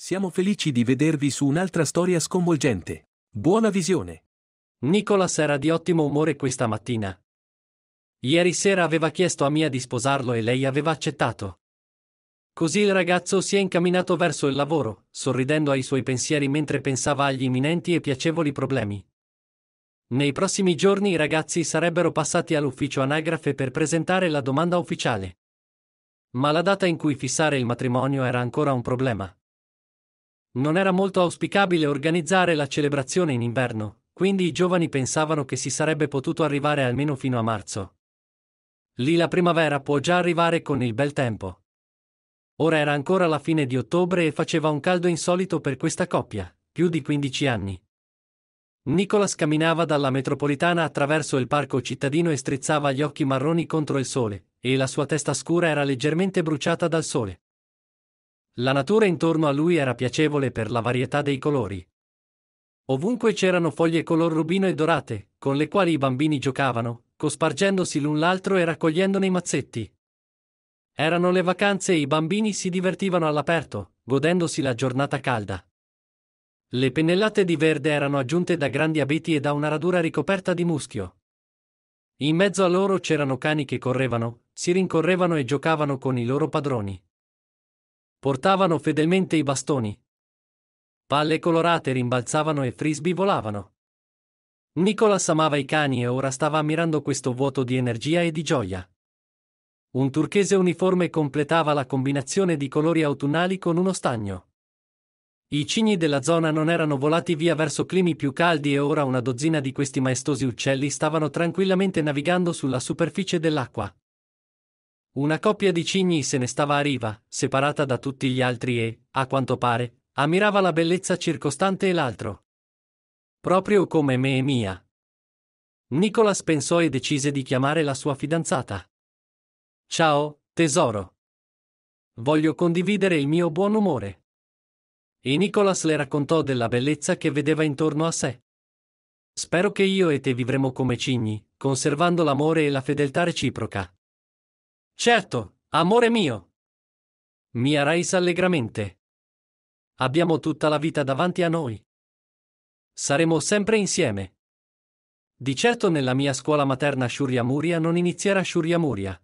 Siamo felici di vedervi su un'altra storia sconvolgente. Buona visione! Nicolas era di ottimo umore questa mattina. Ieri sera aveva chiesto a Mia di sposarlo e lei aveva accettato. Così il ragazzo si è incamminato verso il lavoro, sorridendo ai suoi pensieri mentre pensava agli imminenti e piacevoli problemi. Nei prossimi giorni i ragazzi sarebbero passati all'ufficio anagrafe per presentare la domanda ufficiale. Ma la data in cui fissare il matrimonio era ancora un problema. Non era molto auspicabile organizzare la celebrazione in inverno, quindi i giovani pensavano che si sarebbe potuto arrivare almeno fino a marzo. Lì la primavera può già arrivare con il bel tempo. Ora era ancora la fine di ottobre e faceva un caldo insolito per questa coppia, più di 15 anni. Nicolas camminava dalla metropolitana attraverso il parco cittadino e strizzava gli occhi marroni contro il sole, e la sua testa scura era leggermente bruciata dal sole. La natura intorno a lui era piacevole per la varietà dei colori. Ovunque c'erano foglie color rubino e dorate, con le quali i bambini giocavano, cospargendosi l'un l'altro e raccogliendone i mazzetti. Erano le vacanze e i bambini si divertivano all'aperto, godendosi la giornata calda. Le pennellate di verde erano aggiunte da grandi abeti e da una radura ricoperta di muschio. In mezzo a loro c'erano cani che correvano, si rincorrevano e giocavano con i loro padroni. Portavano fedelmente i bastoni. Palle colorate rimbalzavano e frisbee volavano. Nicolas amava i cani e ora stava ammirando questo vuoto di energia e di gioia. Un turchese uniforme completava la combinazione di colori autunnali con uno stagno. I cigni della zona non erano volati via verso climi più caldi e ora una dozzina di questi maestosi uccelli stavano tranquillamente navigando sulla superficie dell'acqua. Una coppia di cigni se ne stava a riva, separata da tutti gli altri e, a quanto pare, ammirava la bellezza circostante e l'altro. Proprio come me e mia. Nicolas pensò e decise di chiamare la sua fidanzata. Ciao, tesoro. Voglio condividere il mio buon umore. E Nicolas le raccontò della bellezza che vedeva intorno a sé. Spero che io e te vivremo come cigni, conservando l'amore e la fedeltà reciproca. Certo, amore mio. Mia Rais allegramente. Abbiamo tutta la vita davanti a noi. Saremo sempre insieme. Di certo nella mia scuola materna Muria non inizierà Muria.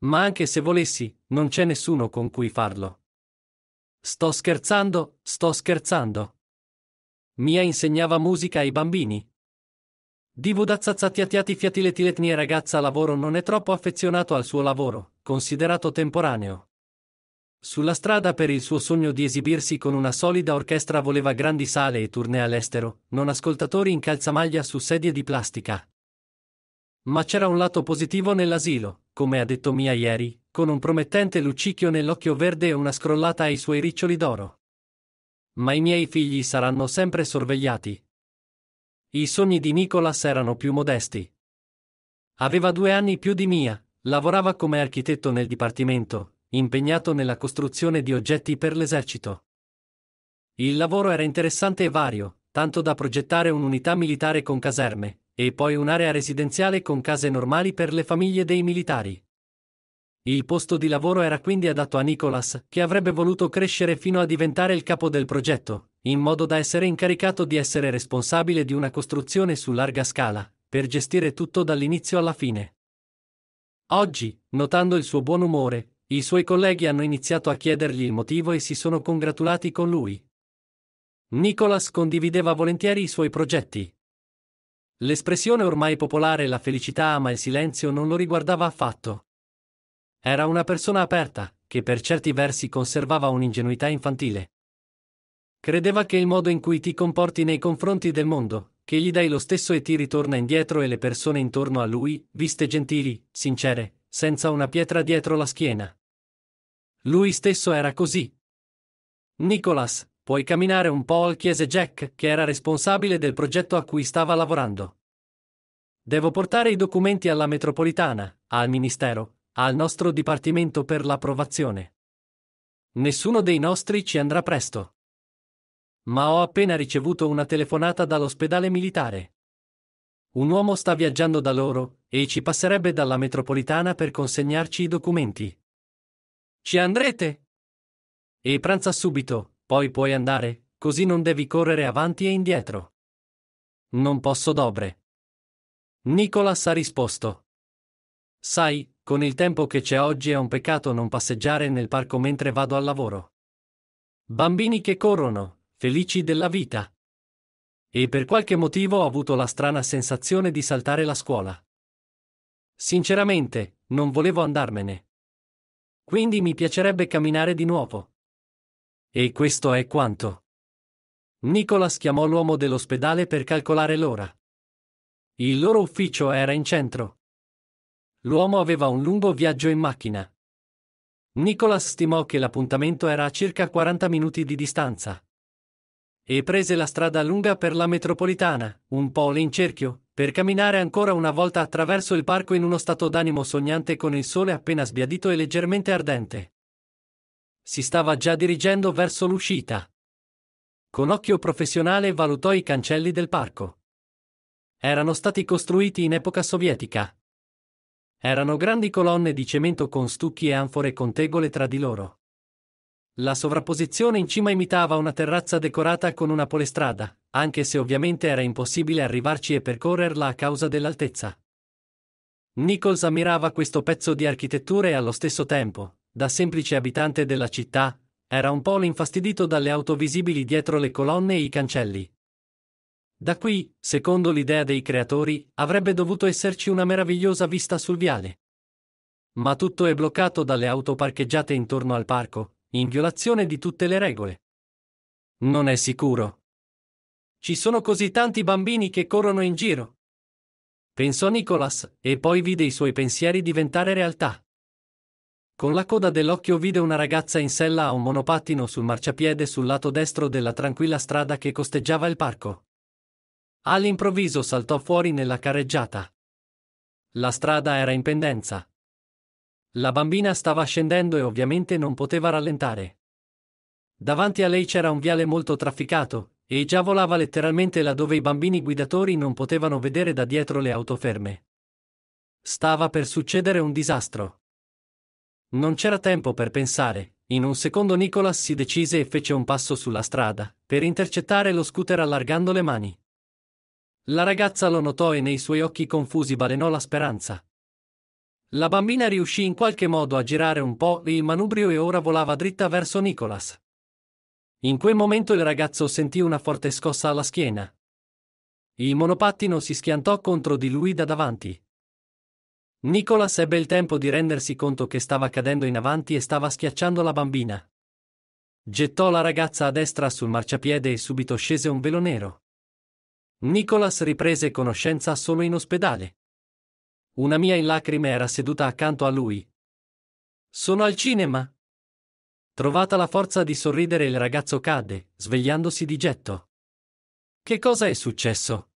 Ma anche se volessi, non c'è nessuno con cui farlo. Sto scherzando, sto scherzando. Mia insegnava musica ai bambini. Divo Dazzazzatiatiati fiatiletiletnie ragazza lavoro non è troppo affezionato al suo lavoro, considerato temporaneo. Sulla strada per il suo sogno di esibirsi con una solida orchestra voleva grandi sale e tournée all'estero, non ascoltatori in calzamaglia su sedie di plastica. Ma c'era un lato positivo nell'asilo, come ha detto Mia ieri, con un promettente lucicchio nell'occhio verde e una scrollata ai suoi riccioli d'oro. Ma i miei figli saranno sempre sorvegliati, i sogni di Nicholas erano più modesti. Aveva due anni più di Mia, lavorava come architetto nel dipartimento, impegnato nella costruzione di oggetti per l'esercito. Il lavoro era interessante e vario, tanto da progettare un'unità militare con caserme, e poi un'area residenziale con case normali per le famiglie dei militari. Il posto di lavoro era quindi adatto a Nicholas, che avrebbe voluto crescere fino a diventare il capo del progetto, in modo da essere incaricato di essere responsabile di una costruzione su larga scala, per gestire tutto dall'inizio alla fine. Oggi, notando il suo buon umore, i suoi colleghi hanno iniziato a chiedergli il motivo e si sono congratulati con lui. Nicholas condivideva volentieri i suoi progetti. L'espressione ormai popolare la felicità ama il silenzio non lo riguardava affatto. Era una persona aperta, che per certi versi conservava un'ingenuità infantile. Credeva che il modo in cui ti comporti nei confronti del mondo, che gli dai lo stesso e ti ritorna indietro e le persone intorno a lui, viste gentili, sincere, senza una pietra dietro la schiena. Lui stesso era così. Nicholas, puoi camminare un po' al chiese Jack, che era responsabile del progetto a cui stava lavorando. Devo portare i documenti alla metropolitana, al ministero, al nostro dipartimento per l'approvazione. Nessuno dei nostri ci andrà presto. Ma ho appena ricevuto una telefonata dall'ospedale militare. Un uomo sta viaggiando da loro, e ci passerebbe dalla metropolitana per consegnarci i documenti. Ci andrete? E pranza subito, poi puoi andare, così non devi correre avanti e indietro. Non posso dobre. Nicolas ha risposto. Sai, con il tempo che c'è oggi è un peccato non passeggiare nel parco mentre vado al lavoro. Bambini che corrono, felici della vita. E per qualche motivo ho avuto la strana sensazione di saltare la scuola. Sinceramente, non volevo andarmene. Quindi mi piacerebbe camminare di nuovo. E questo è quanto. Nicholas chiamò l'uomo dell'ospedale per calcolare l'ora. Il loro ufficio era in centro. L'uomo aveva un lungo viaggio in macchina. Nicholas stimò che l'appuntamento era a circa 40 minuti di distanza e prese la strada lunga per la metropolitana, un po' in cerchio, per camminare ancora una volta attraverso il parco in uno stato d'animo sognante con il sole appena sbiadito e leggermente ardente. Si stava già dirigendo verso l'uscita. Con occhio professionale valutò i cancelli del parco. Erano stati costruiti in epoca sovietica. Erano grandi colonne di cemento con stucchi e anfore con tegole tra di loro. La sovrapposizione in cima imitava una terrazza decorata con una polestrada, anche se ovviamente era impossibile arrivarci e percorrerla a causa dell'altezza. Nichols ammirava questo pezzo di architettura e allo stesso tempo, da semplice abitante della città, era un po' infastidito dalle auto visibili dietro le colonne e i cancelli. Da qui, secondo l'idea dei creatori, avrebbe dovuto esserci una meravigliosa vista sul viale. Ma tutto è bloccato dalle auto parcheggiate intorno al parco, in violazione di tutte le regole. Non è sicuro. Ci sono così tanti bambini che corrono in giro. Pensò Nicholas, e poi vide i suoi pensieri diventare realtà. Con la coda dell'occhio vide una ragazza in sella a un monopattino sul marciapiede sul lato destro della tranquilla strada che costeggiava il parco. All'improvviso saltò fuori nella carreggiata. La strada era in pendenza. La bambina stava scendendo e ovviamente non poteva rallentare. Davanti a lei c'era un viale molto trafficato, e già volava letteralmente là dove i bambini guidatori non potevano vedere da dietro le auto ferme. Stava per succedere un disastro. Non c'era tempo per pensare, in un secondo Nicholas si decise e fece un passo sulla strada, per intercettare lo scooter allargando le mani. La ragazza lo notò e nei suoi occhi confusi balenò la speranza. La bambina riuscì in qualche modo a girare un po' il manubrio e ora volava dritta verso Nicholas. In quel momento il ragazzo sentì una forte scossa alla schiena. Il monopattino si schiantò contro di lui da davanti. Nicholas ebbe il tempo di rendersi conto che stava cadendo in avanti e stava schiacciando la bambina. Gettò la ragazza a destra sul marciapiede e subito scese un velo nero. Nicholas riprese conoscenza solo in ospedale. Una mia in lacrime era seduta accanto a lui. Sono al cinema. Trovata la forza di sorridere il ragazzo cadde, svegliandosi di getto. Che cosa è successo?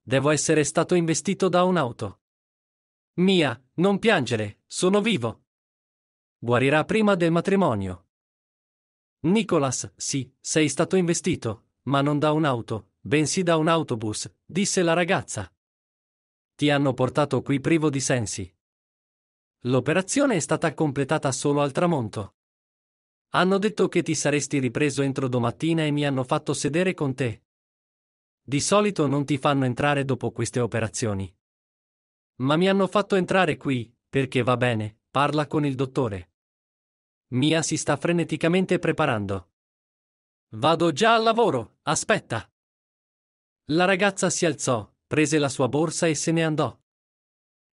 Devo essere stato investito da un'auto. Mia, non piangere, sono vivo. Guarirà prima del matrimonio. Nicholas, sì, sei stato investito, ma non da un'auto, bensì da un autobus, disse la ragazza. Ti hanno portato qui privo di sensi. L'operazione è stata completata solo al tramonto. Hanno detto che ti saresti ripreso entro domattina e mi hanno fatto sedere con te. Di solito non ti fanno entrare dopo queste operazioni. Ma mi hanno fatto entrare qui, perché va bene, parla con il dottore. Mia si sta freneticamente preparando. Vado già al lavoro, aspetta. La ragazza si alzò, prese la sua borsa e se ne andò.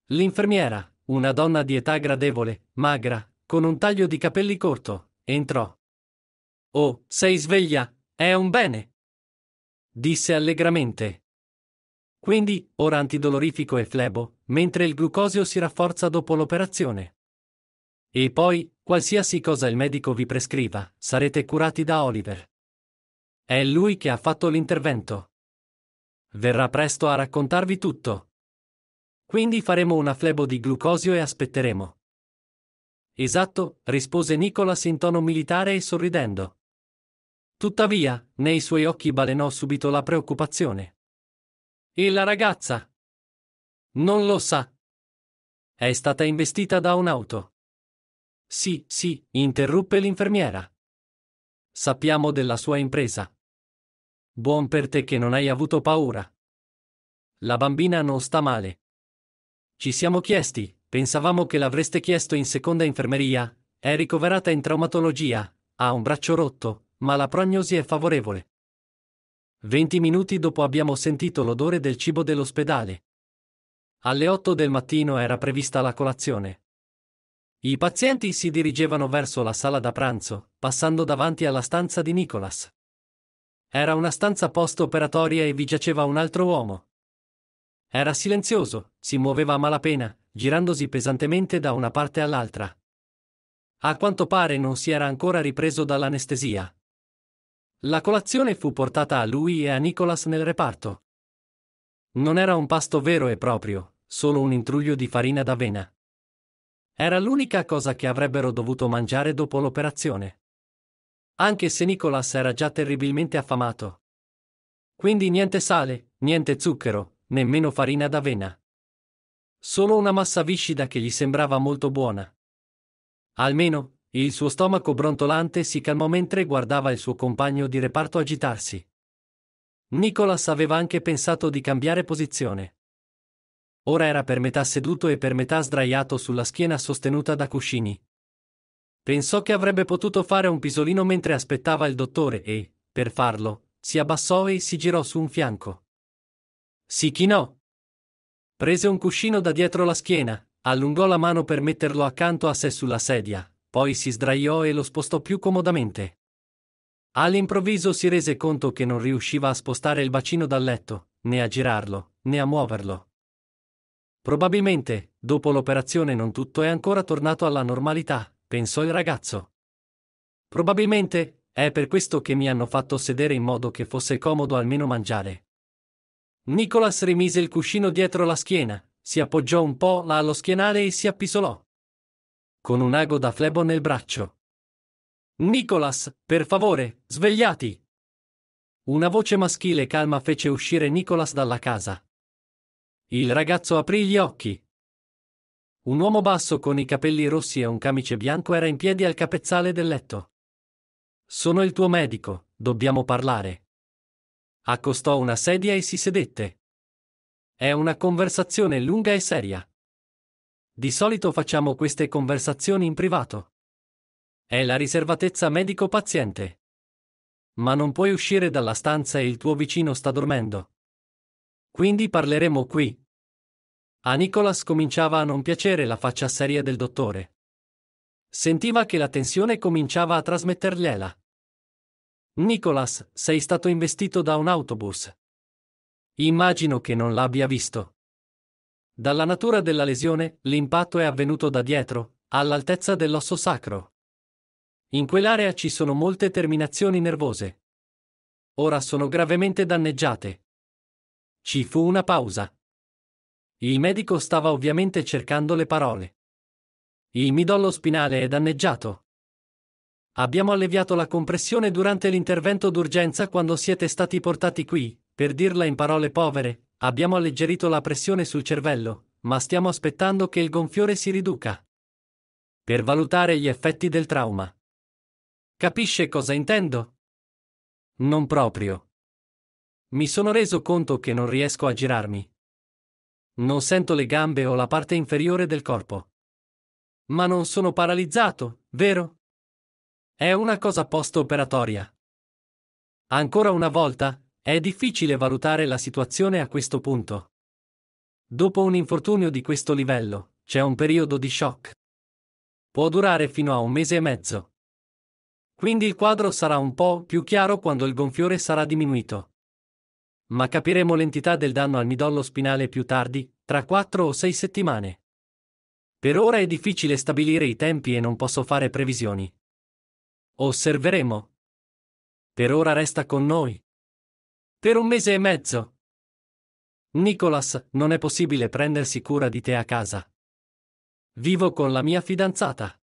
L'infermiera, una donna di età gradevole, magra, con un taglio di capelli corto, entrò. Oh, sei sveglia, è un bene! disse allegramente. Quindi, ora antidolorifico e flebo, mentre il glucosio si rafforza dopo l'operazione. E poi, qualsiasi cosa il medico vi prescriva, sarete curati da Oliver. È lui che ha fatto l'intervento. Verrà presto a raccontarvi tutto. Quindi faremo una flebo di glucosio e aspetteremo. Esatto, rispose Nicholas in tono militare e sorridendo. Tuttavia, nei suoi occhi balenò subito la preoccupazione. E la ragazza? Non lo sa. È stata investita da un'auto. Sì, sì, interruppe l'infermiera. Sappiamo della sua impresa. Buon per te che non hai avuto paura. La bambina non sta male. Ci siamo chiesti, pensavamo che l'avreste chiesto in seconda infermeria, è ricoverata in traumatologia, ha un braccio rotto, ma la prognosi è favorevole. Venti minuti dopo abbiamo sentito l'odore del cibo dell'ospedale. Alle 8 del mattino era prevista la colazione. I pazienti si dirigevano verso la sala da pranzo, passando davanti alla stanza di Nicholas. Era una stanza post-operatoria e vi giaceva un altro uomo. Era silenzioso, si muoveva a malapena, girandosi pesantemente da una parte all'altra. A quanto pare non si era ancora ripreso dall'anestesia. La colazione fu portata a lui e a Nicholas nel reparto. Non era un pasto vero e proprio, solo un intruglio di farina d'avena. Era l'unica cosa che avrebbero dovuto mangiare dopo l'operazione anche se Nicolas era già terribilmente affamato. Quindi niente sale, niente zucchero, nemmeno farina d'avena. Solo una massa viscida che gli sembrava molto buona. Almeno, il suo stomaco brontolante si calmò mentre guardava il suo compagno di reparto agitarsi. Nicolas aveva anche pensato di cambiare posizione. Ora era per metà seduto e per metà sdraiato sulla schiena sostenuta da cuscini. Pensò che avrebbe potuto fare un pisolino mentre aspettava il dottore e, per farlo, si abbassò e si girò su un fianco. Si chinò. Prese un cuscino da dietro la schiena, allungò la mano per metterlo accanto a sé sulla sedia, poi si sdraiò e lo spostò più comodamente. All'improvviso si rese conto che non riusciva a spostare il bacino dal letto, né a girarlo, né a muoverlo. Probabilmente, dopo l'operazione non tutto è ancora tornato alla normalità, pensò il ragazzo. Probabilmente è per questo che mi hanno fatto sedere in modo che fosse comodo almeno mangiare. Nicholas rimise il cuscino dietro la schiena, si appoggiò un po' là allo schienale e si appisolò. Con un ago da flebo nel braccio. Nicholas, per favore, svegliati! Una voce maschile calma fece uscire Nicholas dalla casa. Il ragazzo aprì gli occhi. Un uomo basso con i capelli rossi e un camice bianco era in piedi al capezzale del letto. Sono il tuo medico, dobbiamo parlare. Accostò una sedia e si sedette. È una conversazione lunga e seria. Di solito facciamo queste conversazioni in privato. È la riservatezza medico-paziente. Ma non puoi uscire dalla stanza e il tuo vicino sta dormendo. Quindi parleremo qui, a Nicholas cominciava a non piacere la faccia seria del dottore. Sentiva che la tensione cominciava a trasmettergliela. Nicholas, sei stato investito da un autobus. Immagino che non l'abbia visto. Dalla natura della lesione, l'impatto è avvenuto da dietro, all'altezza dell'osso sacro. In quell'area ci sono molte terminazioni nervose. Ora sono gravemente danneggiate. Ci fu una pausa. Il medico stava ovviamente cercando le parole. Il midollo spinale è danneggiato. Abbiamo alleviato la compressione durante l'intervento d'urgenza quando siete stati portati qui, per dirla in parole povere, abbiamo alleggerito la pressione sul cervello, ma stiamo aspettando che il gonfiore si riduca. Per valutare gli effetti del trauma. Capisce cosa intendo? Non proprio. Mi sono reso conto che non riesco a girarmi, non sento le gambe o la parte inferiore del corpo. Ma non sono paralizzato, vero? È una cosa post-operatoria. Ancora una volta, è difficile valutare la situazione a questo punto. Dopo un infortunio di questo livello, c'è un periodo di shock. Può durare fino a un mese e mezzo. Quindi il quadro sarà un po' più chiaro quando il gonfiore sarà diminuito ma capiremo l'entità del danno al midollo spinale più tardi, tra 4 o 6 settimane. Per ora è difficile stabilire i tempi e non posso fare previsioni. Osserveremo. Per ora resta con noi. Per un mese e mezzo. Nicholas, non è possibile prendersi cura di te a casa. Vivo con la mia fidanzata.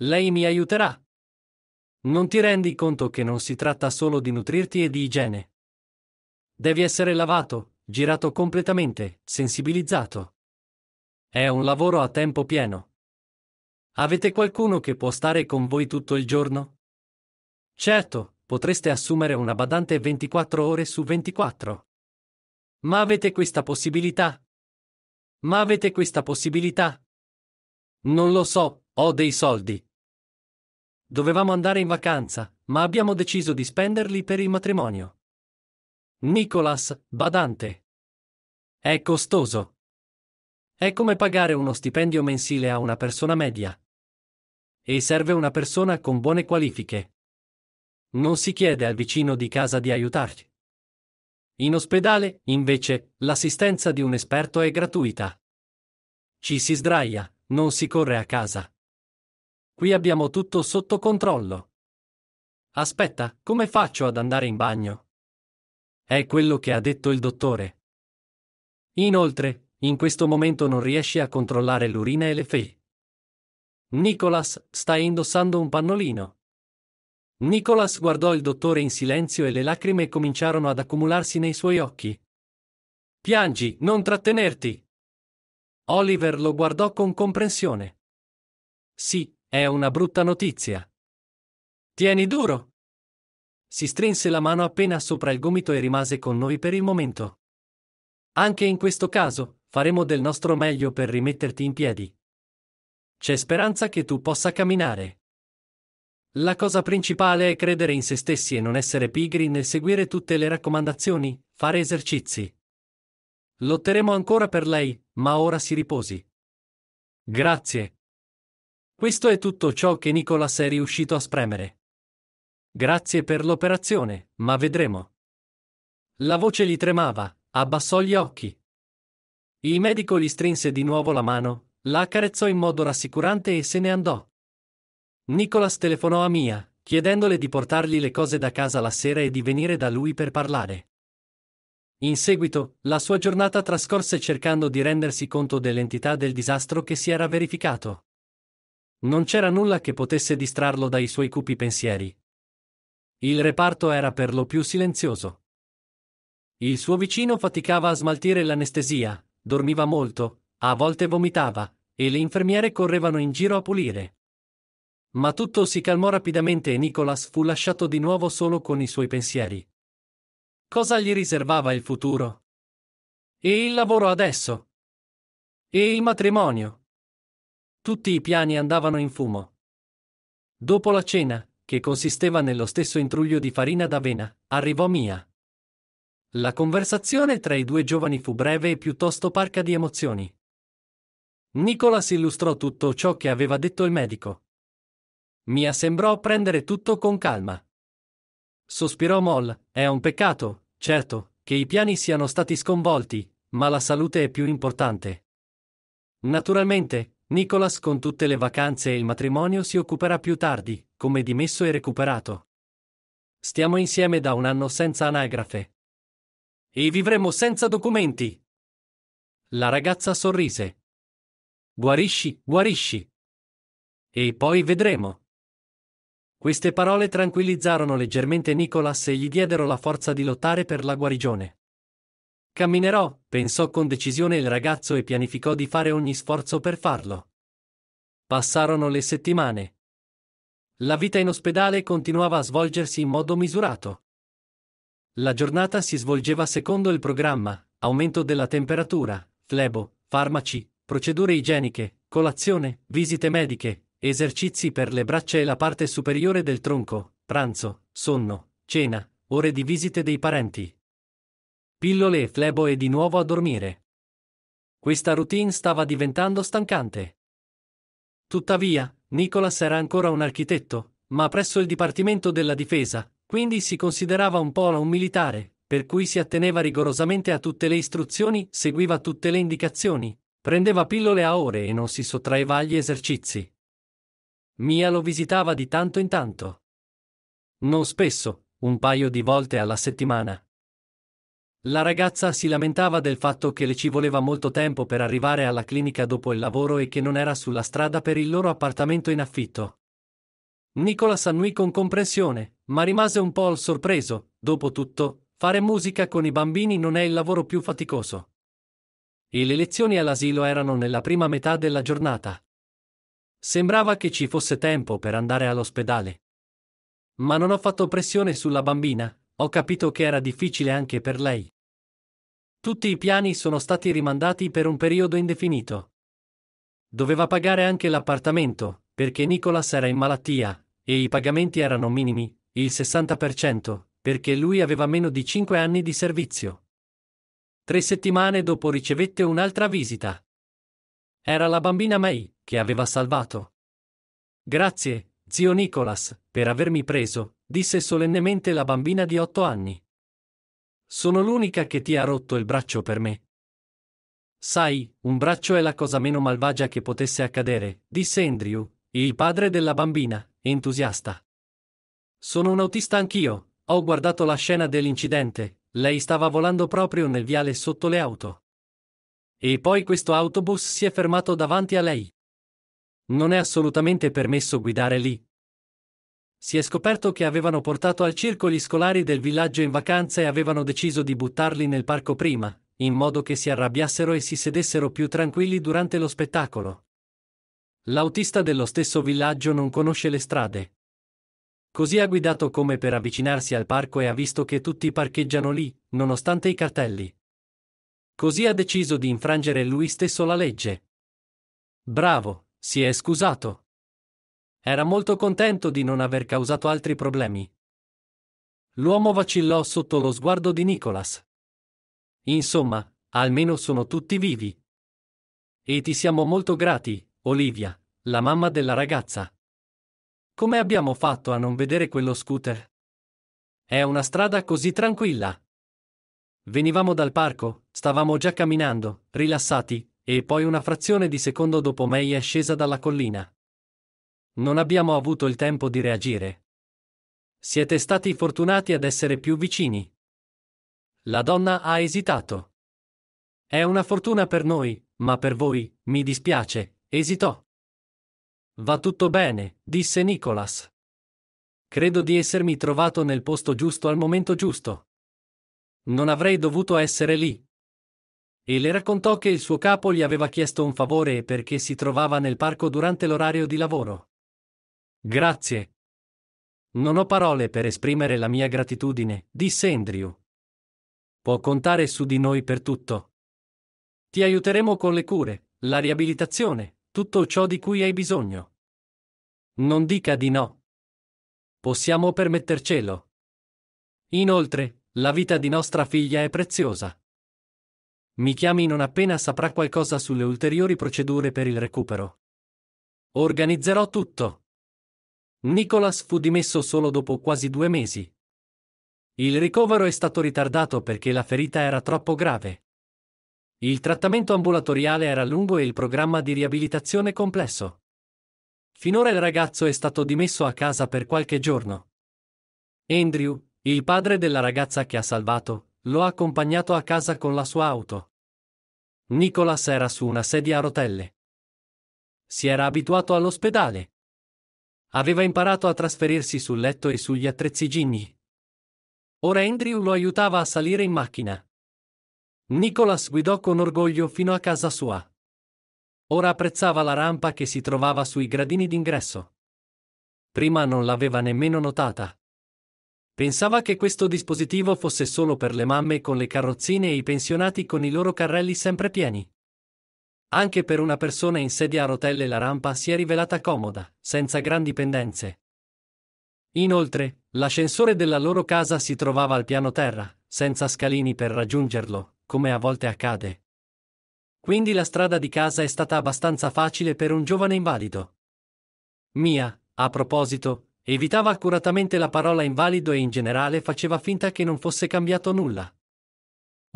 Lei mi aiuterà. Non ti rendi conto che non si tratta solo di nutrirti e di igiene. Devi essere lavato, girato completamente, sensibilizzato. È un lavoro a tempo pieno. Avete qualcuno che può stare con voi tutto il giorno? Certo, potreste assumere una badante 24 ore su 24. Ma avete questa possibilità? Ma avete questa possibilità? Non lo so, ho dei soldi. Dovevamo andare in vacanza, ma abbiamo deciso di spenderli per il matrimonio. Nicolas, badante. È costoso. È come pagare uno stipendio mensile a una persona media. E serve una persona con buone qualifiche. Non si chiede al vicino di casa di aiutarci. In ospedale, invece, l'assistenza di un esperto è gratuita. Ci si sdraia, non si corre a casa. Qui abbiamo tutto sotto controllo. Aspetta, come faccio ad andare in bagno? È quello che ha detto il dottore. Inoltre, in questo momento non riesci a controllare l'urina e le fei. Nicholas stai indossando un pannolino. Nicholas guardò il dottore in silenzio e le lacrime cominciarono ad accumularsi nei suoi occhi. Piangi, non trattenerti. Oliver lo guardò con comprensione. Sì, è una brutta notizia. Tieni duro. Si strinse la mano appena sopra il gomito e rimase con noi per il momento. Anche in questo caso, faremo del nostro meglio per rimetterti in piedi. C'è speranza che tu possa camminare. La cosa principale è credere in se stessi e non essere pigri nel seguire tutte le raccomandazioni, fare esercizi. Lotteremo ancora per lei, ma ora si riposi. Grazie. Questo è tutto ciò che Nicolas è riuscito a spremere. Grazie per l'operazione, ma vedremo. La voce gli tremava, abbassò gli occhi. Il medico gli strinse di nuovo la mano, la accarezzò in modo rassicurante e se ne andò. Nicholas telefonò a Mia, chiedendole di portargli le cose da casa la sera e di venire da lui per parlare. In seguito, la sua giornata trascorse cercando di rendersi conto dell'entità del disastro che si era verificato. Non c'era nulla che potesse distrarlo dai suoi cupi pensieri, il reparto era per lo più silenzioso. Il suo vicino faticava a smaltire l'anestesia, dormiva molto, a volte vomitava, e le infermiere correvano in giro a pulire. Ma tutto si calmò rapidamente e Nicholas fu lasciato di nuovo solo con i suoi pensieri. Cosa gli riservava il futuro? E il lavoro adesso? E il matrimonio? Tutti i piani andavano in fumo. Dopo la cena, che consisteva nello stesso intruglio di farina d'avena, arrivò Mia. La conversazione tra i due giovani fu breve e piuttosto parca di emozioni. Nicolas illustrò tutto ciò che aveva detto il medico. Mia sembrò prendere tutto con calma. Sospirò Moll, è un peccato, certo, che i piani siano stati sconvolti, ma la salute è più importante. Naturalmente, Nicholas con tutte le vacanze e il matrimonio si occuperà più tardi, come dimesso e recuperato. Stiamo insieme da un anno senza anagrafe. E vivremo senza documenti. La ragazza sorrise. Guarisci, guarisci. E poi vedremo. Queste parole tranquillizzarono leggermente Nicholas e gli diedero la forza di lottare per la guarigione. Camminerò, pensò con decisione il ragazzo e pianificò di fare ogni sforzo per farlo. Passarono le settimane. La vita in ospedale continuava a svolgersi in modo misurato. La giornata si svolgeva secondo il programma, aumento della temperatura, flebo, farmaci, procedure igieniche, colazione, visite mediche, esercizi per le braccia e la parte superiore del tronco, pranzo, sonno, cena, ore di visite dei parenti. Pillole e flebo e di nuovo a dormire. Questa routine stava diventando stancante. Tuttavia, Nicholas era ancora un architetto, ma presso il Dipartimento della Difesa, quindi si considerava un po' un militare, per cui si atteneva rigorosamente a tutte le istruzioni, seguiva tutte le indicazioni, prendeva pillole a ore e non si sottraeva agli esercizi. Mia lo visitava di tanto in tanto. Non spesso, un paio di volte alla settimana, la ragazza si lamentava del fatto che le ci voleva molto tempo per arrivare alla clinica dopo il lavoro e che non era sulla strada per il loro appartamento in affitto. Nicola annui con comprensione, ma rimase un po' sorpreso, dopo tutto, fare musica con i bambini non è il lavoro più faticoso. E le lezioni all'asilo erano nella prima metà della giornata. Sembrava che ci fosse tempo per andare all'ospedale. Ma non ho fatto pressione sulla bambina, ho capito che era difficile anche per lei. Tutti i piani sono stati rimandati per un periodo indefinito. Doveva pagare anche l'appartamento, perché Nicolas era in malattia, e i pagamenti erano minimi, il 60%, perché lui aveva meno di 5 anni di servizio. Tre settimane dopo ricevette un'altra visita. Era la bambina May, che aveva salvato. Grazie, Zio Nicolas, per avermi preso, disse solennemente la bambina di otto anni. Sono l'unica che ti ha rotto il braccio per me. Sai, un braccio è la cosa meno malvagia che potesse accadere, disse Andrew, il padre della bambina, entusiasta. Sono un autista anch'io, ho guardato la scena dell'incidente, lei stava volando proprio nel viale sotto le auto. E poi questo autobus si è fermato davanti a lei. Non è assolutamente permesso guidare lì. Si è scoperto che avevano portato al circo gli scolari del villaggio in vacanza e avevano deciso di buttarli nel parco prima, in modo che si arrabbiassero e si sedessero più tranquilli durante lo spettacolo. L'autista dello stesso villaggio non conosce le strade. Così ha guidato come per avvicinarsi al parco e ha visto che tutti parcheggiano lì, nonostante i cartelli. Così ha deciso di infrangere lui stesso la legge. Bravo, si è scusato. Era molto contento di non aver causato altri problemi. L'uomo vacillò sotto lo sguardo di Nicholas. Insomma, almeno sono tutti vivi. E ti siamo molto grati, Olivia, la mamma della ragazza. Come abbiamo fatto a non vedere quello scooter? È una strada così tranquilla. Venivamo dal parco, stavamo già camminando, rilassati, e poi una frazione di secondo dopo May è scesa dalla collina. Non abbiamo avuto il tempo di reagire. Siete stati fortunati ad essere più vicini. La donna ha esitato. È una fortuna per noi, ma per voi, mi dispiace, esitò. Va tutto bene, disse Nicholas. Credo di essermi trovato nel posto giusto al momento giusto. Non avrei dovuto essere lì, e le raccontò che il suo capo gli aveva chiesto un favore perché si trovava nel parco durante l'orario di lavoro. Grazie. Non ho parole per esprimere la mia gratitudine, disse Andrew. Può contare su di noi per tutto. Ti aiuteremo con le cure, la riabilitazione, tutto ciò di cui hai bisogno. Non dica di no. Possiamo permettercelo. Inoltre, la vita di nostra figlia è preziosa. Mi chiami non appena saprà qualcosa sulle ulteriori procedure per il recupero. Organizzerò tutto. Nicholas fu dimesso solo dopo quasi due mesi. Il ricovero è stato ritardato perché la ferita era troppo grave. Il trattamento ambulatoriale era lungo e il programma di riabilitazione complesso. Finora il ragazzo è stato dimesso a casa per qualche giorno. Andrew, il padre della ragazza che ha salvato, lo ha accompagnato a casa con la sua auto. Nicolas era su una sedia a rotelle. Si era abituato all'ospedale. Aveva imparato a trasferirsi sul letto e sugli attrezzi gigni. Ora Andrew lo aiutava a salire in macchina. Nicolas guidò con orgoglio fino a casa sua. Ora apprezzava la rampa che si trovava sui gradini d'ingresso. Prima non l'aveva nemmeno notata. Pensava che questo dispositivo fosse solo per le mamme con le carrozzine e i pensionati con i loro carrelli sempre pieni. Anche per una persona in sedia a rotelle la rampa si è rivelata comoda, senza grandi pendenze. Inoltre, l'ascensore della loro casa si trovava al piano terra, senza scalini per raggiungerlo, come a volte accade. Quindi la strada di casa è stata abbastanza facile per un giovane invalido. Mia, a proposito, Evitava accuratamente la parola invalido e in generale faceva finta che non fosse cambiato nulla.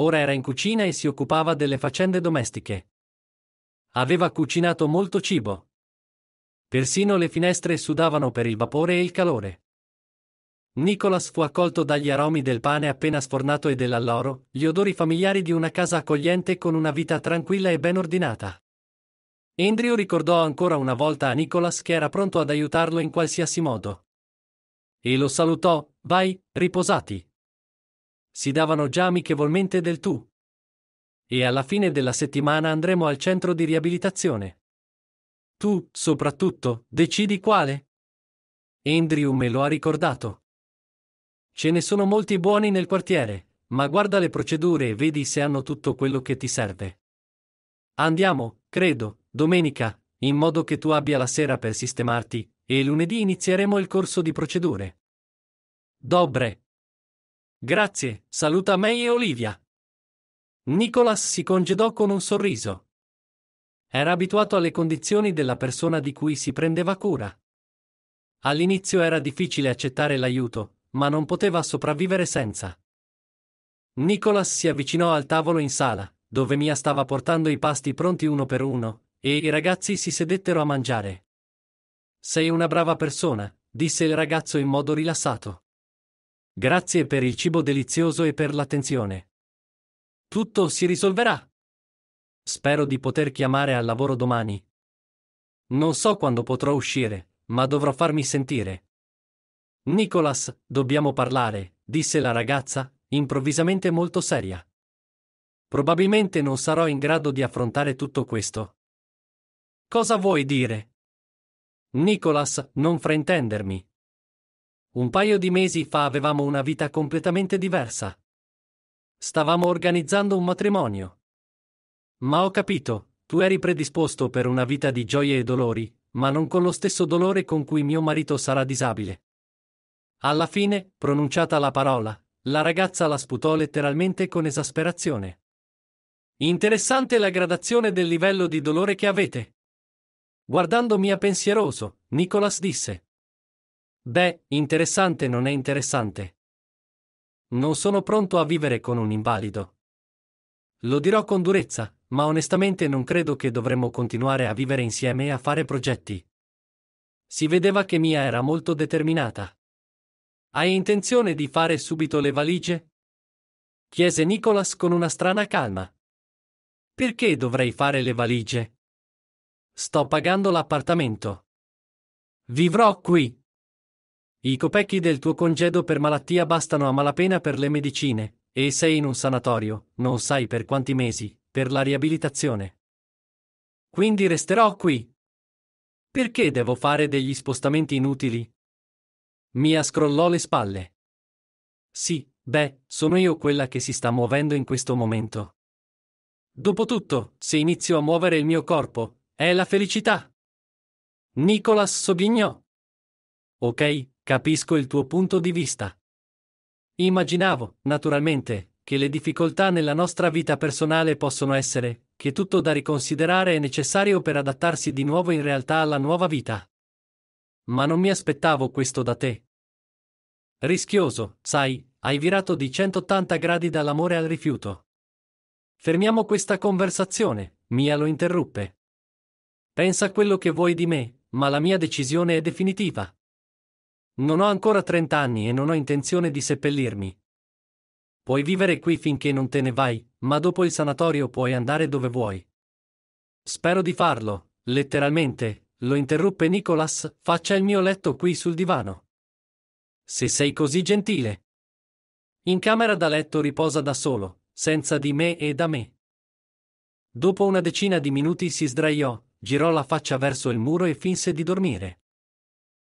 Ora era in cucina e si occupava delle faccende domestiche. Aveva cucinato molto cibo. Persino le finestre sudavano per il vapore e il calore. Nicholas fu accolto dagli aromi del pane appena sfornato e dell'alloro, gli odori familiari di una casa accogliente con una vita tranquilla e ben ordinata. Andrew ricordò ancora una volta a Nicholas che era pronto ad aiutarlo in qualsiasi modo. E lo salutò, vai, riposati. Si davano già amichevolmente del tu. E alla fine della settimana andremo al centro di riabilitazione. Tu, soprattutto, decidi quale? Andrew me lo ha ricordato. Ce ne sono molti buoni nel quartiere, ma guarda le procedure e vedi se hanno tutto quello che ti serve. Andiamo, credo, domenica, in modo che tu abbia la sera per sistemarti, e lunedì inizieremo il corso di procedure. Dobre. Grazie, saluta me e Olivia. Nicolas si congedò con un sorriso. Era abituato alle condizioni della persona di cui si prendeva cura. All'inizio era difficile accettare l'aiuto, ma non poteva sopravvivere senza. Nicolas si avvicinò al tavolo in sala, dove Mia stava portando i pasti pronti uno per uno, e i ragazzi si sedettero a mangiare. Sei una brava persona, disse il ragazzo in modo rilassato. Grazie per il cibo delizioso e per l'attenzione. Tutto si risolverà. Spero di poter chiamare al lavoro domani. Non so quando potrò uscire, ma dovrò farmi sentire. Nicolas, dobbiamo parlare, disse la ragazza, improvvisamente molto seria. Probabilmente non sarò in grado di affrontare tutto questo. Cosa vuoi dire? Nicholas, non fraintendermi. Un paio di mesi fa avevamo una vita completamente diversa. Stavamo organizzando un matrimonio. Ma ho capito, tu eri predisposto per una vita di gioie e dolori, ma non con lo stesso dolore con cui mio marito sarà disabile. Alla fine, pronunciata la parola, la ragazza la sputò letteralmente con esasperazione. Interessante la gradazione del livello di dolore che avete. Guardandomi a pensieroso, Nicholas disse. Beh, interessante non è interessante. Non sono pronto a vivere con un invalido. Lo dirò con durezza, ma onestamente non credo che dovremmo continuare a vivere insieme e a fare progetti. Si vedeva che Mia era molto determinata. Hai intenzione di fare subito le valigie? chiese Nicholas con una strana calma. Perché dovrei fare le valigie? Sto pagando l'appartamento. Vivrò qui. I copecchi del tuo congedo per malattia bastano a malapena per le medicine, e sei in un sanatorio, non sai per quanti mesi, per la riabilitazione. Quindi resterò qui. Perché devo fare degli spostamenti inutili? Mia scrollò le spalle. Sì, beh, sono io quella che si sta muovendo in questo momento. Dopotutto, se inizio a muovere il mio corpo, è la felicità. Nicolas sogghignò. Ok, capisco il tuo punto di vista. Immaginavo, naturalmente, che le difficoltà nella nostra vita personale possono essere, che tutto da riconsiderare è necessario per adattarsi di nuovo in realtà alla nuova vita. Ma non mi aspettavo questo da te. Rischioso, sai, hai virato di 180 gradi dall'amore al rifiuto. Fermiamo questa conversazione, Mia lo interruppe. Pensa quello che vuoi di me, ma la mia decisione è definitiva. Non ho ancora 30 anni e non ho intenzione di seppellirmi. Puoi vivere qui finché non te ne vai, ma dopo il sanatorio puoi andare dove vuoi. Spero di farlo, letteralmente, lo interruppe Nicholas, faccia il mio letto qui sul divano. Se sei così gentile. In camera da letto riposa da solo, senza di me e da me. Dopo una decina di minuti si sdraiò, girò la faccia verso il muro e finse di dormire.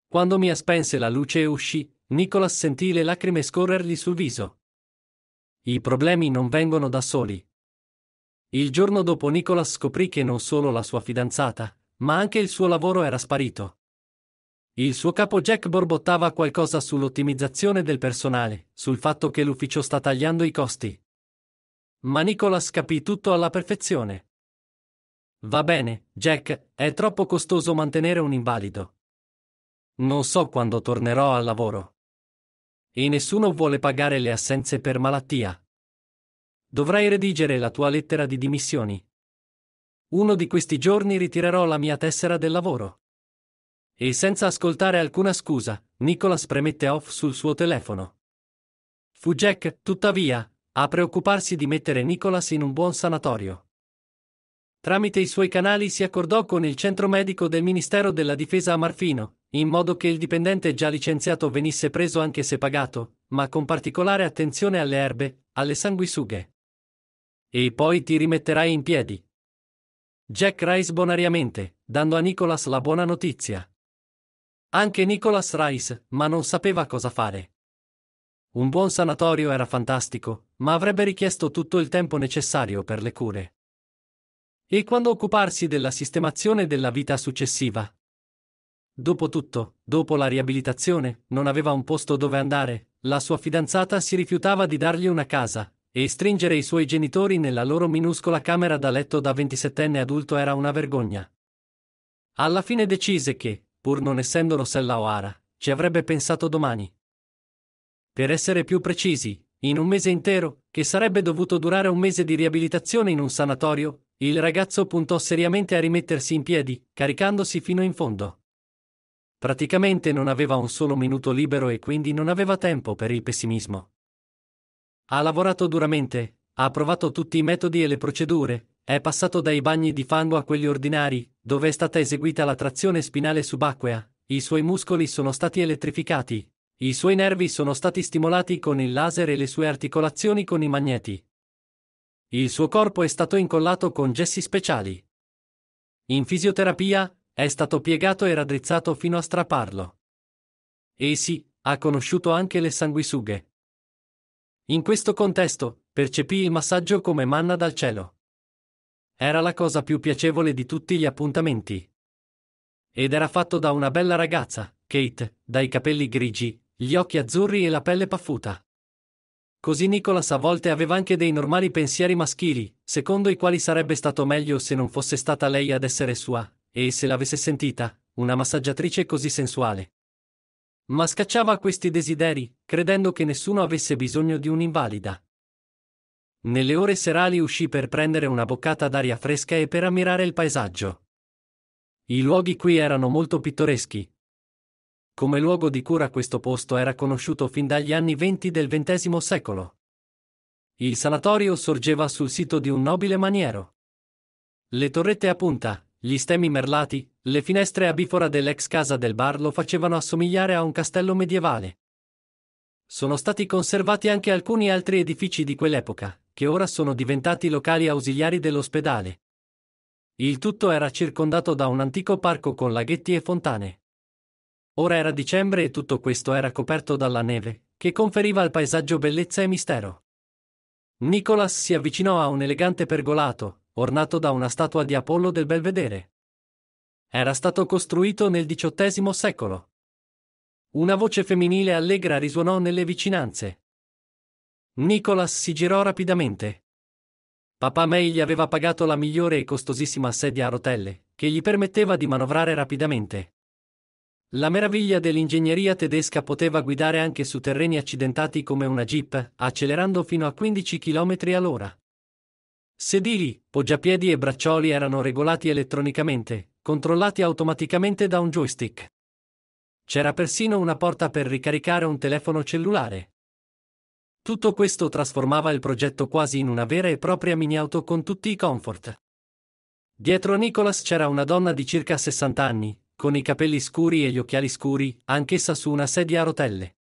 Quando Mia spense la luce e uscì, Nicholas sentì le lacrime scorrergli sul viso. I problemi non vengono da soli. Il giorno dopo Nicholas scoprì che non solo la sua fidanzata, ma anche il suo lavoro era sparito. Il suo capo Jack borbottava qualcosa sull'ottimizzazione del personale, sul fatto che l'ufficio sta tagliando i costi. Ma Nicholas capì tutto alla perfezione. Va bene, Jack, è troppo costoso mantenere un invalido. Non so quando tornerò al lavoro. E nessuno vuole pagare le assenze per malattia. Dovrai redigere la tua lettera di dimissioni. Uno di questi giorni ritirerò la mia tessera del lavoro. E senza ascoltare alcuna scusa, Nicholas premette off sul suo telefono. Fu Jack, tuttavia, a preoccuparsi di mettere Nicholas in un buon sanatorio. Tramite i suoi canali si accordò con il centro medico del Ministero della Difesa a Marfino, in modo che il dipendente già licenziato venisse preso anche se pagato, ma con particolare attenzione alle erbe, alle sanguisughe. E poi ti rimetterai in piedi. Jack Rice bonariamente, dando a Nicholas la buona notizia. Anche Nicholas Rice, ma non sapeva cosa fare. Un buon sanatorio era fantastico, ma avrebbe richiesto tutto il tempo necessario per le cure. E quando occuparsi della sistemazione della vita successiva? Dopotutto, dopo la riabilitazione, non aveva un posto dove andare, la sua fidanzata si rifiutava di dargli una casa, e stringere i suoi genitori nella loro minuscola camera da letto da 27enne adulto era una vergogna. Alla fine decise che, pur non essendo Rossella O'Hara, ci avrebbe pensato domani. Per essere più precisi, in un mese intero, che sarebbe dovuto durare un mese di riabilitazione in un sanatorio, il ragazzo puntò seriamente a rimettersi in piedi, caricandosi fino in fondo. Praticamente non aveva un solo minuto libero e quindi non aveva tempo per il pessimismo. Ha lavorato duramente, ha provato tutti i metodi e le procedure, è passato dai bagni di fango a quelli ordinari, dove è stata eseguita la trazione spinale subacquea, i suoi muscoli sono stati elettrificati, i suoi nervi sono stati stimolati con il laser e le sue articolazioni con i magneti. Il suo corpo è stato incollato con gessi speciali. In fisioterapia, è stato piegato e raddrizzato fino a strapparlo. E sì, ha conosciuto anche le sanguisughe. In questo contesto, percepì il massaggio come manna dal cielo. Era la cosa più piacevole di tutti gli appuntamenti. Ed era fatto da una bella ragazza, Kate, dai capelli grigi, gli occhi azzurri e la pelle paffuta. Così Nicholas a volte aveva anche dei normali pensieri maschili, secondo i quali sarebbe stato meglio se non fosse stata lei ad essere sua, e se l'avesse sentita, una massaggiatrice così sensuale. Ma scacciava questi desideri, credendo che nessuno avesse bisogno di un'invalida. Nelle ore serali uscì per prendere una boccata d'aria fresca e per ammirare il paesaggio. I luoghi qui erano molto pittoreschi, come luogo di cura questo posto era conosciuto fin dagli anni venti del XX secolo. Il sanatorio sorgeva sul sito di un nobile maniero. Le torrette a punta, gli stemmi merlati, le finestre a bifora dell'ex casa del bar lo facevano assomigliare a un castello medievale. Sono stati conservati anche alcuni altri edifici di quell'epoca, che ora sono diventati locali ausiliari dell'ospedale. Il tutto era circondato da un antico parco con laghetti e fontane. Ora era dicembre e tutto questo era coperto dalla neve, che conferiva al paesaggio bellezza e mistero. Nicholas si avvicinò a un elegante pergolato, ornato da una statua di Apollo del Belvedere. Era stato costruito nel XVIII secolo. Una voce femminile allegra risuonò nelle vicinanze. Nicholas si girò rapidamente. Papà May gli aveva pagato la migliore e costosissima sedia a rotelle, che gli permetteva di manovrare rapidamente. La meraviglia dell'ingegneria tedesca poteva guidare anche su terreni accidentati come una jeep, accelerando fino a 15 km all'ora. Sedili, poggiapiedi e braccioli erano regolati elettronicamente, controllati automaticamente da un joystick. C'era persino una porta per ricaricare un telefono cellulare. Tutto questo trasformava il progetto quasi in una vera e propria mini auto con tutti i comfort. Dietro a Nicholas c'era una donna di circa 60 anni, con i capelli scuri e gli occhiali scuri, anch'essa su una sedia a rotelle.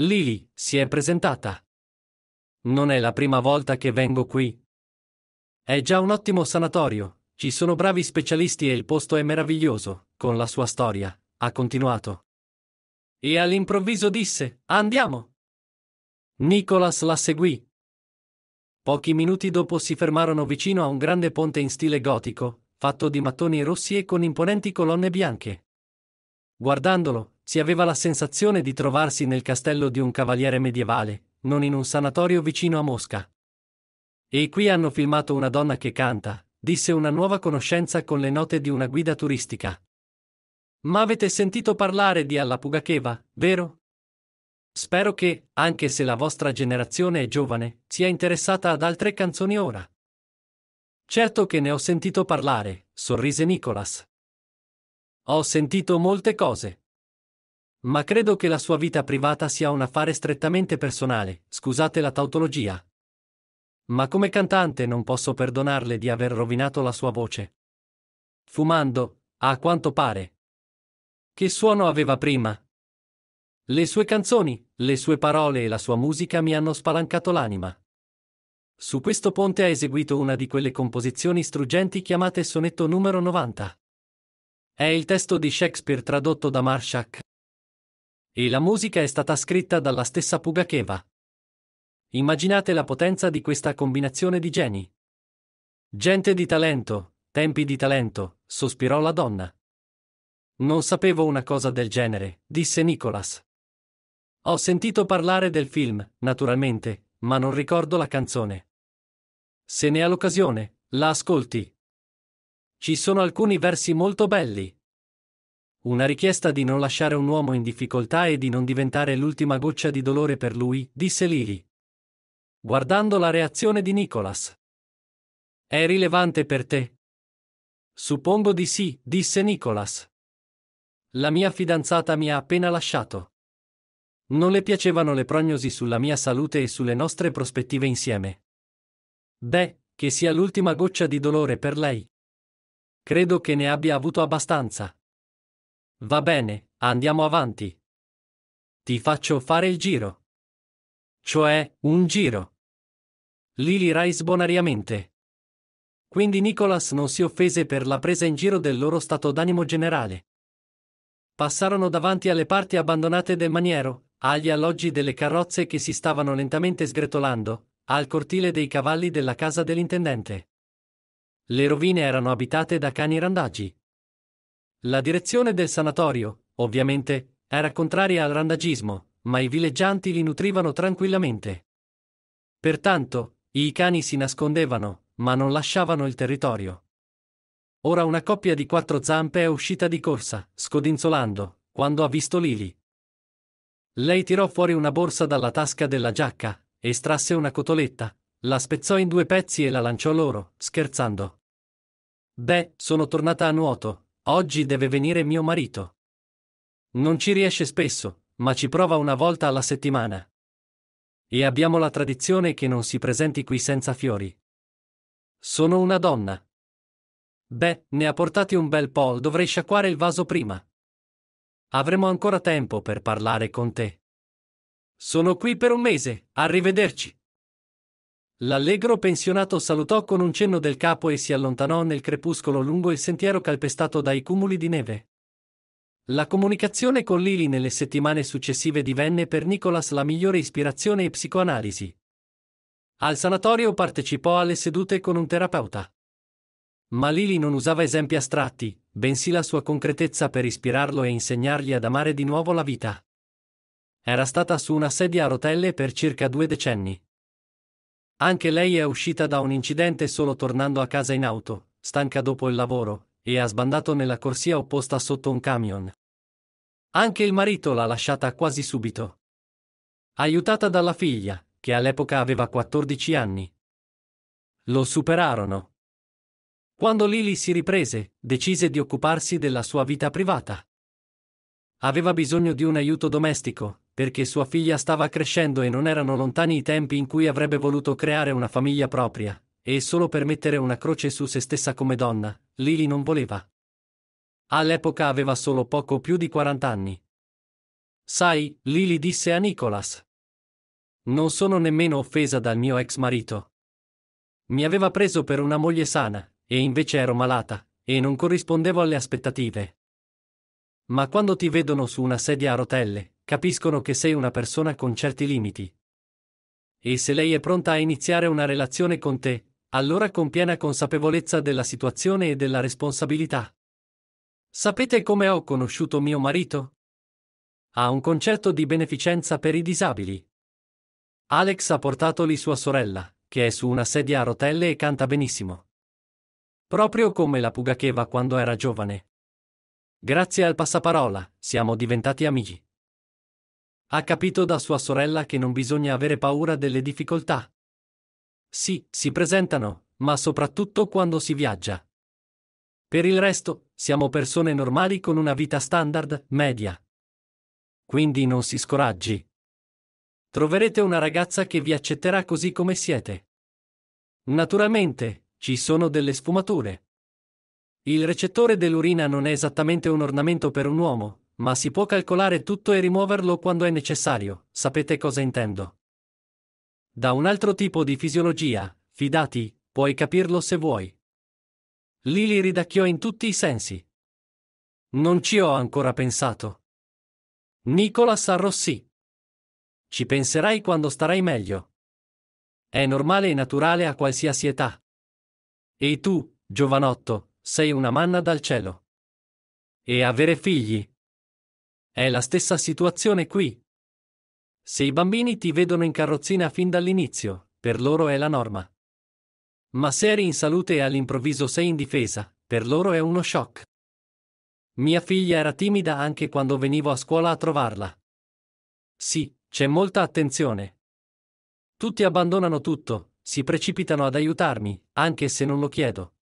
Lily si è presentata. Non è la prima volta che vengo qui. È già un ottimo sanatorio, ci sono bravi specialisti e il posto è meraviglioso, con la sua storia, ha continuato. E all'improvviso disse, andiamo. Nicholas la seguì. Pochi minuti dopo si fermarono vicino a un grande ponte in stile gotico, fatto di mattoni rossi e con imponenti colonne bianche. Guardandolo, si aveva la sensazione di trovarsi nel castello di un cavaliere medievale, non in un sanatorio vicino a Mosca. E qui hanno filmato una donna che canta, disse una nuova conoscenza con le note di una guida turistica. Ma avete sentito parlare di Alla Pugacheva, vero? Spero che, anche se la vostra generazione è giovane, sia interessata ad altre canzoni ora. Certo che ne ho sentito parlare, sorrise Nicholas. Ho sentito molte cose. Ma credo che la sua vita privata sia un affare strettamente personale, scusate la tautologia. Ma come cantante non posso perdonarle di aver rovinato la sua voce. Fumando, a quanto pare. Che suono aveva prima? Le sue canzoni, le sue parole e la sua musica mi hanno spalancato l'anima. Su questo ponte ha eseguito una di quelle composizioni struggenti chiamate sonetto numero 90. È il testo di Shakespeare tradotto da Marshak. E la musica è stata scritta dalla stessa Pugacheva. Immaginate la potenza di questa combinazione di geni. Gente di talento, tempi di talento, sospirò la donna. Non sapevo una cosa del genere, disse Nicholas. Ho sentito parlare del film, naturalmente, ma non ricordo la canzone. Se ne ha l'occasione, la ascolti. Ci sono alcuni versi molto belli. Una richiesta di non lasciare un uomo in difficoltà e di non diventare l'ultima goccia di dolore per lui, disse Lily. Guardando la reazione di Nicholas. È rilevante per te? Suppongo di sì, disse Nicholas. La mia fidanzata mi ha appena lasciato. Non le piacevano le prognosi sulla mia salute e sulle nostre prospettive insieme. Beh, che sia l'ultima goccia di dolore per lei. Credo che ne abbia avuto abbastanza. Va bene, andiamo avanti. Ti faccio fare il giro. Cioè, un giro. Lily Rice bonariamente. Quindi Nicholas non si offese per la presa in giro del loro stato d'animo generale passarono davanti alle parti abbandonate del maniero, agli alloggi delle carrozze che si stavano lentamente sgretolando, al cortile dei cavalli della casa dell'intendente. Le rovine erano abitate da cani randaggi. La direzione del sanatorio, ovviamente, era contraria al randagismo, ma i villeggianti li nutrivano tranquillamente. Pertanto, i cani si nascondevano, ma non lasciavano il territorio. Ora una coppia di quattro zampe è uscita di corsa, scodinzolando, quando ha visto Lili, lei tirò fuori una borsa dalla tasca della giacca, estrasse una cotoletta, la spezzò in due pezzi e la lanciò loro, scherzando. Beh, sono tornata a nuoto, oggi deve venire mio marito. Non ci riesce spesso, ma ci prova una volta alla settimana. E abbiamo la tradizione che non si presenti qui senza fiori. Sono una donna. Beh, ne ha portati un bel po', dovrei sciacquare il vaso prima. Avremo ancora tempo per parlare con te. Sono qui per un mese, arrivederci. L'allegro pensionato salutò con un cenno del capo e si allontanò nel crepuscolo lungo il sentiero calpestato dai cumuli di neve. La comunicazione con Lily nelle settimane successive divenne per Nicholas la migliore ispirazione e psicoanalisi. Al sanatorio partecipò alle sedute con un terapeuta. Ma Lili non usava esempi astratti, bensì la sua concretezza per ispirarlo e insegnargli ad amare di nuovo la vita. Era stata su una sedia a rotelle per circa due decenni. Anche lei è uscita da un incidente solo tornando a casa in auto, stanca dopo il lavoro, e ha sbandato nella corsia opposta sotto un camion. Anche il marito l'ha lasciata quasi subito. Aiutata dalla figlia, che all'epoca aveva 14 anni. Lo superarono, quando Lily si riprese, decise di occuparsi della sua vita privata. Aveva bisogno di un aiuto domestico, perché sua figlia stava crescendo e non erano lontani i tempi in cui avrebbe voluto creare una famiglia propria, e solo per mettere una croce su se stessa come donna, Lily non voleva. All'epoca aveva solo poco più di 40 anni. Sai, Lily disse a Nicholas. Non sono nemmeno offesa dal mio ex marito. Mi aveva preso per una moglie sana, e invece ero malata, e non corrispondevo alle aspettative. Ma quando ti vedono su una sedia a rotelle, capiscono che sei una persona con certi limiti. E se lei è pronta a iniziare una relazione con te, allora con piena consapevolezza della situazione e della responsabilità. Sapete come ho conosciuto mio marito? A un concerto di beneficenza per i disabili. Alex ha portato lì sua sorella, che è su una sedia a rotelle e canta benissimo proprio come la Pugacheva quando era giovane. Grazie al passaparola, siamo diventati amici. Ha capito da sua sorella che non bisogna avere paura delle difficoltà. Sì, si presentano, ma soprattutto quando si viaggia. Per il resto, siamo persone normali con una vita standard, media. Quindi non si scoraggi. Troverete una ragazza che vi accetterà così come siete. Naturalmente, ci sono delle sfumature. Il recettore dell'urina non è esattamente un ornamento per un uomo, ma si può calcolare tutto e rimuoverlo quando è necessario, sapete cosa intendo. Da un altro tipo di fisiologia, fidati, puoi capirlo se vuoi. Lily ridacchiò in tutti i sensi. Non ci ho ancora pensato. Nicolas arrossì. Ci penserai quando starai meglio. È normale e naturale a qualsiasi età. E tu, giovanotto, sei una manna dal cielo. E avere figli? È la stessa situazione qui. Se i bambini ti vedono in carrozzina fin dall'inizio, per loro è la norma. Ma se eri in salute e all'improvviso sei in difesa, per loro è uno shock. Mia figlia era timida anche quando venivo a scuola a trovarla. Sì, c'è molta attenzione. Tutti abbandonano tutto, si precipitano ad aiutarmi, anche se non lo chiedo.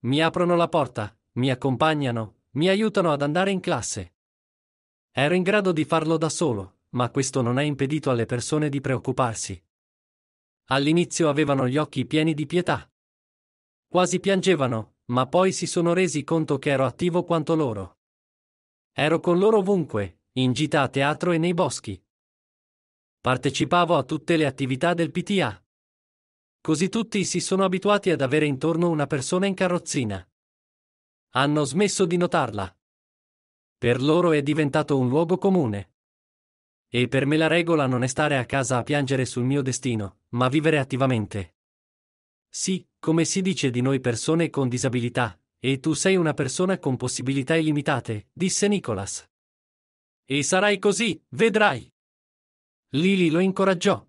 Mi aprono la porta, mi accompagnano, mi aiutano ad andare in classe. Ero in grado di farlo da solo, ma questo non ha impedito alle persone di preoccuparsi. All'inizio avevano gli occhi pieni di pietà. Quasi piangevano, ma poi si sono resi conto che ero attivo quanto loro. Ero con loro ovunque, in gita a teatro e nei boschi. Partecipavo a tutte le attività del PTA. Così tutti si sono abituati ad avere intorno una persona in carrozzina. Hanno smesso di notarla. Per loro è diventato un luogo comune. E per me la regola non è stare a casa a piangere sul mio destino, ma vivere attivamente. Sì, come si dice di noi persone con disabilità, e tu sei una persona con possibilità illimitate, disse Nicholas. E sarai così, vedrai. Lily lo incoraggiò.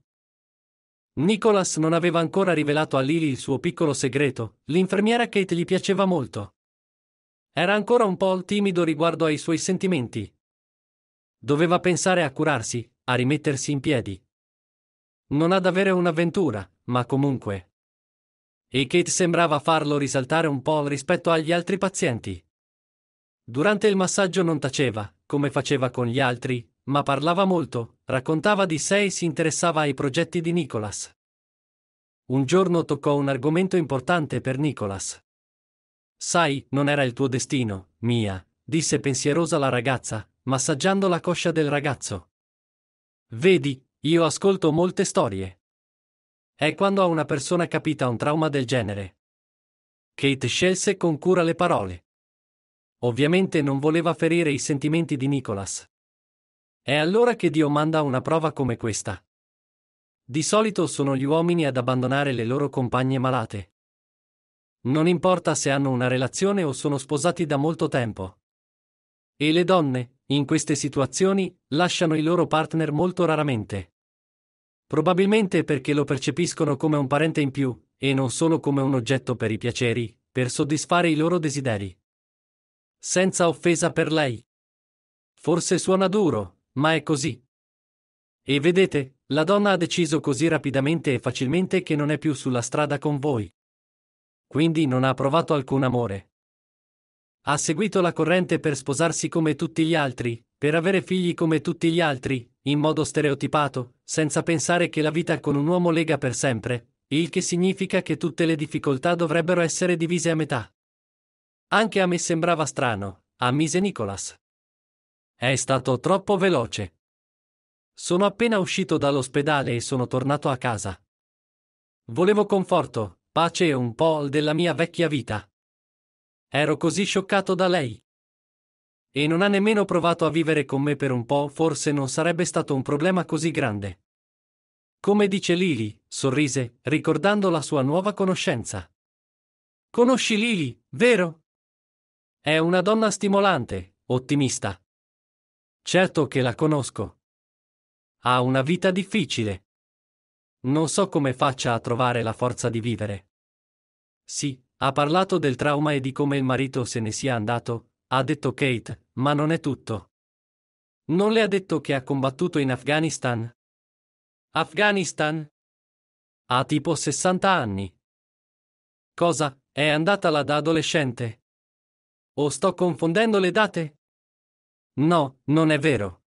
Nicholas non aveva ancora rivelato a Lily il suo piccolo segreto, l'infermiera Kate gli piaceva molto. Era ancora un po' timido riguardo ai suoi sentimenti. Doveva pensare a curarsi, a rimettersi in piedi. Non ad avere un'avventura, ma comunque. E Kate sembrava farlo risaltare un po' rispetto agli altri pazienti. Durante il massaggio non taceva, come faceva con gli altri, ma parlava molto, Raccontava di sé e si interessava ai progetti di Nicholas. Un giorno toccò un argomento importante per Nicholas. Sai, non era il tuo destino, mia, disse pensierosa la ragazza, massaggiando la coscia del ragazzo. Vedi, io ascolto molte storie. È quando a una persona capita un trauma del genere. Kate scelse con cura le parole. Ovviamente non voleva ferire i sentimenti di Nicholas. È allora che Dio manda una prova come questa. Di solito sono gli uomini ad abbandonare le loro compagne malate. Non importa se hanno una relazione o sono sposati da molto tempo. E le donne, in queste situazioni, lasciano i loro partner molto raramente. Probabilmente perché lo percepiscono come un parente in più, e non solo come un oggetto per i piaceri, per soddisfare i loro desideri. Senza offesa per lei. Forse suona duro, ma è così. E vedete, la donna ha deciso così rapidamente e facilmente che non è più sulla strada con voi. Quindi non ha provato alcun amore. Ha seguito la corrente per sposarsi come tutti gli altri, per avere figli come tutti gli altri, in modo stereotipato, senza pensare che la vita con un uomo lega per sempre, il che significa che tutte le difficoltà dovrebbero essere divise a metà. Anche a me sembrava strano, ammise Nicholas. È stato troppo veloce. Sono appena uscito dall'ospedale e sono tornato a casa. Volevo conforto, pace e un po' della mia vecchia vita. Ero così scioccato da lei. E non ha nemmeno provato a vivere con me per un po', forse non sarebbe stato un problema così grande. Come dice Lily, sorrise, ricordando la sua nuova conoscenza. Conosci Lily, vero? È una donna stimolante, ottimista. Certo che la conosco. Ha una vita difficile. Non so come faccia a trovare la forza di vivere. Sì, ha parlato del trauma e di come il marito se ne sia andato, ha detto Kate, ma non è tutto. Non le ha detto che ha combattuto in Afghanistan? Afghanistan? Ha tipo 60 anni. Cosa? È andata là da adolescente? O sto confondendo le date? No, non è vero.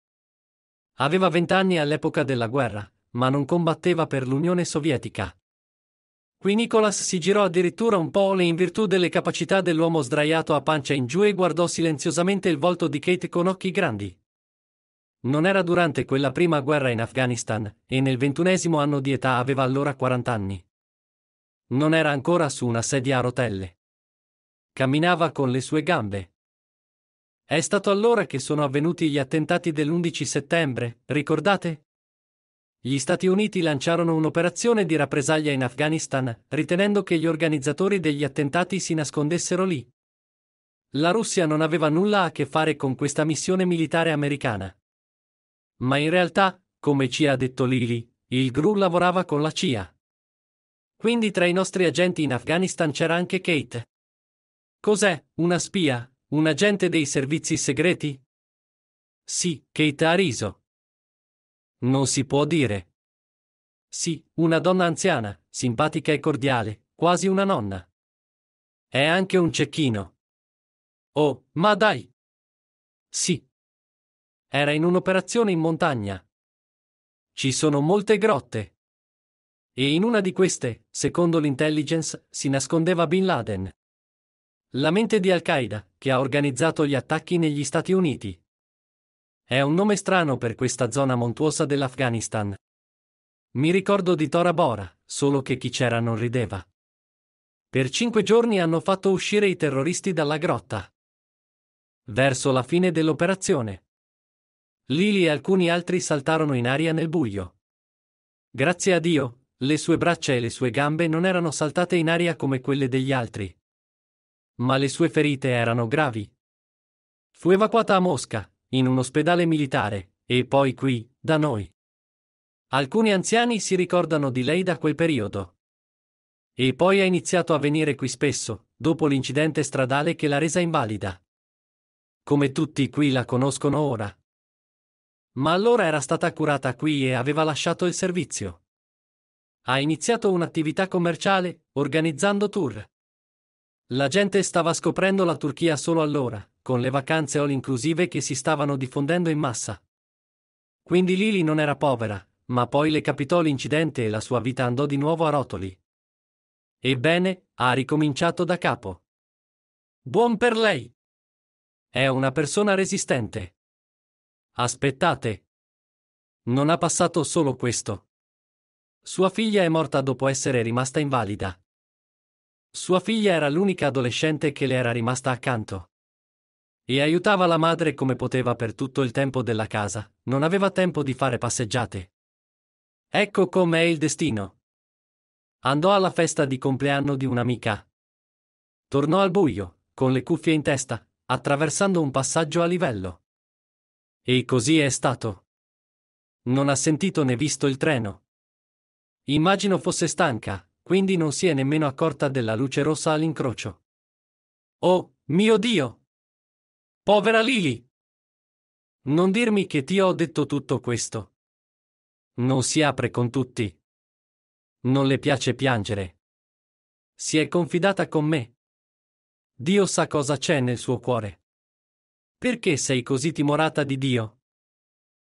Aveva vent'anni all'epoca della guerra, ma non combatteva per l'Unione Sovietica. Qui Nicholas si girò addirittura un po' e in virtù delle capacità dell'uomo sdraiato a pancia in giù e guardò silenziosamente il volto di Kate con occhi grandi. Non era durante quella prima guerra in Afghanistan, e nel ventunesimo anno di età aveva allora 40 anni. Non era ancora su una sedia a rotelle. Camminava con le sue gambe. È stato allora che sono avvenuti gli attentati dell'11 settembre, ricordate? Gli Stati Uniti lanciarono un'operazione di rappresaglia in Afghanistan, ritenendo che gli organizzatori degli attentati si nascondessero lì. La Russia non aveva nulla a che fare con questa missione militare americana. Ma in realtà, come ci ha detto Lili, il GRU lavorava con la CIA. Quindi tra i nostri agenti in Afghanistan c'era anche Kate. Cos'è, una spia, un agente dei servizi segreti? Sì, Kate ha riso. Non si può dire. Sì, una donna anziana, simpatica e cordiale, quasi una nonna. È anche un cecchino. Oh, ma dai! Sì. Era in un'operazione in montagna. Ci sono molte grotte. E in una di queste, secondo l'intelligence, si nascondeva Bin Laden. La mente di Al-Qaeda, che ha organizzato gli attacchi negli Stati Uniti. È un nome strano per questa zona montuosa dell'Afghanistan. Mi ricordo di Tora Bora, solo che chi c'era non rideva. Per cinque giorni hanno fatto uscire i terroristi dalla grotta. Verso la fine dell'operazione. Lily e alcuni altri saltarono in aria nel buio. Grazie a Dio, le sue braccia e le sue gambe non erano saltate in aria come quelle degli altri ma le sue ferite erano gravi. Fu evacuata a Mosca, in un ospedale militare, e poi qui, da noi. Alcuni anziani si ricordano di lei da quel periodo. E poi ha iniziato a venire qui spesso, dopo l'incidente stradale che l'ha resa invalida. Come tutti qui la conoscono ora. Ma allora era stata curata qui e aveva lasciato il servizio. Ha iniziato un'attività commerciale, organizzando tour. La gente stava scoprendo la Turchia solo allora, con le vacanze all inclusive che si stavano diffondendo in massa. Quindi Lili non era povera, ma poi le capitò l'incidente e la sua vita andò di nuovo a rotoli. Ebbene, ha ricominciato da capo. Buon per lei! È una persona resistente. Aspettate. Non ha passato solo questo. Sua figlia è morta dopo essere rimasta invalida. Sua figlia era l'unica adolescente che le era rimasta accanto. E aiutava la madre come poteva per tutto il tempo della casa, non aveva tempo di fare passeggiate. Ecco com'è il destino. Andò alla festa di compleanno di un'amica. Tornò al buio, con le cuffie in testa, attraversando un passaggio a livello. E così è stato. Non ha sentito né visto il treno. Immagino fosse stanca, quindi non si è nemmeno accorta della luce rossa all'incrocio. Oh, mio Dio! Povera Lily! Non dirmi che ti ho detto tutto questo. Non si apre con tutti. Non le piace piangere. Si è confidata con me. Dio sa cosa c'è nel suo cuore. Perché sei così timorata di Dio?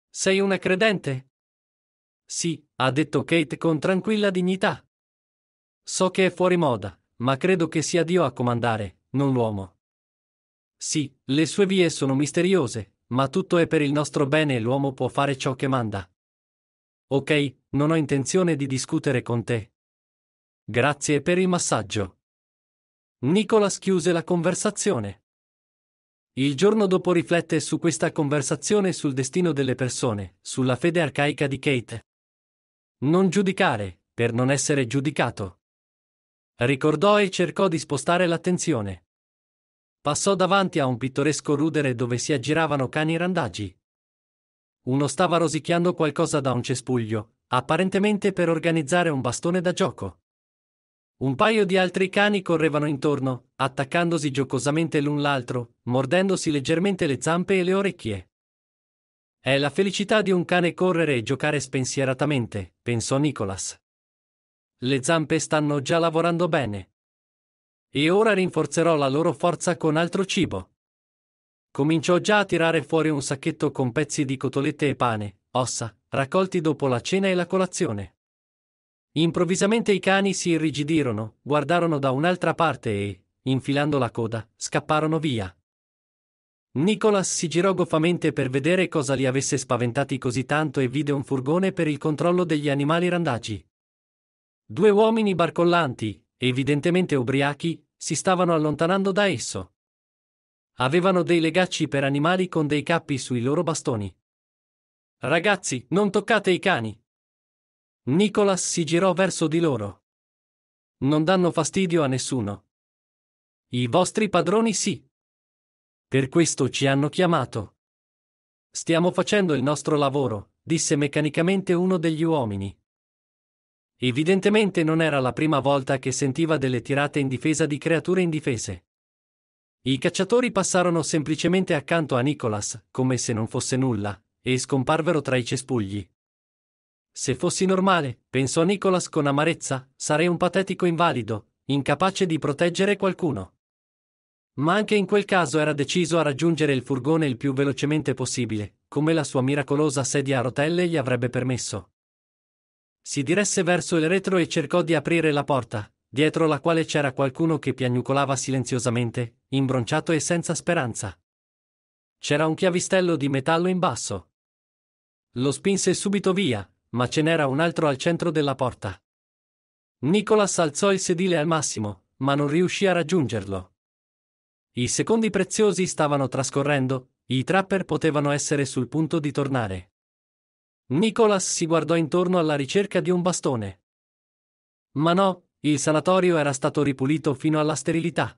Sei una credente? Sì, ha detto Kate con tranquilla dignità. So che è fuori moda, ma credo che sia Dio a comandare, non l'uomo. Sì, le sue vie sono misteriose, ma tutto è per il nostro bene e l'uomo può fare ciò che manda. Ok, non ho intenzione di discutere con te. Grazie per il massaggio. Nicholas chiuse la conversazione. Il giorno dopo riflette su questa conversazione sul destino delle persone, sulla fede arcaica di Kate. Non giudicare, per non essere giudicato. Ricordò e cercò di spostare l'attenzione. Passò davanti a un pittoresco rudere dove si aggiravano cani randaggi. Uno stava rosicchiando qualcosa da un cespuglio, apparentemente per organizzare un bastone da gioco. Un paio di altri cani correvano intorno, attaccandosi giocosamente l'un l'altro, mordendosi leggermente le zampe e le orecchie. È la felicità di un cane correre e giocare spensieratamente, pensò Nicholas. Le zampe stanno già lavorando bene. E ora rinforzerò la loro forza con altro cibo. Cominciò già a tirare fuori un sacchetto con pezzi di cotolette e pane, ossa, raccolti dopo la cena e la colazione. Improvvisamente i cani si irrigidirono, guardarono da un'altra parte e, infilando la coda, scapparono via. Nicholas si girò goffamente per vedere cosa li avesse spaventati così tanto e vide un furgone per il controllo degli animali randagi. Due uomini barcollanti, evidentemente ubriachi, si stavano allontanando da esso. Avevano dei legacci per animali con dei cappi sui loro bastoni. Ragazzi, non toccate i cani. Nicholas si girò verso di loro. Non danno fastidio a nessuno. I vostri padroni sì. Per questo ci hanno chiamato. Stiamo facendo il nostro lavoro, disse meccanicamente uno degli uomini. Evidentemente non era la prima volta che sentiva delle tirate in difesa di creature indifese. I cacciatori passarono semplicemente accanto a Nicholas, come se non fosse nulla, e scomparvero tra i cespugli. Se fossi normale, pensò Nicholas con amarezza, sarei un patetico invalido, incapace di proteggere qualcuno. Ma anche in quel caso era deciso a raggiungere il furgone il più velocemente possibile, come la sua miracolosa sedia a rotelle gli avrebbe permesso. Si diresse verso il retro e cercò di aprire la porta, dietro la quale c'era qualcuno che piagnucolava silenziosamente, imbronciato e senza speranza. C'era un chiavistello di metallo in basso. Lo spinse subito via, ma ce n'era un altro al centro della porta. Nicholas alzò il sedile al massimo, ma non riuscì a raggiungerlo. I secondi preziosi stavano trascorrendo, i trapper potevano essere sul punto di tornare. Nicholas si guardò intorno alla ricerca di un bastone. Ma no, il sanatorio era stato ripulito fino alla sterilità.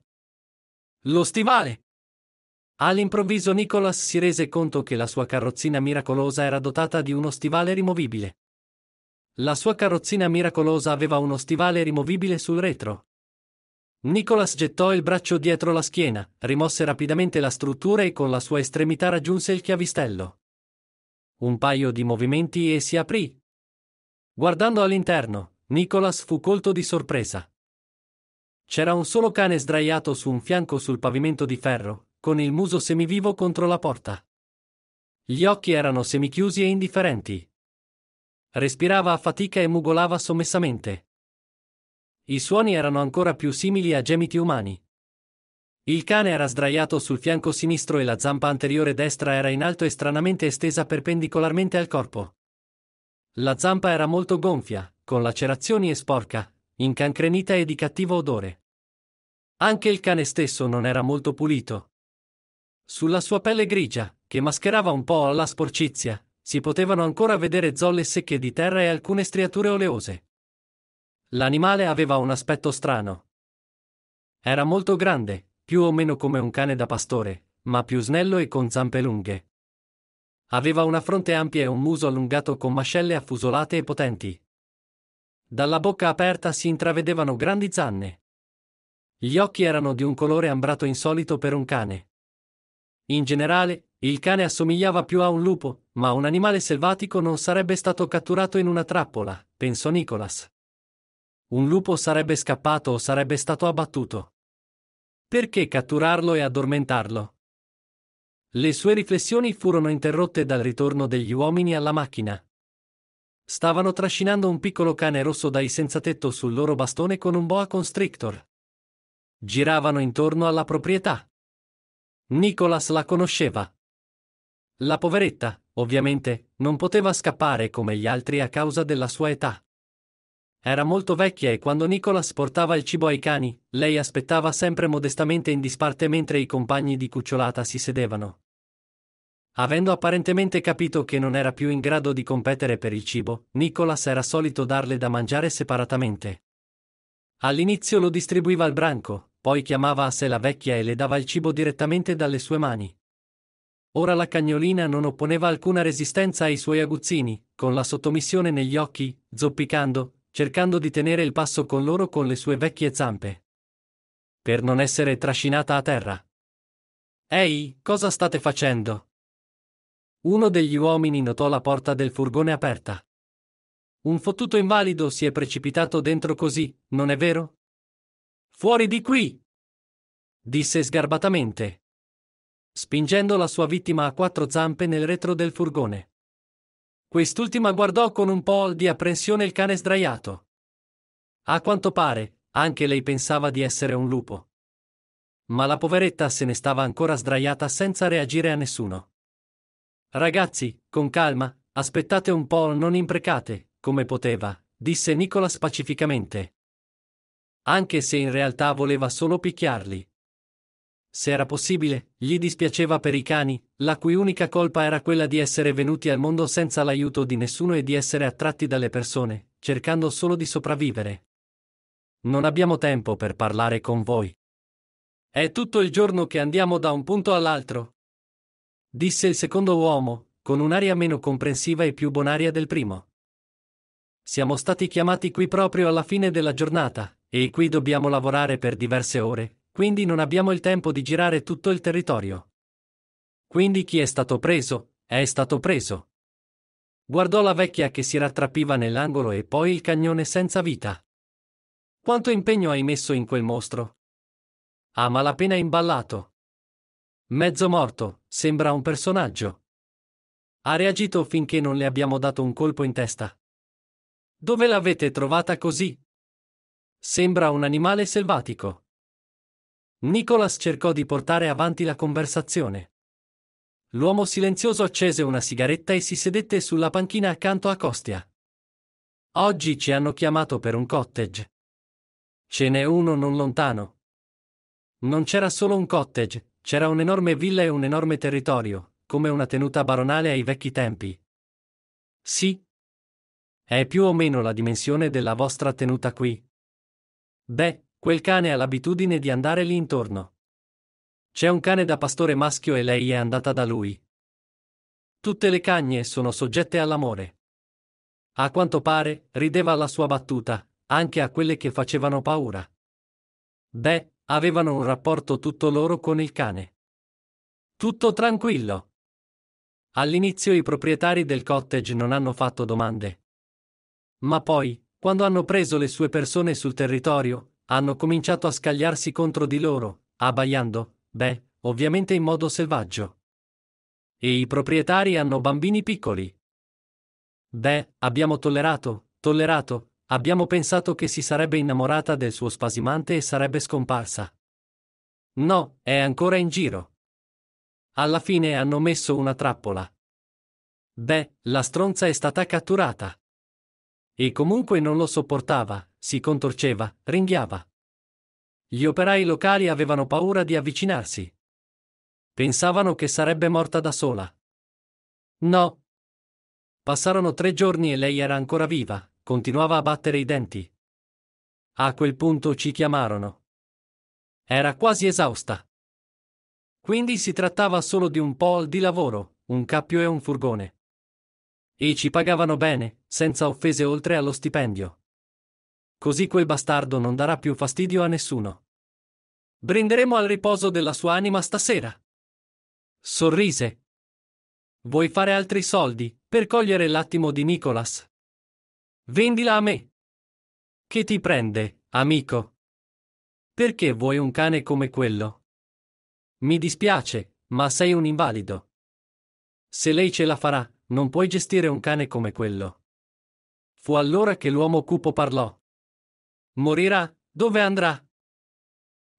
Lo stivale! All'improvviso Nicholas si rese conto che la sua carrozzina miracolosa era dotata di uno stivale rimovibile. La sua carrozzina miracolosa aveva uno stivale rimovibile sul retro. Nicholas gettò il braccio dietro la schiena, rimosse rapidamente la struttura e con la sua estremità raggiunse il chiavistello un paio di movimenti e si aprì. Guardando all'interno, Nicholas fu colto di sorpresa. C'era un solo cane sdraiato su un fianco sul pavimento di ferro, con il muso semivivo contro la porta. Gli occhi erano semichiusi e indifferenti. Respirava a fatica e mugolava sommessamente. I suoni erano ancora più simili a gemiti umani. Il cane era sdraiato sul fianco sinistro e la zampa anteriore destra era in alto e stranamente estesa perpendicolarmente al corpo. La zampa era molto gonfia, con lacerazioni e sporca, incancrenita e di cattivo odore. Anche il cane stesso non era molto pulito. Sulla sua pelle grigia, che mascherava un po' la sporcizia, si potevano ancora vedere zolle secche di terra e alcune striature oleose. L'animale aveva un aspetto strano. Era molto grande, più o meno come un cane da pastore, ma più snello e con zampe lunghe. Aveva una fronte ampia e un muso allungato con mascelle affusolate e potenti. Dalla bocca aperta si intravedevano grandi zanne. Gli occhi erano di un colore ambrato insolito per un cane. In generale, il cane assomigliava più a un lupo, ma un animale selvatico non sarebbe stato catturato in una trappola, pensò Nicholas. Un lupo sarebbe scappato o sarebbe stato abbattuto. Perché catturarlo e addormentarlo? Le sue riflessioni furono interrotte dal ritorno degli uomini alla macchina. Stavano trascinando un piccolo cane rosso dai senzatetto sul loro bastone con un boa constrictor. Giravano intorno alla proprietà. Nicholas la conosceva. La poveretta, ovviamente, non poteva scappare come gli altri a causa della sua età. Era molto vecchia e quando Nicholas portava il cibo ai cani, lei aspettava sempre modestamente in disparte mentre i compagni di cucciolata si sedevano. Avendo apparentemente capito che non era più in grado di competere per il cibo, Nicholas era solito darle da mangiare separatamente. All'inizio lo distribuiva al branco, poi chiamava a sé la vecchia e le dava il cibo direttamente dalle sue mani. Ora la cagnolina non opponeva alcuna resistenza ai suoi aguzzini, con la sottomissione negli occhi, zoppicando, cercando di tenere il passo con loro con le sue vecchie zampe. Per non essere trascinata a terra. Ehi, cosa state facendo? Uno degli uomini notò la porta del furgone aperta. Un fottuto invalido si è precipitato dentro così, non è vero? Fuori di qui! disse sgarbatamente, spingendo la sua vittima a quattro zampe nel retro del furgone. Quest'ultima guardò con un po' di apprensione il cane sdraiato. A quanto pare, anche lei pensava di essere un lupo. Ma la poveretta se ne stava ancora sdraiata senza reagire a nessuno. Ragazzi, con calma, aspettate un po', non imprecate, come poteva, disse Nicolas pacificamente. Anche se in realtà voleva solo picchiarli, se era possibile, gli dispiaceva per i cani, la cui unica colpa era quella di essere venuti al mondo senza l'aiuto di nessuno e di essere attratti dalle persone, cercando solo di sopravvivere. Non abbiamo tempo per parlare con voi. È tutto il giorno che andiamo da un punto all'altro. Disse il secondo uomo, con un'aria meno comprensiva e più bonaria del primo. Siamo stati chiamati qui proprio alla fine della giornata, e qui dobbiamo lavorare per diverse ore, quindi non abbiamo il tempo di girare tutto il territorio. Quindi chi è stato preso, è stato preso. Guardò la vecchia che si rattrappiva nell'angolo e poi il cagnone senza vita. Quanto impegno hai messo in quel mostro? Ha malapena imballato. Mezzo morto, sembra un personaggio. Ha reagito finché non le abbiamo dato un colpo in testa. Dove l'avete trovata così? Sembra un animale selvatico. Nicholas cercò di portare avanti la conversazione. L'uomo silenzioso accese una sigaretta e si sedette sulla panchina accanto a Costia. Oggi ci hanno chiamato per un cottage. Ce n'è uno non lontano. Non c'era solo un cottage, c'era un'enorme villa e un enorme territorio, come una tenuta baronale ai vecchi tempi. Sì. È più o meno la dimensione della vostra tenuta qui. Beh, Quel cane ha l'abitudine di andare lì intorno. C'è un cane da pastore maschio e lei è andata da lui. Tutte le cagne sono soggette all'amore. A quanto pare, rideva alla sua battuta, anche a quelle che facevano paura. Beh, avevano un rapporto tutto loro con il cane. Tutto tranquillo. All'inizio i proprietari del cottage non hanno fatto domande. Ma poi, quando hanno preso le sue persone sul territorio, hanno cominciato a scagliarsi contro di loro, abbaiando, beh, ovviamente in modo selvaggio. E i proprietari hanno bambini piccoli. Beh, abbiamo tollerato, tollerato, abbiamo pensato che si sarebbe innamorata del suo spasimante e sarebbe scomparsa. No, è ancora in giro. Alla fine hanno messo una trappola. Beh, la stronza è stata catturata. E comunque non lo sopportava, si contorceva, ringhiava. Gli operai locali avevano paura di avvicinarsi. Pensavano che sarebbe morta da sola. No. Passarono tre giorni e lei era ancora viva, continuava a battere i denti. A quel punto ci chiamarono. Era quasi esausta. Quindi si trattava solo di un po' di lavoro, un cappio e un furgone. E ci pagavano bene, senza offese oltre allo stipendio. Così quel bastardo non darà più fastidio a nessuno. Brinderemo al riposo della sua anima stasera. Sorrise. Vuoi fare altri soldi, per cogliere l'attimo di Nicholas? Vendila a me. Che ti prende, amico? Perché vuoi un cane come quello? Mi dispiace, ma sei un invalido. Se lei ce la farà, non puoi gestire un cane come quello. Fu allora che l'uomo cupo parlò. Morirà, dove andrà?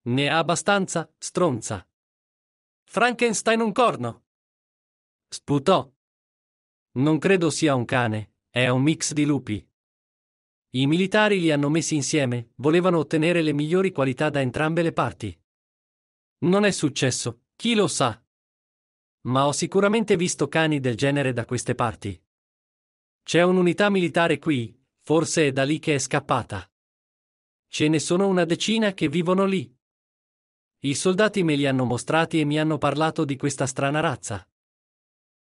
Ne ha abbastanza, stronza. Frankenstein un corno. Sputò. Non credo sia un cane, è un mix di lupi. I militari li hanno messi insieme, volevano ottenere le migliori qualità da entrambe le parti. Non è successo, chi lo sa? Ma ho sicuramente visto cani del genere da queste parti. C'è un'unità militare qui, forse è da lì che è scappata. Ce ne sono una decina che vivono lì. I soldati me li hanno mostrati e mi hanno parlato di questa strana razza.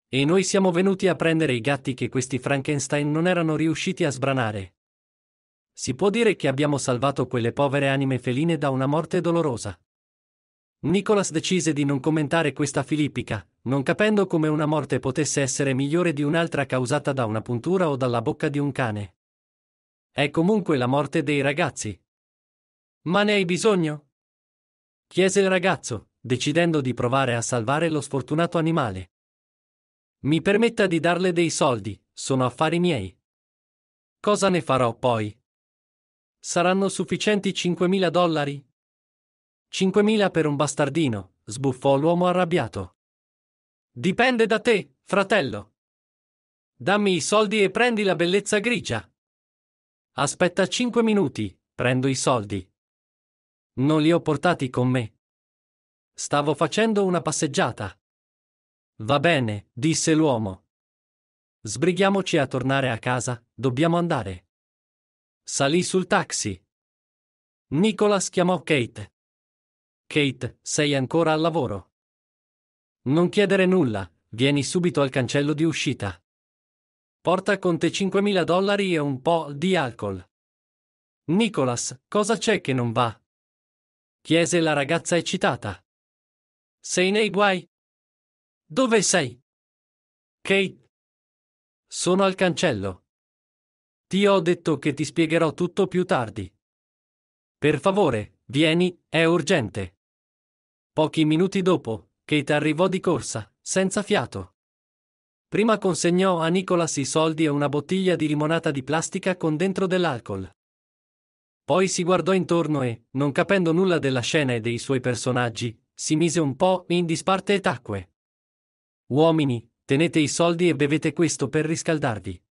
E noi siamo venuti a prendere i gatti che questi Frankenstein non erano riusciti a sbranare. Si può dire che abbiamo salvato quelle povere anime feline da una morte dolorosa. Nicholas decise di non commentare questa filippica, non capendo come una morte potesse essere migliore di un'altra causata da una puntura o dalla bocca di un cane. È comunque la morte dei ragazzi. Ma ne hai bisogno? chiese il ragazzo, decidendo di provare a salvare lo sfortunato animale. Mi permetta di darle dei soldi, sono affari miei. Cosa ne farò poi? Saranno sufficienti 5.000 dollari? 5.000 per un bastardino, sbuffò l'uomo arrabbiato. Dipende da te, fratello. Dammi i soldi e prendi la bellezza grigia. Aspetta cinque minuti, prendo i soldi. Non li ho portati con me. Stavo facendo una passeggiata. Va bene, disse l'uomo. Sbrighiamoci a tornare a casa, dobbiamo andare. Salì sul taxi. Nicholas chiamò Kate. Kate, sei ancora al lavoro? Non chiedere nulla, vieni subito al cancello di uscita. Porta con te 5.000 dollari e un po' di alcol. Nicholas, cosa c'è che non va? Chiese la ragazza eccitata. Sei nei guai? Dove sei? Kate. Sono al cancello. Ti ho detto che ti spiegherò tutto più tardi. Per favore, vieni, è urgente. Pochi minuti dopo, Kate arrivò di corsa, senza fiato. Prima consegnò a Nicholas i soldi e una bottiglia di limonata di plastica con dentro dell'alcol. Poi si guardò intorno e, non capendo nulla della scena e dei suoi personaggi, si mise un po' in disparte e tacque. Uomini, tenete i soldi e bevete questo per riscaldarvi.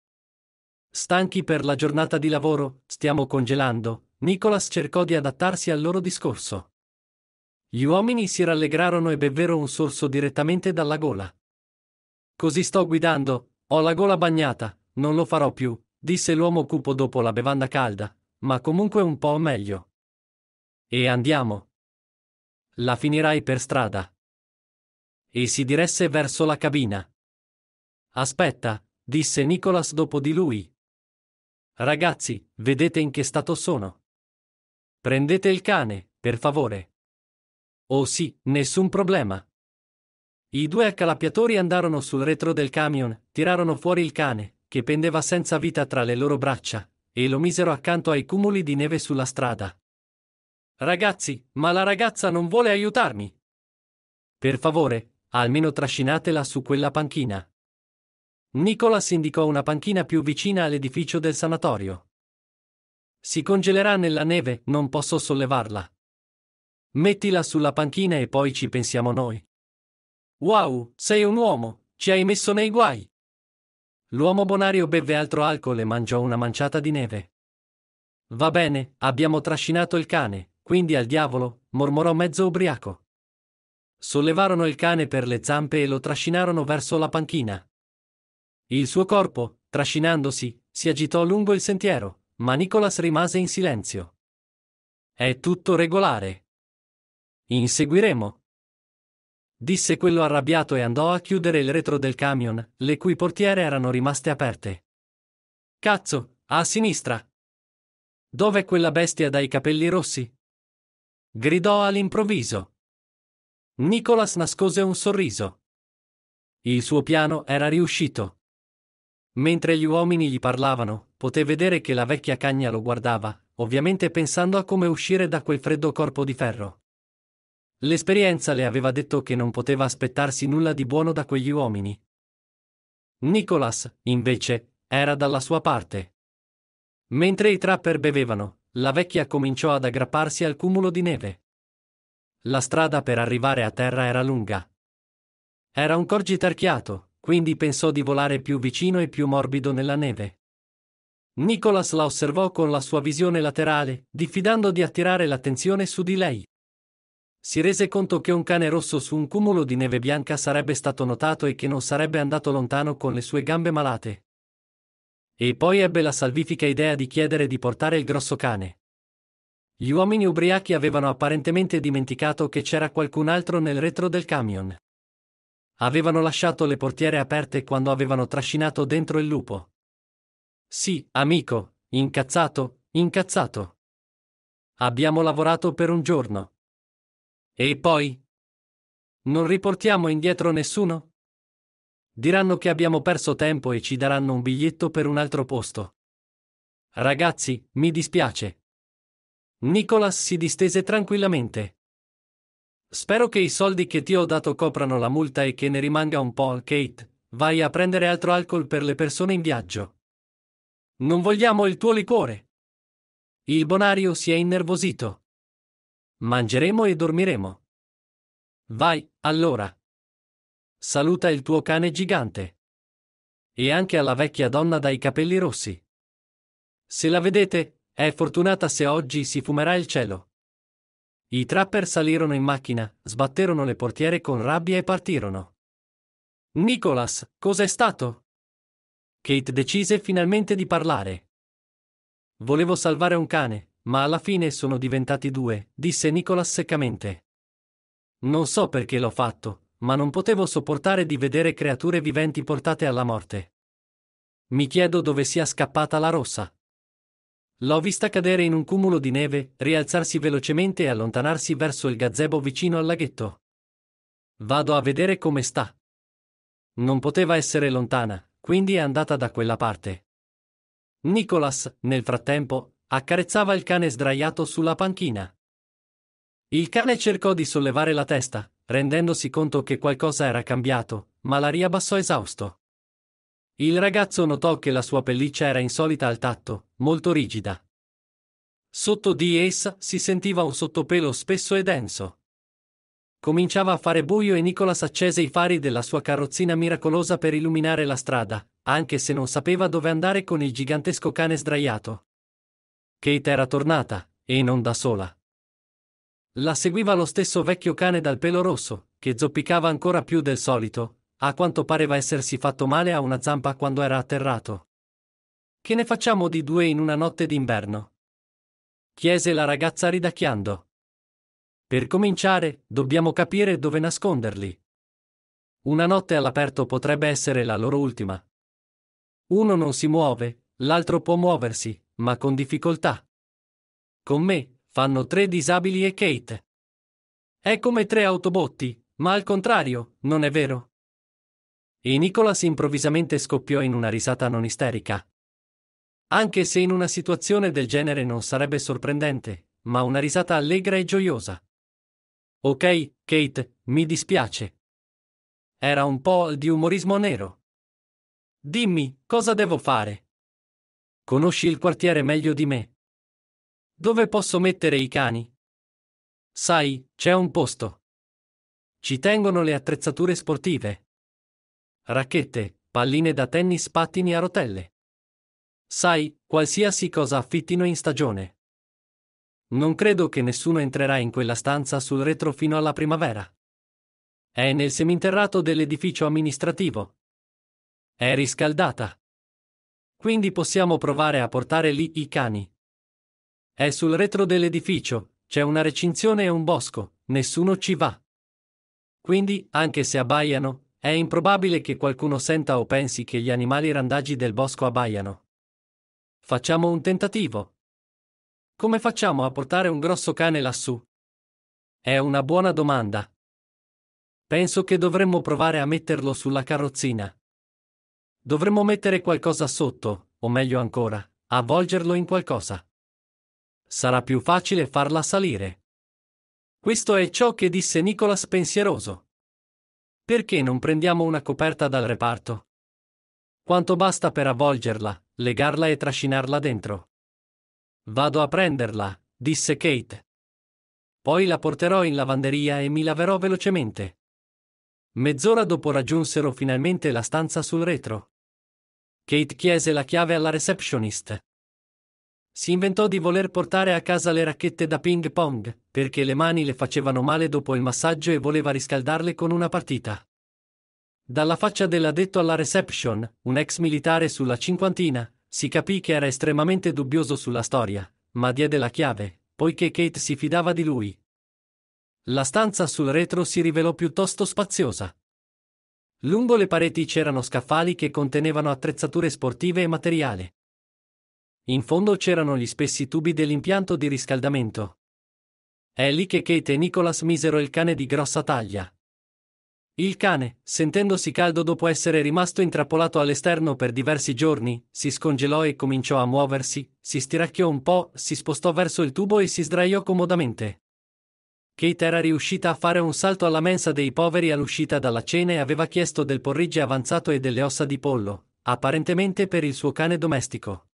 Stanchi per la giornata di lavoro, stiamo congelando, Nicholas cercò di adattarsi al loro discorso. Gli uomini si rallegrarono e bevvero un sorso direttamente dalla gola. Così sto guidando, ho la gola bagnata, non lo farò più, disse l'uomo cupo dopo la bevanda calda, ma comunque un po' meglio. E andiamo. La finirai per strada. E si diresse verso la cabina. Aspetta, disse Nicholas dopo di lui. Ragazzi, vedete in che stato sono. Prendete il cane, per favore. Oh sì, nessun problema. I due accalappiatori andarono sul retro del camion, tirarono fuori il cane, che pendeva senza vita tra le loro braccia, e lo misero accanto ai cumuli di neve sulla strada. Ragazzi, ma la ragazza non vuole aiutarmi. Per favore, almeno trascinatela su quella panchina. Nicholas indicò una panchina più vicina all'edificio del sanatorio. Si congelerà nella neve, non posso sollevarla. Mettila sulla panchina e poi ci pensiamo noi. Wow, sei un uomo, ci hai messo nei guai. L'uomo bonario beve altro alcol e mangiò una manciata di neve. Va bene, abbiamo trascinato il cane, quindi al diavolo, mormorò mezzo ubriaco. Sollevarono il cane per le zampe e lo trascinarono verso la panchina. Il suo corpo, trascinandosi, si agitò lungo il sentiero, ma Nicholas rimase in silenzio. È tutto regolare. Inseguiremo. Disse quello arrabbiato e andò a chiudere il retro del camion, le cui portiere erano rimaste aperte. Cazzo, a sinistra. Dov'è quella bestia dai capelli rossi? Gridò all'improvviso. Nicholas nascose un sorriso. Il suo piano era riuscito. Mentre gli uomini gli parlavano, poté vedere che la vecchia cagna lo guardava, ovviamente pensando a come uscire da quel freddo corpo di ferro. L'esperienza le aveva detto che non poteva aspettarsi nulla di buono da quegli uomini. Nicholas, invece, era dalla sua parte. Mentre i trapper bevevano, la vecchia cominciò ad aggrapparsi al cumulo di neve. La strada per arrivare a terra era lunga. Era un corgitarchiato, quindi pensò di volare più vicino e più morbido nella neve. Nicholas la osservò con la sua visione laterale, diffidando di attirare l'attenzione su di lei. Si rese conto che un cane rosso su un cumulo di neve bianca sarebbe stato notato e che non sarebbe andato lontano con le sue gambe malate. E poi ebbe la salvifica idea di chiedere di portare il grosso cane. Gli uomini ubriachi avevano apparentemente dimenticato che c'era qualcun altro nel retro del camion. Avevano lasciato le portiere aperte quando avevano trascinato dentro il lupo. Sì, amico, incazzato, incazzato. Abbiamo lavorato per un giorno, e poi? Non riportiamo indietro nessuno? Diranno che abbiamo perso tempo e ci daranno un biglietto per un altro posto. Ragazzi, mi dispiace. Nicholas si distese tranquillamente. Spero che i soldi che ti ho dato coprano la multa e che ne rimanga un po', Kate. Vai a prendere altro alcol per le persone in viaggio. Non vogliamo il tuo liquore. Il bonario si è innervosito. Mangeremo e dormiremo. Vai, allora. Saluta il tuo cane gigante. E anche alla vecchia donna dai capelli rossi. Se la vedete, è fortunata se oggi si fumerà il cielo. I trapper salirono in macchina, sbatterono le portiere con rabbia e partirono. Nicholas, cos'è stato? Kate decise finalmente di parlare. Volevo salvare un cane, ma alla fine sono diventati due, disse Nicholas seccamente. Non so perché l'ho fatto, ma non potevo sopportare di vedere creature viventi portate alla morte. Mi chiedo dove sia scappata la rossa. L'ho vista cadere in un cumulo di neve, rialzarsi velocemente e allontanarsi verso il gazebo vicino al laghetto. Vado a vedere come sta. Non poteva essere lontana, quindi è andata da quella parte. Nicholas, nel frattempo, Accarezzava il cane sdraiato sulla panchina. Il cane cercò di sollevare la testa, rendendosi conto che qualcosa era cambiato, ma la riabbassò esausto. Il ragazzo notò che la sua pelliccia era insolita al tatto, molto rigida. Sotto di essa si sentiva un sottopelo spesso e denso. Cominciava a fare buio e Nicolas accese i fari della sua carrozzina miracolosa per illuminare la strada, anche se non sapeva dove andare con il gigantesco cane sdraiato. Kate era tornata, e non da sola. La seguiva lo stesso vecchio cane dal pelo rosso, che zoppicava ancora più del solito, a quanto pareva essersi fatto male a una zampa quando era atterrato. Che ne facciamo di due in una notte d'inverno? chiese la ragazza ridacchiando. Per cominciare, dobbiamo capire dove nasconderli. Una notte all'aperto potrebbe essere la loro ultima. Uno non si muove, l'altro può muoversi, ma con difficoltà. Con me, fanno tre disabili e Kate. È come tre autobotti, ma al contrario, non è vero? E Nicholas improvvisamente scoppiò in una risata non isterica. Anche se in una situazione del genere non sarebbe sorprendente, ma una risata allegra e gioiosa. Ok, Kate, mi dispiace. Era un po' di umorismo nero. Dimmi, cosa devo fare? Conosci il quartiere meglio di me. Dove posso mettere i cani? Sai, c'è un posto. Ci tengono le attrezzature sportive. Racchette, palline da tennis, pattini a rotelle. Sai, qualsiasi cosa affittino in stagione. Non credo che nessuno entrerà in quella stanza sul retro fino alla primavera. È nel seminterrato dell'edificio amministrativo. È riscaldata. Quindi possiamo provare a portare lì i cani. È sul retro dell'edificio, c'è una recinzione e un bosco, nessuno ci va. Quindi, anche se abbaiano, è improbabile che qualcuno senta o pensi che gli animali randagi del bosco abbaiano. Facciamo un tentativo. Come facciamo a portare un grosso cane lassù? È una buona domanda. Penso che dovremmo provare a metterlo sulla carrozzina. Dovremmo mettere qualcosa sotto, o meglio ancora, avvolgerlo in qualcosa. Sarà più facile farla salire. Questo è ciò che disse Nicolas pensieroso. Perché non prendiamo una coperta dal reparto? Quanto basta per avvolgerla, legarla e trascinarla dentro? Vado a prenderla, disse Kate. Poi la porterò in lavanderia e mi laverò velocemente. Mezz'ora dopo raggiunsero finalmente la stanza sul retro. Kate chiese la chiave alla receptionist. Si inventò di voler portare a casa le racchette da ping pong, perché le mani le facevano male dopo il massaggio e voleva riscaldarle con una partita. Dalla faccia dell'addetto alla reception, un ex militare sulla cinquantina, si capì che era estremamente dubbioso sulla storia, ma diede la chiave, poiché Kate si fidava di lui. La stanza sul retro si rivelò piuttosto spaziosa. Lungo le pareti c'erano scaffali che contenevano attrezzature sportive e materiale. In fondo c'erano gli spessi tubi dell'impianto di riscaldamento. È lì che Kate e Nicholas misero il cane di grossa taglia. Il cane, sentendosi caldo dopo essere rimasto intrappolato all'esterno per diversi giorni, si scongelò e cominciò a muoversi, si stiracchiò un po', si spostò verso il tubo e si sdraiò comodamente. Kate era riuscita a fare un salto alla mensa dei poveri all'uscita dalla cena e aveva chiesto del porridge avanzato e delle ossa di pollo, apparentemente per il suo cane domestico.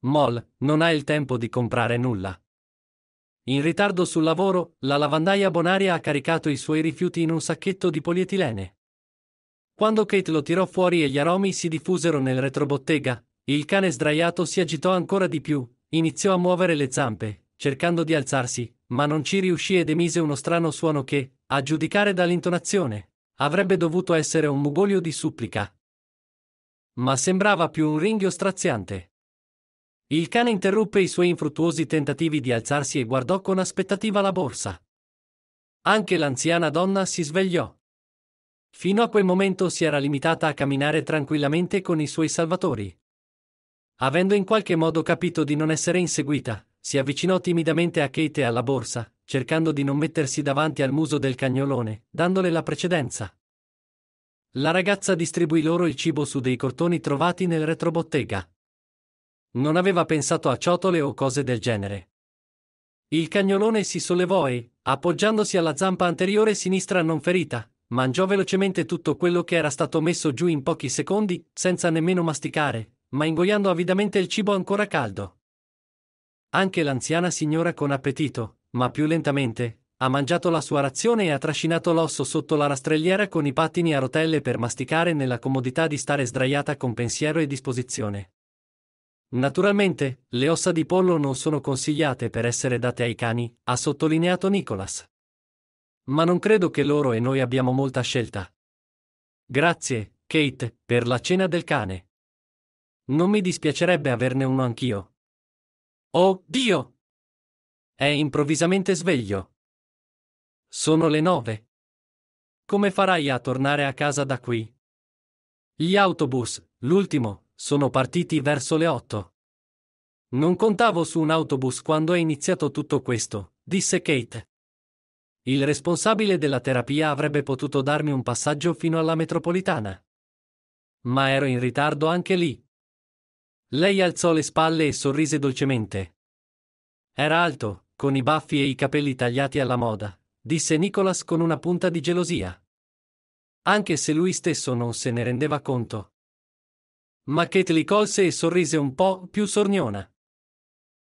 Moll non ha il tempo di comprare nulla. In ritardo sul lavoro, la lavandaia bonaria ha caricato i suoi rifiuti in un sacchetto di polietilene. Quando Kate lo tirò fuori e gli aromi si diffusero nel retrobottega, il cane sdraiato si agitò ancora di più, iniziò a muovere le zampe, cercando di alzarsi, ma non ci riuscì ed emise uno strano suono che, a giudicare dall'intonazione, avrebbe dovuto essere un mugolio di supplica. Ma sembrava più un ringhio straziante. Il cane interruppe i suoi infruttuosi tentativi di alzarsi e guardò con aspettativa la borsa. Anche l'anziana donna si svegliò. Fino a quel momento si era limitata a camminare tranquillamente con i suoi salvatori. Avendo in qualche modo capito di non essere inseguita, si avvicinò timidamente a Kate e alla borsa, cercando di non mettersi davanti al muso del cagnolone, dandole la precedenza. La ragazza distribuì loro il cibo su dei cortoni trovati nel retrobottega. Non aveva pensato a ciotole o cose del genere. Il cagnolone si sollevò e, appoggiandosi alla zampa anteriore sinistra non ferita, mangiò velocemente tutto quello che era stato messo giù in pochi secondi, senza nemmeno masticare, ma ingoiando avidamente il cibo ancora caldo. Anche l'anziana signora con appetito, ma più lentamente, ha mangiato la sua razione e ha trascinato l'osso sotto la rastrelliera con i pattini a rotelle per masticare nella comodità di stare sdraiata con pensiero e disposizione. Naturalmente, le ossa di pollo non sono consigliate per essere date ai cani, ha sottolineato Nicholas. Ma non credo che loro e noi abbiamo molta scelta. Grazie, Kate, per la cena del cane. Non mi dispiacerebbe averne uno anch'io, Oh Dio! È improvvisamente sveglio. Sono le nove. Come farai a tornare a casa da qui? Gli autobus, l'ultimo, sono partiti verso le otto. Non contavo su un autobus quando è iniziato tutto questo, disse Kate. Il responsabile della terapia avrebbe potuto darmi un passaggio fino alla metropolitana. Ma ero in ritardo anche lì, lei alzò le spalle e sorrise dolcemente. Era alto, con i baffi e i capelli tagliati alla moda, disse Nicholas con una punta di gelosia. Anche se lui stesso non se ne rendeva conto. Ma Kate li colse e sorrise un po' più sorniona.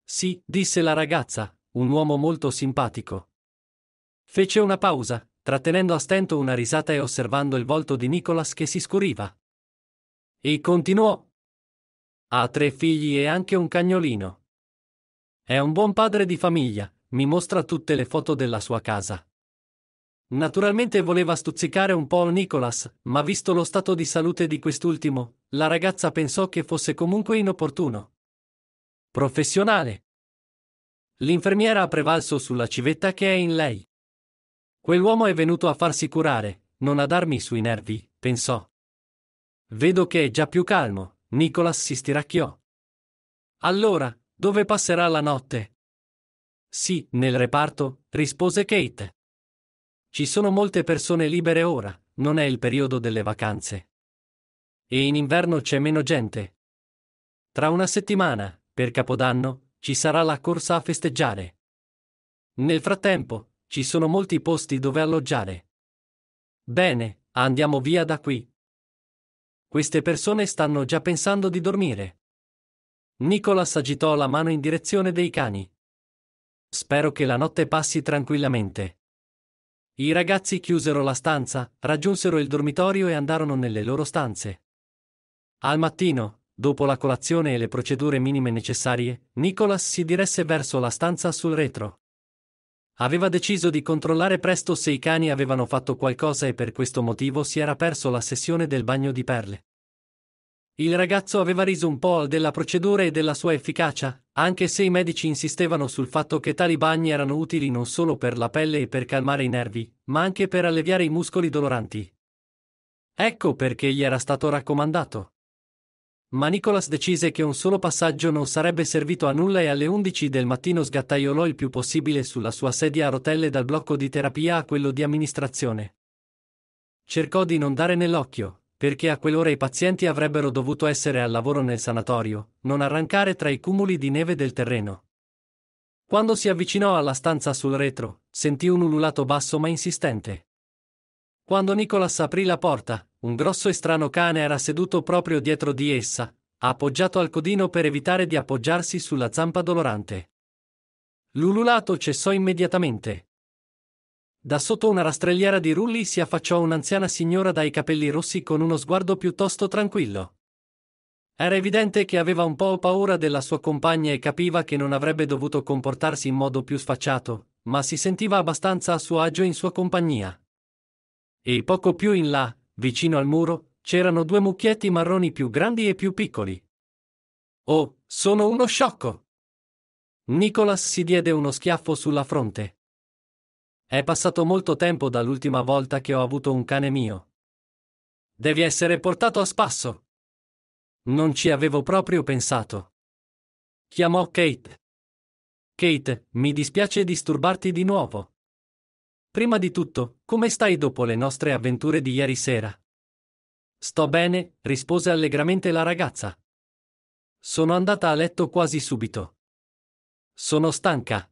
Sì, disse la ragazza, un uomo molto simpatico. Fece una pausa, trattenendo a stento una risata e osservando il volto di Nicholas che si scuriva. E continuò, ha tre figli e anche un cagnolino. È un buon padre di famiglia, mi mostra tutte le foto della sua casa. Naturalmente voleva stuzzicare un po' Nicholas, ma visto lo stato di salute di quest'ultimo, la ragazza pensò che fosse comunque inopportuno. Professionale. L'infermiera ha prevalso sulla civetta che è in lei. Quell'uomo è venuto a farsi curare, non a darmi sui nervi, pensò. Vedo che è già più calmo, Nicolas si stiracchiò. Allora, dove passerà la notte? Sì, nel reparto, rispose Kate. Ci sono molte persone libere ora, non è il periodo delle vacanze. E in inverno c'è meno gente. Tra una settimana, per Capodanno, ci sarà la corsa a festeggiare. Nel frattempo, ci sono molti posti dove alloggiare. Bene, andiamo via da qui. Queste persone stanno già pensando di dormire. Nicholas agitò la mano in direzione dei cani. Spero che la notte passi tranquillamente. I ragazzi chiusero la stanza, raggiunsero il dormitorio e andarono nelle loro stanze. Al mattino, dopo la colazione e le procedure minime necessarie, Nicholas si diresse verso la stanza sul retro. Aveva deciso di controllare presto se i cani avevano fatto qualcosa e per questo motivo si era perso la sessione del bagno di perle. Il ragazzo aveva riso un po' della procedura e della sua efficacia, anche se i medici insistevano sul fatto che tali bagni erano utili non solo per la pelle e per calmare i nervi, ma anche per alleviare i muscoli doloranti. Ecco perché gli era stato raccomandato. Ma Nicholas decise che un solo passaggio non sarebbe servito a nulla e alle 11 del mattino sgattaiolò il più possibile sulla sua sedia a rotelle dal blocco di terapia a quello di amministrazione. Cercò di non dare nell'occhio, perché a quell'ora i pazienti avrebbero dovuto essere al lavoro nel sanatorio, non arrancare tra i cumuli di neve del terreno. Quando si avvicinò alla stanza sul retro, sentì un ululato basso ma insistente. Quando Nicholas aprì la porta, un grosso e strano cane era seduto proprio dietro di essa, appoggiato al codino per evitare di appoggiarsi sulla zampa dolorante. L'ululato cessò immediatamente. Da sotto una rastrelliera di rulli si affacciò un'anziana signora dai capelli rossi con uno sguardo piuttosto tranquillo. Era evidente che aveva un po' paura della sua compagna e capiva che non avrebbe dovuto comportarsi in modo più sfacciato, ma si sentiva abbastanza a suo agio in sua compagnia. E poco più in là, vicino al muro, c'erano due mucchietti marroni più grandi e più piccoli. Oh, sono uno sciocco! Nicholas si diede uno schiaffo sulla fronte. È passato molto tempo dall'ultima volta che ho avuto un cane mio. Devi essere portato a spasso. Non ci avevo proprio pensato. Chiamò Kate. Kate, mi dispiace disturbarti di nuovo. Prima di tutto, come stai dopo le nostre avventure di ieri sera? Sto bene, rispose allegramente la ragazza. Sono andata a letto quasi subito. Sono stanca.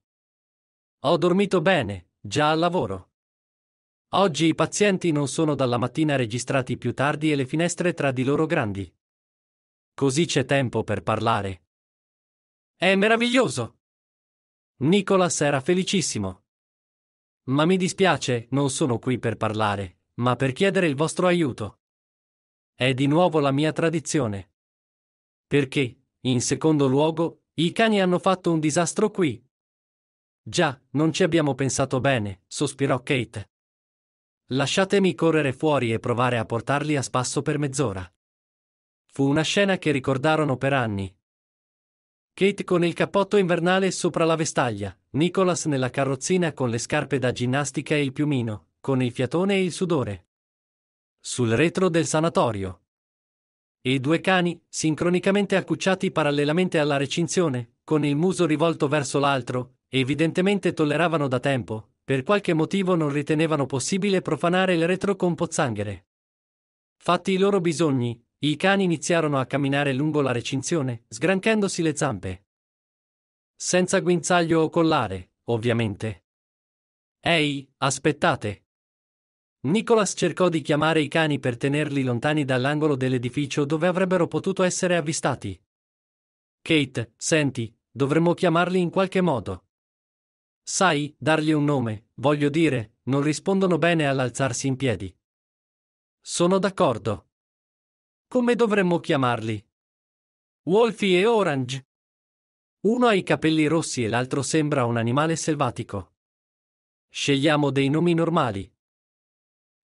Ho dormito bene, già al lavoro. Oggi i pazienti non sono dalla mattina registrati più tardi e le finestre tra di loro grandi. Così c'è tempo per parlare. È meraviglioso. Nicolas era felicissimo. Ma mi dispiace, non sono qui per parlare, ma per chiedere il vostro aiuto. È di nuovo la mia tradizione. Perché, in secondo luogo, i cani hanno fatto un disastro qui. Già, non ci abbiamo pensato bene, sospirò Kate. Lasciatemi correre fuori e provare a portarli a spasso per mezz'ora. Fu una scena che ricordarono per anni, Kate con il cappotto invernale sopra la vestaglia, Nicholas nella carrozzina con le scarpe da ginnastica e il piumino, con il fiatone e il sudore. Sul retro del sanatorio. I due cani, sincronicamente accucciati parallelamente alla recinzione, con il muso rivolto verso l'altro, evidentemente tolleravano da tempo, per qualche motivo non ritenevano possibile profanare il retro con pozzanghere. Fatti i loro bisogni, i cani iniziarono a camminare lungo la recinzione, sgranchendosi le zampe. Senza guinzaglio o collare, ovviamente. Ehi, aspettate! Nicholas cercò di chiamare i cani per tenerli lontani dall'angolo dell'edificio dove avrebbero potuto essere avvistati. Kate, senti, dovremmo chiamarli in qualche modo. Sai, dargli un nome, voglio dire, non rispondono bene all'alzarsi in piedi. Sono d'accordo. Come dovremmo chiamarli? Wolfie e Orange. Uno ha i capelli rossi e l'altro sembra un animale selvatico. Scegliamo dei nomi normali.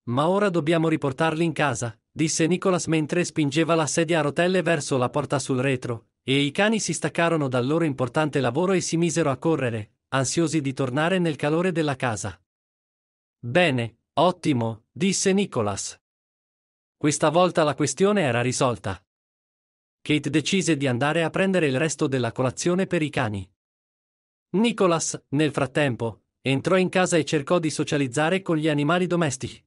Ma ora dobbiamo riportarli in casa, disse Nicholas mentre spingeva la sedia a rotelle verso la porta sul retro, e i cani si staccarono dal loro importante lavoro e si misero a correre, ansiosi di tornare nel calore della casa. Bene, ottimo, disse Nicholas. Questa volta la questione era risolta. Kate decise di andare a prendere il resto della colazione per i cani. Nicholas, nel frattempo, entrò in casa e cercò di socializzare con gli animali domestici.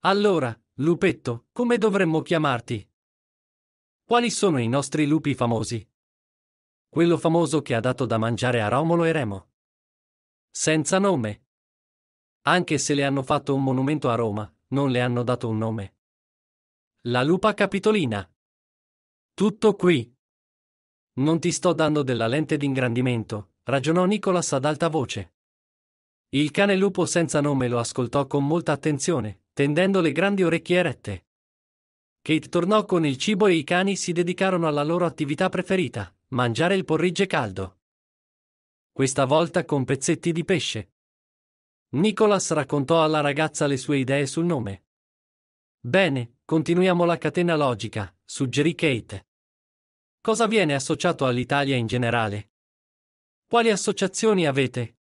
Allora, lupetto, come dovremmo chiamarti? Quali sono i nostri lupi famosi? Quello famoso che ha dato da mangiare a Romolo e Remo. Senza nome. Anche se le hanno fatto un monumento a Roma, non le hanno dato un nome. La lupa capitolina. Tutto qui. Non ti sto dando della lente d'ingrandimento, ragionò Nicholas ad alta voce. Il cane lupo senza nome lo ascoltò con molta attenzione, tendendo le grandi orecchie erette. Kate tornò con il cibo e i cani si dedicarono alla loro attività preferita, mangiare il porridge caldo. Questa volta con pezzetti di pesce. Nicholas raccontò alla ragazza le sue idee sul nome. Bene, continuiamo la catena logica, suggerì Kate. Cosa viene associato all'Italia in generale? Quali associazioni avete?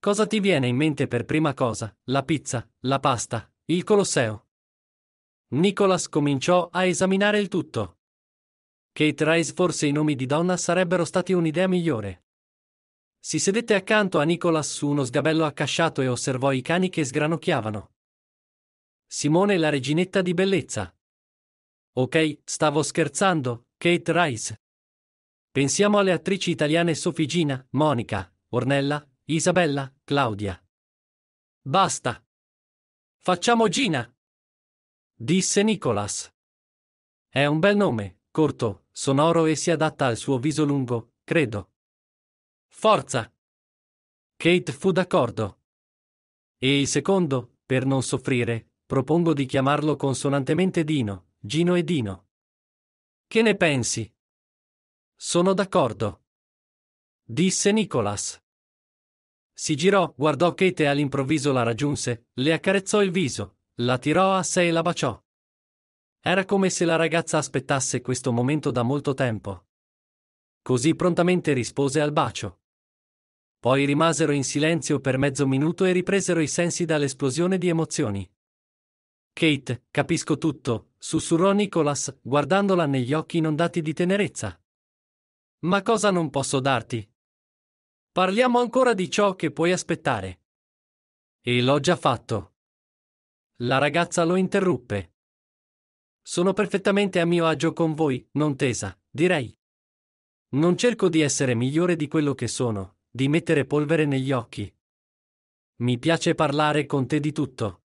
Cosa ti viene in mente per prima cosa? La pizza, la pasta, il Colosseo. Nicholas cominciò a esaminare il tutto. Kate Rice forse i nomi di donna sarebbero stati un'idea migliore. Si sedette accanto a Nicholas su uno sgabello accasciato e osservò i cani che sgranocchiavano. Simone la reginetta di bellezza. Ok, stavo scherzando, Kate Rice. Pensiamo alle attrici italiane Sofigina, Monica, Ornella, Isabella, Claudia. Basta. Facciamo Gina. Disse Nicolas. È un bel nome, corto, sonoro e si adatta al suo viso lungo, credo. Forza. Kate fu d'accordo. E il secondo, per non soffrire, propongo di chiamarlo consonantemente Dino, Gino e Dino. Che ne pensi? Sono d'accordo. Disse Nicholas. Si girò, guardò Kate e all'improvviso la raggiunse, le accarezzò il viso, la tirò a sé e la baciò. Era come se la ragazza aspettasse questo momento da molto tempo. Così prontamente rispose al bacio. Poi rimasero in silenzio per mezzo minuto e ripresero i sensi dall'esplosione di emozioni. Kate, capisco tutto, sussurrò Nicholas, guardandola negli occhi inondati di tenerezza. Ma cosa non posso darti? Parliamo ancora di ciò che puoi aspettare. E l'ho già fatto. La ragazza lo interruppe. Sono perfettamente a mio agio con voi, non tesa, direi. Non cerco di essere migliore di quello che sono, di mettere polvere negli occhi. Mi piace parlare con te di tutto.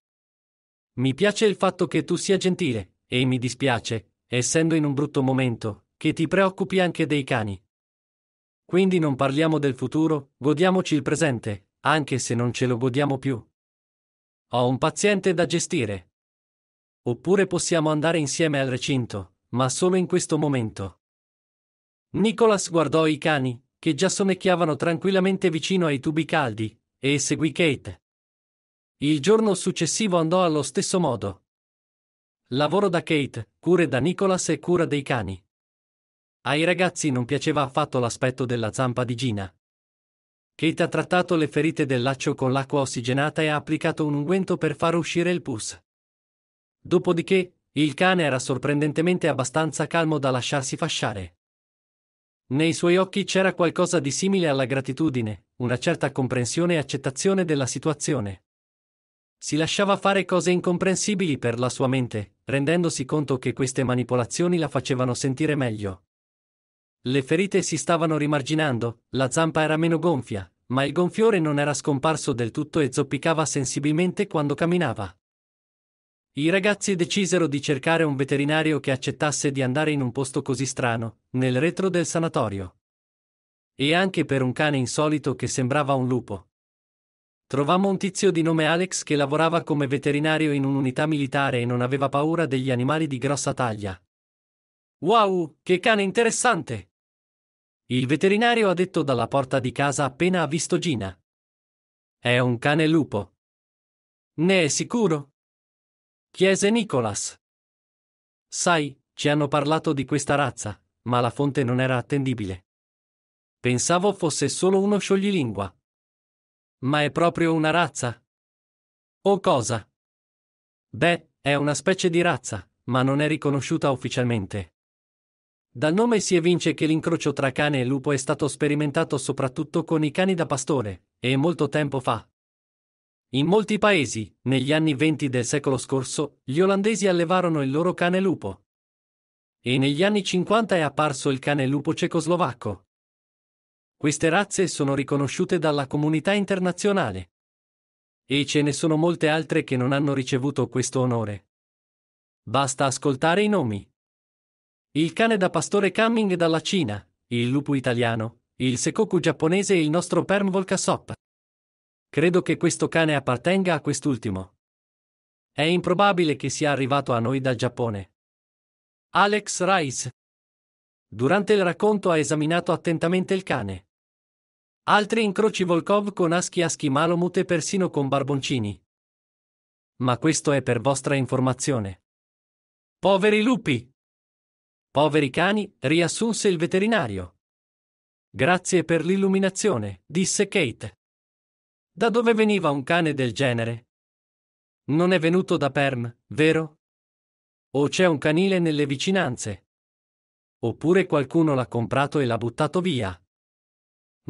Mi piace il fatto che tu sia gentile, e mi dispiace, essendo in un brutto momento, che ti preoccupi anche dei cani. Quindi non parliamo del futuro, godiamoci il presente, anche se non ce lo godiamo più. Ho un paziente da gestire. Oppure possiamo andare insieme al recinto, ma solo in questo momento. Nicholas guardò i cani, che già sonnecchiavano tranquillamente vicino ai tubi caldi, e seguì Kate. Il giorno successivo andò allo stesso modo. Lavoro da Kate, cure da Nicholas e cura dei cani. Ai ragazzi non piaceva affatto l'aspetto della zampa di Gina. Kate ha trattato le ferite del laccio con l'acqua ossigenata e ha applicato un unguento per far uscire il pus. Dopodiché, il cane era sorprendentemente abbastanza calmo da lasciarsi fasciare. Nei suoi occhi c'era qualcosa di simile alla gratitudine, una certa comprensione e accettazione della situazione. Si lasciava fare cose incomprensibili per la sua mente, rendendosi conto che queste manipolazioni la facevano sentire meglio. Le ferite si stavano rimarginando, la zampa era meno gonfia, ma il gonfiore non era scomparso del tutto e zoppicava sensibilmente quando camminava. I ragazzi decisero di cercare un veterinario che accettasse di andare in un posto così strano, nel retro del sanatorio. E anche per un cane insolito che sembrava un lupo, Trovammo un tizio di nome Alex che lavorava come veterinario in un'unità militare e non aveva paura degli animali di grossa taglia. Wow, che cane interessante! Il veterinario ha detto dalla porta di casa appena ha visto Gina. È un cane lupo. Ne è sicuro? Chiese Nicholas. Sai, ci hanno parlato di questa razza, ma la fonte non era attendibile. Pensavo fosse solo uno scioglilingua. Ma è proprio una razza? O cosa? Beh, è una specie di razza, ma non è riconosciuta ufficialmente. Dal nome si evince che l'incrocio tra cane e lupo è stato sperimentato soprattutto con i cani da pastore, e molto tempo fa. In molti paesi, negli anni venti del secolo scorso, gli olandesi allevarono il loro cane lupo. E negli anni 50 è apparso il cane lupo cecoslovacco. Queste razze sono riconosciute dalla comunità internazionale. E ce ne sono molte altre che non hanno ricevuto questo onore. Basta ascoltare i nomi. Il cane da pastore Cumming dalla Cina, il lupo italiano, il sekoku giapponese e il nostro perm volcasop. Credo che questo cane appartenga a quest'ultimo. È improbabile che sia arrivato a noi dal Giappone. Alex Rice. Durante il racconto ha esaminato attentamente il cane. Altri incroci Volkov con Aschi Aschi Malomut e persino con Barboncini. Ma questo è per vostra informazione. Poveri lupi! Poveri cani, riassunse il veterinario. Grazie per l'illuminazione, disse Kate. Da dove veniva un cane del genere? Non è venuto da Perm, vero? O c'è un canile nelle vicinanze? Oppure qualcuno l'ha comprato e l'ha buttato via?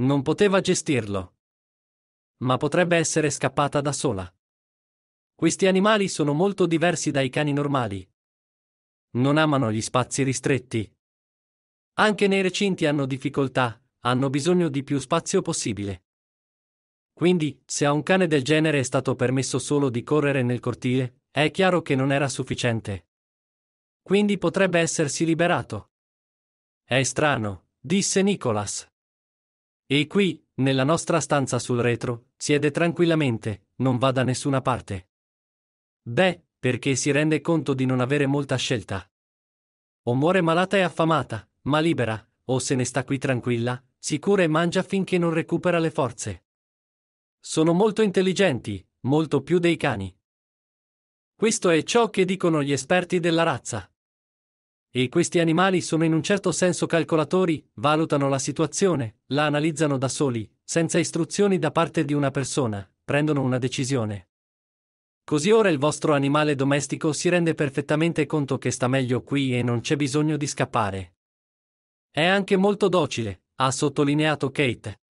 Non poteva gestirlo. Ma potrebbe essere scappata da sola. Questi animali sono molto diversi dai cani normali. Non amano gli spazi ristretti. Anche nei recinti hanno difficoltà, hanno bisogno di più spazio possibile. Quindi, se a un cane del genere è stato permesso solo di correre nel cortile, è chiaro che non era sufficiente. Quindi potrebbe essersi liberato. È strano, disse Nicholas. E qui, nella nostra stanza sul retro, siede tranquillamente, non va da nessuna parte. Beh, perché si rende conto di non avere molta scelta. O muore malata e affamata, ma libera, o se ne sta qui tranquilla, sicura e mangia finché non recupera le forze. Sono molto intelligenti, molto più dei cani. Questo è ciò che dicono gli esperti della razza. E questi animali sono in un certo senso calcolatori, valutano la situazione, la analizzano da soli, senza istruzioni da parte di una persona, prendono una decisione. Così ora il vostro animale domestico si rende perfettamente conto che sta meglio qui e non c'è bisogno di scappare. È anche molto docile, ha sottolineato Kate.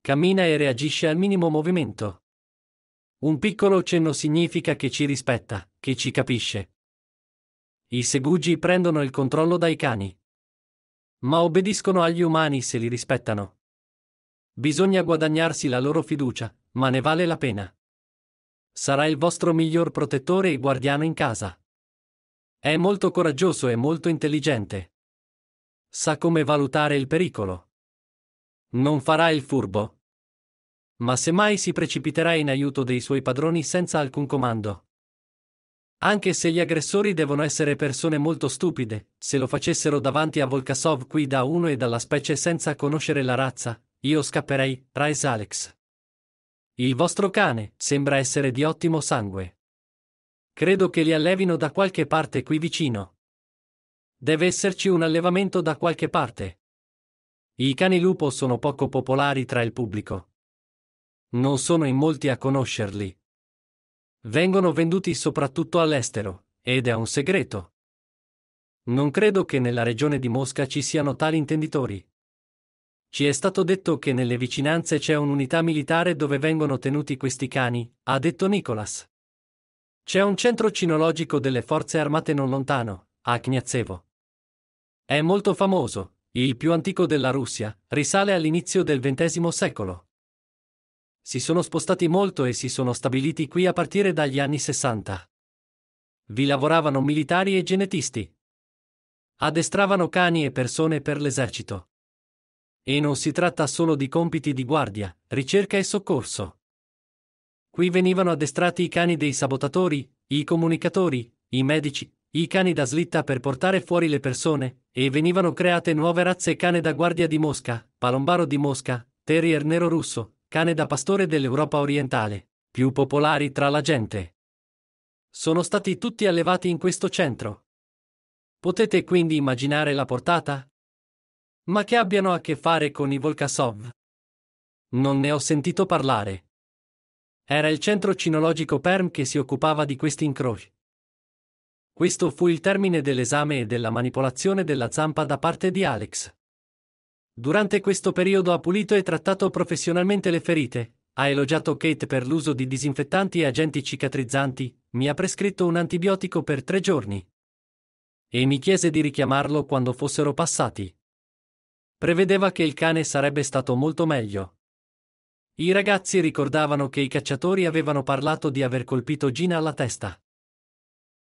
Cammina e reagisce al minimo movimento. Un piccolo cenno significa che ci rispetta, che ci capisce, i segugi prendono il controllo dai cani. Ma obbediscono agli umani se li rispettano. Bisogna guadagnarsi la loro fiducia, ma ne vale la pena. Sarà il vostro miglior protettore e guardiano in casa. È molto coraggioso e molto intelligente. Sa come valutare il pericolo. Non farà il furbo. Ma semmai si precipiterà in aiuto dei suoi padroni senza alcun comando. Anche se gli aggressori devono essere persone molto stupide, se lo facessero davanti a Volkasov qui da uno e dalla specie senza conoscere la razza, io scapperei, Rice Alex. Il vostro cane sembra essere di ottimo sangue. Credo che li allevino da qualche parte qui vicino. Deve esserci un allevamento da qualche parte. I cani lupo sono poco popolari tra il pubblico. Non sono in molti a conoscerli, Vengono venduti soprattutto all'estero, ed è un segreto. Non credo che nella regione di Mosca ci siano tali intenditori. Ci è stato detto che nelle vicinanze c'è un'unità militare dove vengono tenuti questi cani, ha detto Nicholas. C'è un centro cinologico delle forze armate non lontano, a Kniazevo. È molto famoso, il più antico della Russia, risale all'inizio del XX secolo si sono spostati molto e si sono stabiliti qui a partire dagli anni 60. Vi lavoravano militari e genetisti. Addestravano cani e persone per l'esercito. E non si tratta solo di compiti di guardia, ricerca e soccorso. Qui venivano addestrati i cani dei sabotatori, i comunicatori, i medici, i cani da slitta per portare fuori le persone, e venivano create nuove razze cane da guardia di Mosca, palombaro di Mosca, terrier nero russo, cane da pastore dell'Europa orientale, più popolari tra la gente. Sono stati tutti allevati in questo centro. Potete quindi immaginare la portata? Ma che abbiano a che fare con i Volkasov? Non ne ho sentito parlare. Era il centro cinologico Perm che si occupava di questi incroci. Questo fu il termine dell'esame e della manipolazione della zampa da parte di Alex. Durante questo periodo ha pulito e trattato professionalmente le ferite, ha elogiato Kate per l'uso di disinfettanti e agenti cicatrizzanti, mi ha prescritto un antibiotico per tre giorni. E mi chiese di richiamarlo quando fossero passati. Prevedeva che il cane sarebbe stato molto meglio. I ragazzi ricordavano che i cacciatori avevano parlato di aver colpito Gina alla testa.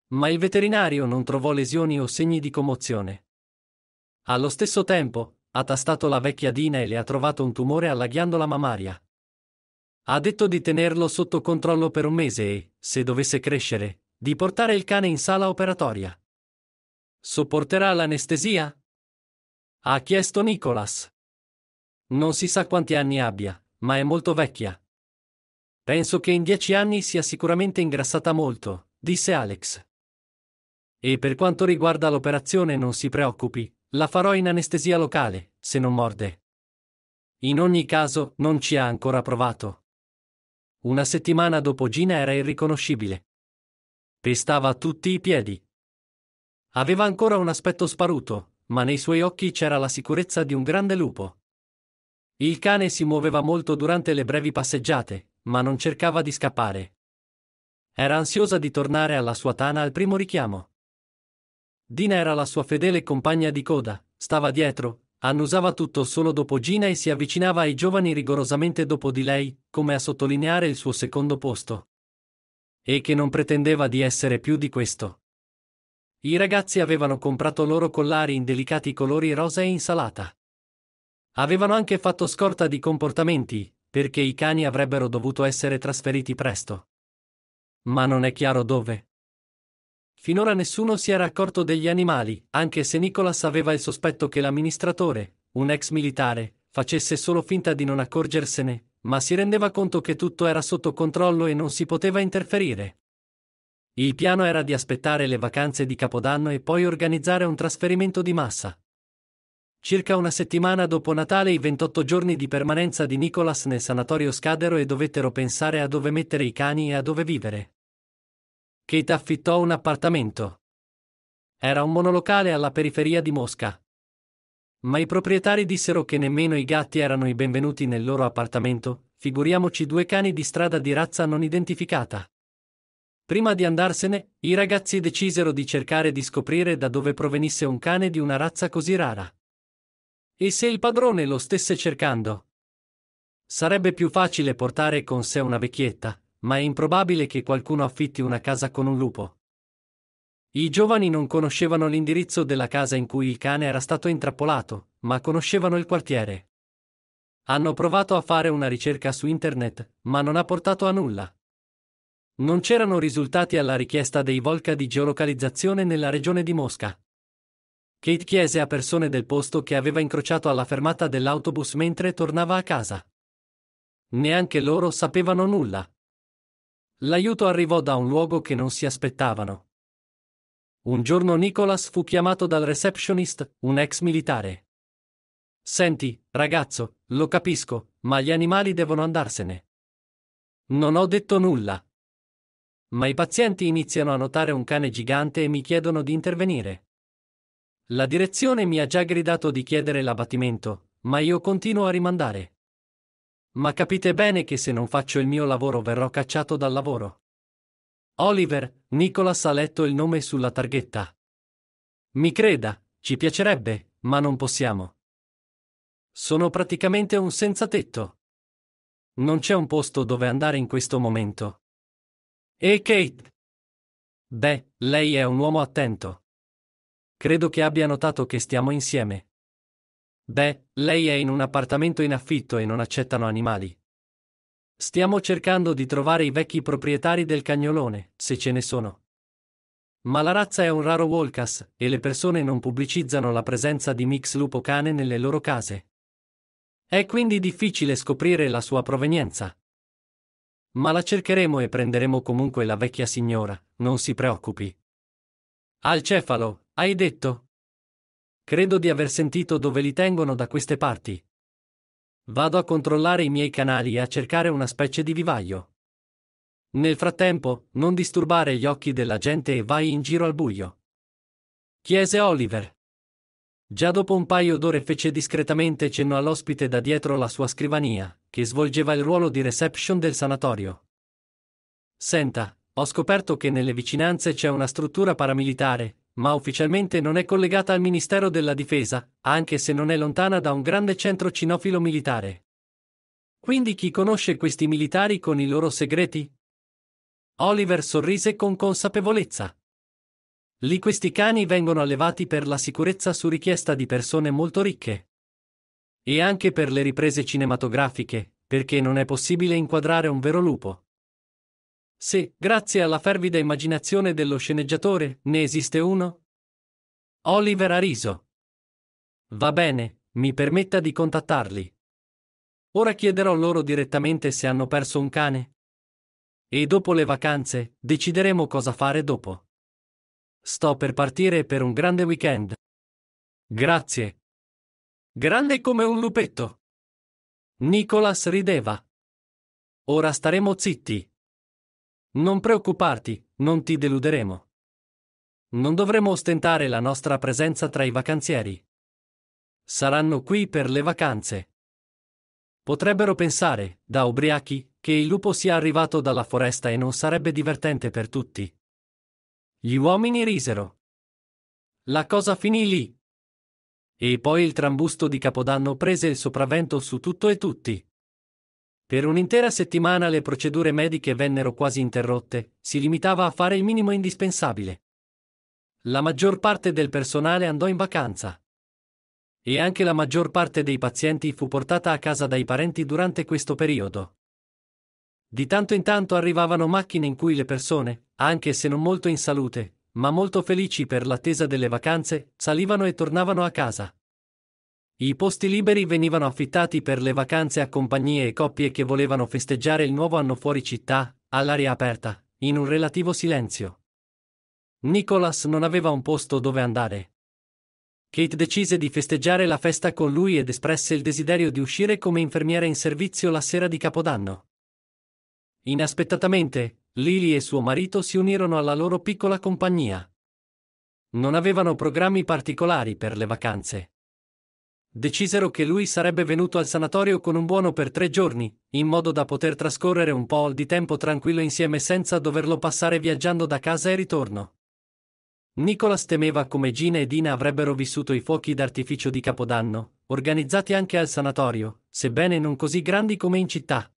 Ma il veterinario non trovò lesioni o segni di commozione. Allo stesso tempo, ha tastato la vecchia Dina e le ha trovato un tumore alla ghiandola mammaria. Ha detto di tenerlo sotto controllo per un mese e, se dovesse crescere, di portare il cane in sala operatoria. Sopporterà l'anestesia? Ha chiesto Nicholas. Non si sa quanti anni abbia, ma è molto vecchia. Penso che in dieci anni sia sicuramente ingrassata molto, disse Alex. E per quanto riguarda l'operazione non si preoccupi, la farò in anestesia locale, se non morde. In ogni caso, non ci ha ancora provato. Una settimana dopo Gina era irriconoscibile. Pestava a tutti i piedi. Aveva ancora un aspetto sparuto, ma nei suoi occhi c'era la sicurezza di un grande lupo. Il cane si muoveva molto durante le brevi passeggiate, ma non cercava di scappare. Era ansiosa di tornare alla sua tana al primo richiamo. Dina era la sua fedele compagna di coda, stava dietro, annusava tutto solo dopo Gina e si avvicinava ai giovani rigorosamente dopo di lei, come a sottolineare il suo secondo posto. E che non pretendeva di essere più di questo. I ragazzi avevano comprato loro collari in delicati colori rosa e insalata. Avevano anche fatto scorta di comportamenti, perché i cani avrebbero dovuto essere trasferiti presto. Ma non è chiaro dove. Finora nessuno si era accorto degli animali, anche se Nicholas aveva il sospetto che l'amministratore, un ex militare, facesse solo finta di non accorgersene, ma si rendeva conto che tutto era sotto controllo e non si poteva interferire. Il piano era di aspettare le vacanze di Capodanno e poi organizzare un trasferimento di massa. Circa una settimana dopo Natale i 28 giorni di permanenza di Nicholas nel sanatorio scadero e dovettero pensare a dove mettere i cani e a dove vivere. Kate affittò un appartamento. Era un monolocale alla periferia di Mosca. Ma i proprietari dissero che nemmeno i gatti erano i benvenuti nel loro appartamento, figuriamoci due cani di strada di razza non identificata. Prima di andarsene, i ragazzi decisero di cercare di scoprire da dove provenisse un cane di una razza così rara. E se il padrone lo stesse cercando? Sarebbe più facile portare con sé una vecchietta, ma è improbabile che qualcuno affitti una casa con un lupo. I giovani non conoscevano l'indirizzo della casa in cui il cane era stato intrappolato, ma conoscevano il quartiere. Hanno provato a fare una ricerca su internet, ma non ha portato a nulla. Non c'erano risultati alla richiesta dei Volca di geolocalizzazione nella regione di Mosca. Kate chiese a persone del posto che aveva incrociato alla fermata dell'autobus mentre tornava a casa. Neanche loro sapevano nulla. L'aiuto arrivò da un luogo che non si aspettavano. Un giorno Nicholas fu chiamato dal receptionist, un ex militare. Senti, ragazzo, lo capisco, ma gli animali devono andarsene. Non ho detto nulla. Ma i pazienti iniziano a notare un cane gigante e mi chiedono di intervenire. La direzione mi ha già gridato di chiedere l'abbattimento, ma io continuo a rimandare. Ma capite bene che se non faccio il mio lavoro verrò cacciato dal lavoro. Oliver, Nicholas ha letto il nome sulla targhetta. Mi creda, ci piacerebbe, ma non possiamo. Sono praticamente un senza tetto. Non c'è un posto dove andare in questo momento. E Kate? Beh, lei è un uomo attento. Credo che abbia notato che stiamo insieme. Beh, lei è in un appartamento in affitto e non accettano animali. Stiamo cercando di trovare i vecchi proprietari del cagnolone, se ce ne sono. Ma la razza è un raro Wolkas, e le persone non pubblicizzano la presenza di mix lupo cane nelle loro case. È quindi difficile scoprire la sua provenienza. Ma la cercheremo e prenderemo comunque la vecchia signora, non si preoccupi. Al cefalo, hai detto? Credo di aver sentito dove li tengono da queste parti. Vado a controllare i miei canali e a cercare una specie di vivaio. Nel frattempo, non disturbare gli occhi della gente e vai in giro al buio. Chiese Oliver. Già dopo un paio d'ore fece discretamente cenno all'ospite da dietro la sua scrivania, che svolgeva il ruolo di reception del sanatorio. Senta, ho scoperto che nelle vicinanze c'è una struttura paramilitare, ma ufficialmente non è collegata al Ministero della Difesa, anche se non è lontana da un grande centro cinofilo militare. Quindi chi conosce questi militari con i loro segreti? Oliver sorrise con consapevolezza. Lì questi cani vengono allevati per la sicurezza su richiesta di persone molto ricche. E anche per le riprese cinematografiche, perché non è possibile inquadrare un vero lupo. Se, grazie alla fervida immaginazione dello sceneggiatore, ne esiste uno? Oliver ha riso. Va bene, mi permetta di contattarli. Ora chiederò loro direttamente se hanno perso un cane. E dopo le vacanze, decideremo cosa fare dopo. Sto per partire per un grande weekend. Grazie. Grande come un lupetto. Nicholas rideva. Ora staremo zitti. Non preoccuparti, non ti deluderemo. Non dovremo ostentare la nostra presenza tra i vacanzieri. Saranno qui per le vacanze. Potrebbero pensare, da ubriachi, che il lupo sia arrivato dalla foresta e non sarebbe divertente per tutti. Gli uomini risero. La cosa finì lì. E poi il trambusto di Capodanno prese il sopravvento su tutto e tutti. Per un'intera settimana le procedure mediche vennero quasi interrotte, si limitava a fare il minimo indispensabile. La maggior parte del personale andò in vacanza. E anche la maggior parte dei pazienti fu portata a casa dai parenti durante questo periodo. Di tanto in tanto arrivavano macchine in cui le persone, anche se non molto in salute, ma molto felici per l'attesa delle vacanze, salivano e tornavano a casa. I posti liberi venivano affittati per le vacanze a compagnie e coppie che volevano festeggiare il nuovo anno fuori città, all'aria aperta, in un relativo silenzio. Nicholas non aveva un posto dove andare. Kate decise di festeggiare la festa con lui ed espresse il desiderio di uscire come infermiera in servizio la sera di Capodanno. Inaspettatamente, Lily e suo marito si unirono alla loro piccola compagnia. Non avevano programmi particolari per le vacanze decisero che lui sarebbe venuto al sanatorio con un buono per tre giorni, in modo da poter trascorrere un po' di tempo tranquillo insieme senza doverlo passare viaggiando da casa e ritorno. Nicolas temeva come Gina e Dina avrebbero vissuto i fuochi d'artificio di Capodanno, organizzati anche al sanatorio, sebbene non così grandi come in città.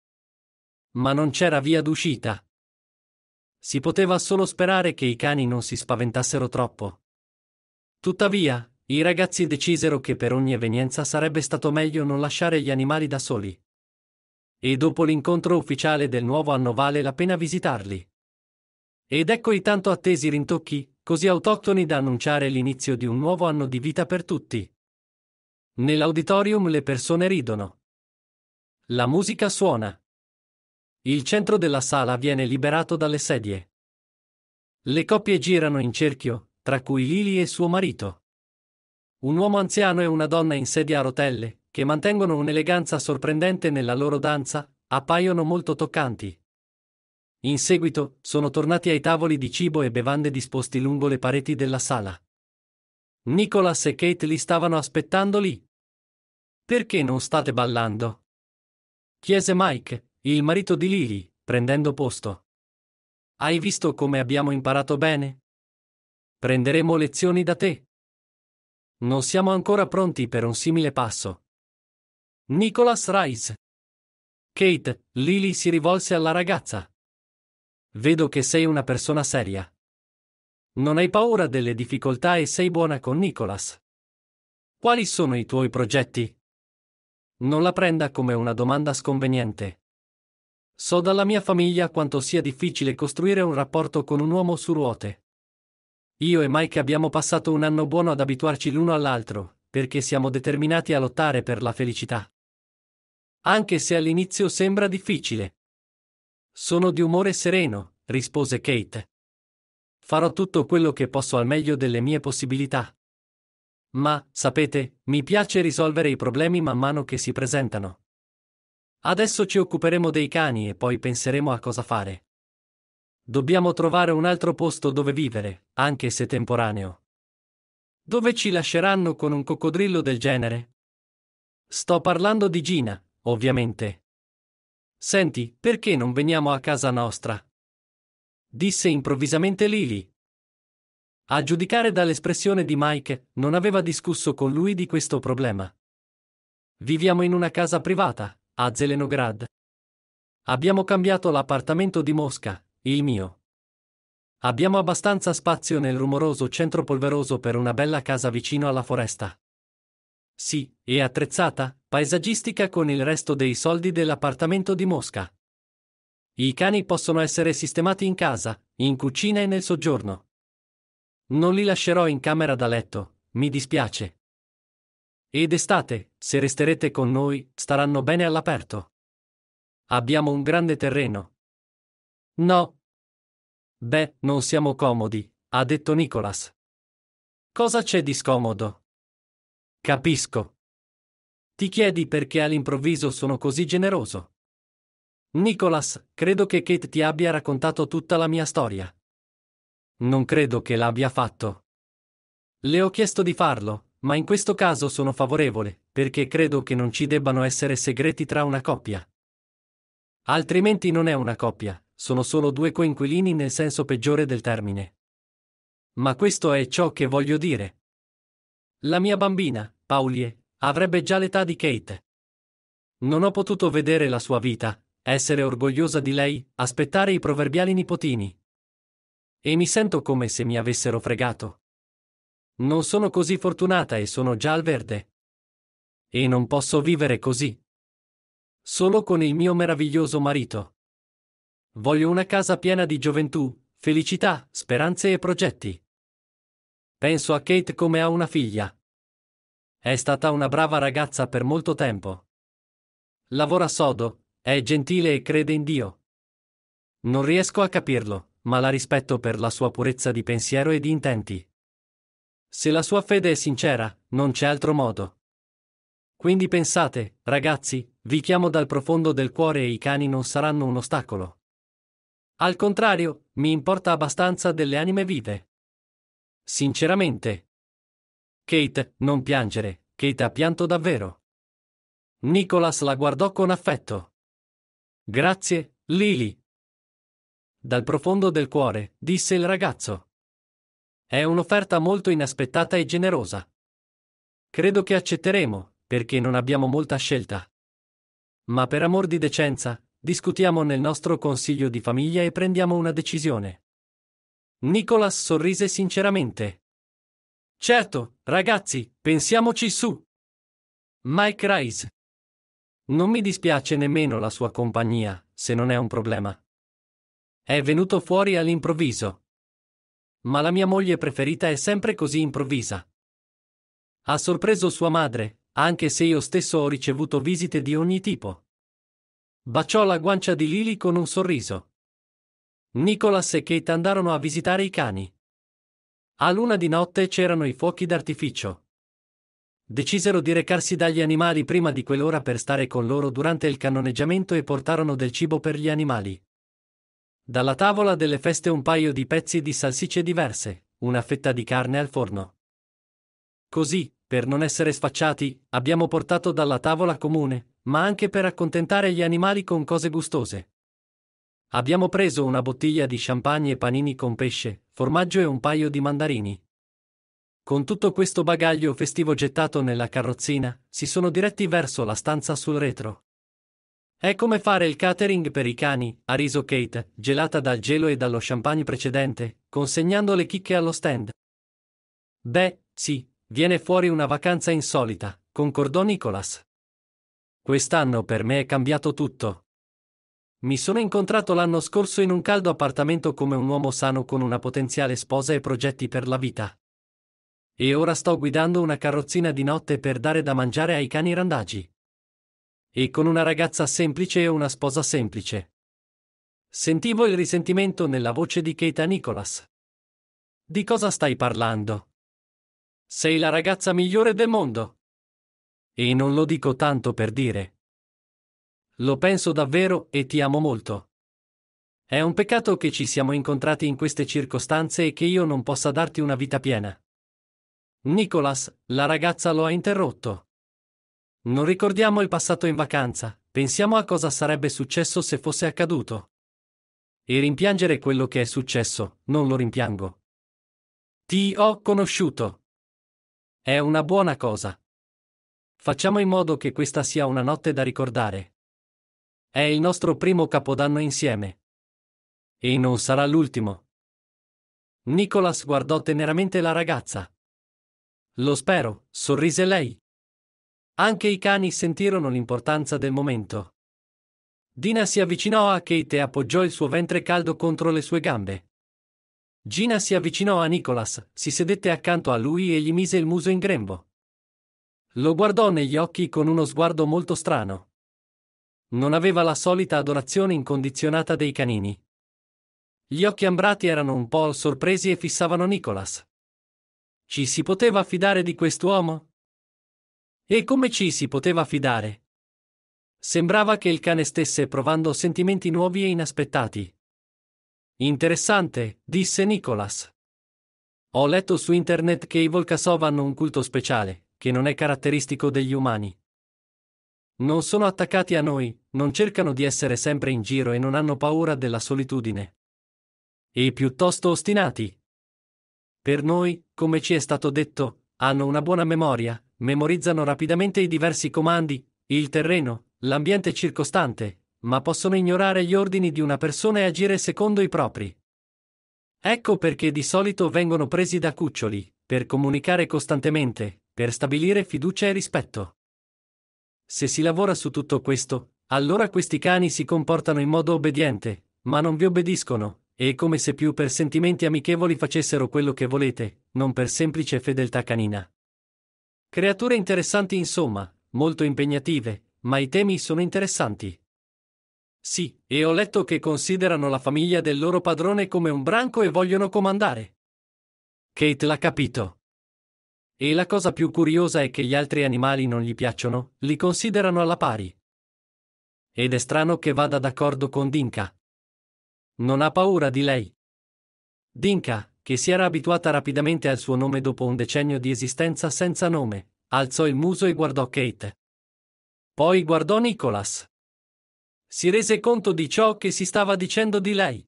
Ma non c'era via d'uscita. Si poteva solo sperare che i cani non si spaventassero troppo. Tuttavia, i ragazzi decisero che per ogni evenienza sarebbe stato meglio non lasciare gli animali da soli. E dopo l'incontro ufficiale del nuovo anno vale la pena visitarli. Ed ecco i tanto attesi rintocchi, così autoctoni da annunciare l'inizio di un nuovo anno di vita per tutti. Nell'auditorium le persone ridono. La musica suona. Il centro della sala viene liberato dalle sedie. Le coppie girano in cerchio, tra cui Lily e suo marito. Un uomo anziano e una donna in sedia a rotelle, che mantengono un'eleganza sorprendente nella loro danza, appaiono molto toccanti. In seguito, sono tornati ai tavoli di cibo e bevande disposti lungo le pareti della sala. Nicholas e Kate li stavano aspettando lì. Perché non state ballando? chiese Mike, il marito di Lily, prendendo posto. Hai visto come abbiamo imparato bene? Prenderemo lezioni da te. Non siamo ancora pronti per un simile passo. Nicholas Rice. Kate, Lily si rivolse alla ragazza. Vedo che sei una persona seria. Non hai paura delle difficoltà e sei buona con Nicholas. Quali sono i tuoi progetti? Non la prenda come una domanda sconveniente. So dalla mia famiglia quanto sia difficile costruire un rapporto con un uomo su ruote. Io e Mike abbiamo passato un anno buono ad abituarci l'uno all'altro, perché siamo determinati a lottare per la felicità. Anche se all'inizio sembra difficile. Sono di umore sereno, rispose Kate. Farò tutto quello che posso al meglio delle mie possibilità. Ma, sapete, mi piace risolvere i problemi man mano che si presentano. Adesso ci occuperemo dei cani e poi penseremo a cosa fare. Dobbiamo trovare un altro posto dove vivere, anche se temporaneo. Dove ci lasceranno con un coccodrillo del genere? Sto parlando di Gina, ovviamente. Senti, perché non veniamo a casa nostra? disse improvvisamente Lily. A giudicare dall'espressione di Mike, non aveva discusso con lui di questo problema. Viviamo in una casa privata, a Zelenograd. Abbiamo cambiato l'appartamento di Mosca, il mio. Abbiamo abbastanza spazio nel rumoroso centro polveroso per una bella casa vicino alla foresta. Sì, e attrezzata, paesaggistica con il resto dei soldi dell'appartamento di Mosca. I cani possono essere sistemati in casa, in cucina e nel soggiorno. Non li lascerò in camera da letto, mi dispiace. Ed estate, se resterete con noi, staranno bene all'aperto. Abbiamo un grande terreno, No. Beh, non siamo comodi, ha detto Nicholas. Cosa c'è di scomodo? Capisco. Ti chiedi perché all'improvviso sono così generoso. Nicholas, credo che Kate ti abbia raccontato tutta la mia storia. Non credo che l'abbia fatto. Le ho chiesto di farlo, ma in questo caso sono favorevole, perché credo che non ci debbano essere segreti tra una coppia. Altrimenti non è una coppia, sono solo due coinquilini nel senso peggiore del termine. Ma questo è ciò che voglio dire. La mia bambina, Paulie, avrebbe già l'età di Kate. Non ho potuto vedere la sua vita, essere orgogliosa di lei, aspettare i proverbiali nipotini. E mi sento come se mi avessero fregato. Non sono così fortunata e sono già al verde. E non posso vivere così. Solo con il mio meraviglioso marito. Voglio una casa piena di gioventù, felicità, speranze e progetti. Penso a Kate come a una figlia. È stata una brava ragazza per molto tempo. Lavora sodo, è gentile e crede in Dio. Non riesco a capirlo, ma la rispetto per la sua purezza di pensiero e di intenti. Se la sua fede è sincera, non c'è altro modo. Quindi pensate, ragazzi, vi chiamo dal profondo del cuore e i cani non saranno un ostacolo. Al contrario, mi importa abbastanza delle anime vive. Sinceramente. Kate, non piangere, Kate ha pianto davvero. Nicholas la guardò con affetto. Grazie, Lily. Dal profondo del cuore, disse il ragazzo. È un'offerta molto inaspettata e generosa. Credo che accetteremo, perché non abbiamo molta scelta. Ma per amor di decenza, discutiamo nel nostro consiglio di famiglia e prendiamo una decisione. Nicholas sorrise sinceramente. Certo, ragazzi, pensiamoci su. Mike Rice. Non mi dispiace nemmeno la sua compagnia, se non è un problema. È venuto fuori all'improvviso. Ma la mia moglie preferita è sempre così improvvisa. Ha sorpreso sua madre, anche se io stesso ho ricevuto visite di ogni tipo. Baciò la guancia di Lily con un sorriso. Nicholas e Kate andarono a visitare i cani. A luna di notte c'erano i fuochi d'artificio. Decisero di recarsi dagli animali prima di quell'ora per stare con loro durante il cannoneggiamento e portarono del cibo per gli animali. Dalla tavola delle feste un paio di pezzi di salsicce diverse, una fetta di carne al forno. Così, per non essere sfacciati, abbiamo portato dalla tavola comune ma anche per accontentare gli animali con cose gustose. Abbiamo preso una bottiglia di champagne e panini con pesce, formaggio e un paio di mandarini. Con tutto questo bagaglio festivo gettato nella carrozzina, si sono diretti verso la stanza sul retro. È come fare il catering per i cani, ha riso Kate, gelata dal gelo e dallo champagne precedente, consegnando le chicche allo stand. Beh, sì, viene fuori una vacanza insolita, concordò Nicholas. Quest'anno per me è cambiato tutto. Mi sono incontrato l'anno scorso in un caldo appartamento come un uomo sano con una potenziale sposa e progetti per la vita. E ora sto guidando una carrozzina di notte per dare da mangiare ai cani randagi. E con una ragazza semplice e una sposa semplice. Sentivo il risentimento nella voce di Keita Nicholas. Di cosa stai parlando? Sei la ragazza migliore del mondo. E non lo dico tanto per dire. Lo penso davvero e ti amo molto. È un peccato che ci siamo incontrati in queste circostanze e che io non possa darti una vita piena. Nicholas, la ragazza lo ha interrotto. Non ricordiamo il passato in vacanza, pensiamo a cosa sarebbe successo se fosse accaduto. E rimpiangere quello che è successo, non lo rimpiango. Ti ho conosciuto. È una buona cosa. Facciamo in modo che questa sia una notte da ricordare. È il nostro primo capodanno insieme. E non sarà l'ultimo. Nicholas guardò teneramente la ragazza. Lo spero, sorrise lei. Anche i cani sentirono l'importanza del momento. Dina si avvicinò a Kate e appoggiò il suo ventre caldo contro le sue gambe. Gina si avvicinò a Nicholas, si sedette accanto a lui e gli mise il muso in grembo. Lo guardò negli occhi con uno sguardo molto strano. Non aveva la solita adorazione incondizionata dei canini. Gli occhi ambrati erano un po' sorpresi e fissavano Nicholas. Ci si poteva fidare di quest'uomo? E come ci si poteva fidare? Sembrava che il cane stesse provando sentimenti nuovi e inaspettati. Interessante, disse Nicholas. Ho letto su internet che i Volkasov hanno un culto speciale che non è caratteristico degli umani. Non sono attaccati a noi, non cercano di essere sempre in giro e non hanno paura della solitudine. E piuttosto ostinati. Per noi, come ci è stato detto, hanno una buona memoria, memorizzano rapidamente i diversi comandi, il terreno, l'ambiente circostante, ma possono ignorare gli ordini di una persona e agire secondo i propri. Ecco perché di solito vengono presi da cuccioli, per comunicare costantemente, per stabilire fiducia e rispetto. Se si lavora su tutto questo, allora questi cani si comportano in modo obbediente, ma non vi obbediscono, e come se più per sentimenti amichevoli facessero quello che volete, non per semplice fedeltà canina. Creature interessanti insomma, molto impegnative, ma i temi sono interessanti. Sì, e ho letto che considerano la famiglia del loro padrone come un branco e vogliono comandare. Kate l'ha capito. E la cosa più curiosa è che gli altri animali non gli piacciono, li considerano alla pari. Ed è strano che vada d'accordo con Dinka. Non ha paura di lei. Dinka, che si era abituata rapidamente al suo nome dopo un decennio di esistenza senza nome, alzò il muso e guardò Kate. Poi guardò Nicholas. Si rese conto di ciò che si stava dicendo di lei.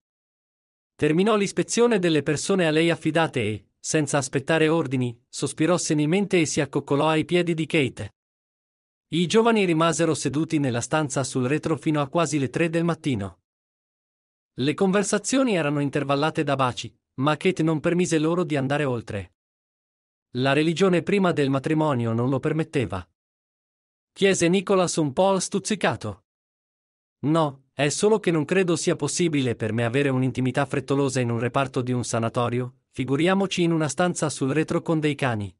Terminò l'ispezione delle persone a lei affidate e, senza aspettare ordini, sospirò senilmente e si accoccolò ai piedi di Kate. I giovani rimasero seduti nella stanza sul retro fino a quasi le tre del mattino. Le conversazioni erano intervallate da baci, ma Kate non permise loro di andare oltre. La religione prima del matrimonio non lo permetteva. Chiese Nicholas un po' stuzzicato. No, è solo che non credo sia possibile per me avere un'intimità frettolosa in un reparto di un sanatorio, Figuriamoci in una stanza sul retro con dei cani.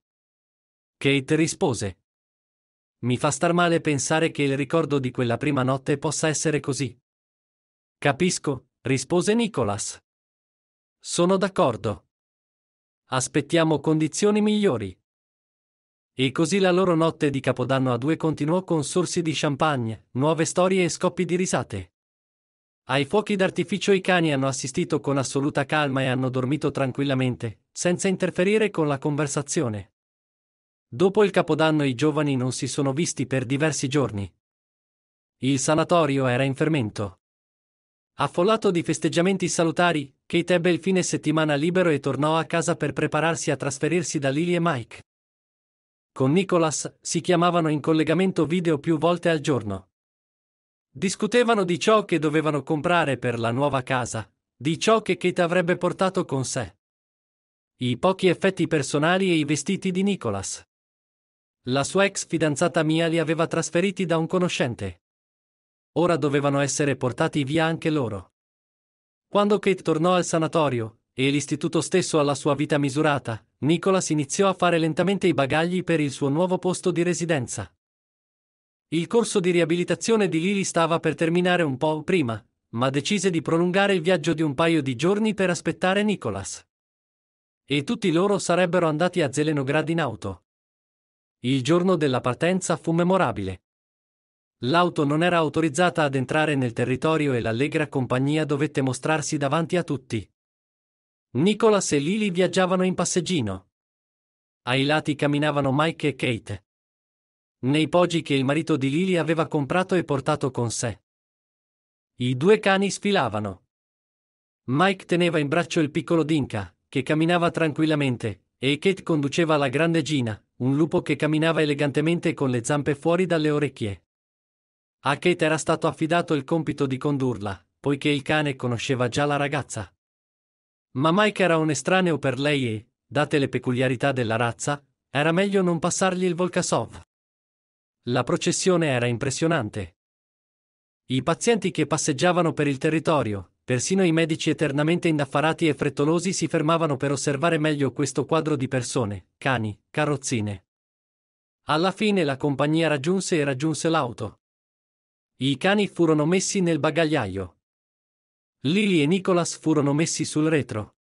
Kate rispose. Mi fa star male pensare che il ricordo di quella prima notte possa essere così. Capisco, rispose Nicholas. Sono d'accordo. Aspettiamo condizioni migliori. E così la loro notte di Capodanno a due continuò con sorsi di champagne, nuove storie e scoppi di risate. Ai fuochi d'artificio i cani hanno assistito con assoluta calma e hanno dormito tranquillamente, senza interferire con la conversazione. Dopo il capodanno i giovani non si sono visti per diversi giorni. Il sanatorio era in fermento. Affollato di festeggiamenti salutari, Kate ebbe il fine settimana libero e tornò a casa per prepararsi a trasferirsi da Lily e Mike. Con Nicholas si chiamavano in collegamento video più volte al giorno. Discutevano di ciò che dovevano comprare per la nuova casa, di ciò che Kate avrebbe portato con sé. I pochi effetti personali e i vestiti di Nicholas. La sua ex fidanzata Mia li aveva trasferiti da un conoscente. Ora dovevano essere portati via anche loro. Quando Kate tornò al sanatorio, e l'istituto stesso alla sua vita misurata, Nicholas iniziò a fare lentamente i bagagli per il suo nuovo posto di residenza. Il corso di riabilitazione di Lily stava per terminare un po' prima, ma decise di prolungare il viaggio di un paio di giorni per aspettare Nicholas. E tutti loro sarebbero andati a Zelenograd in auto. Il giorno della partenza fu memorabile. L'auto non era autorizzata ad entrare nel territorio e l'allegra compagnia dovette mostrarsi davanti a tutti. Nicholas e Lily viaggiavano in passeggino. Ai lati camminavano Mike e Kate nei poggi che il marito di Lily aveva comprato e portato con sé. I due cani sfilavano. Mike teneva in braccio il piccolo Dinka, che camminava tranquillamente, e Kate conduceva la grande Gina, un lupo che camminava elegantemente con le zampe fuori dalle orecchie. A Kate era stato affidato il compito di condurla, poiché il cane conosceva già la ragazza. Ma Mike era un estraneo per lei e, date le peculiarità della razza, era meglio non passargli il Volkasov. La processione era impressionante. I pazienti che passeggiavano per il territorio, persino i medici eternamente indaffarati e frettolosi si fermavano per osservare meglio questo quadro di persone, cani, carrozzine. Alla fine la compagnia raggiunse e raggiunse l'auto. I cani furono messi nel bagagliaio. Lily e Nicholas furono messi sul retro.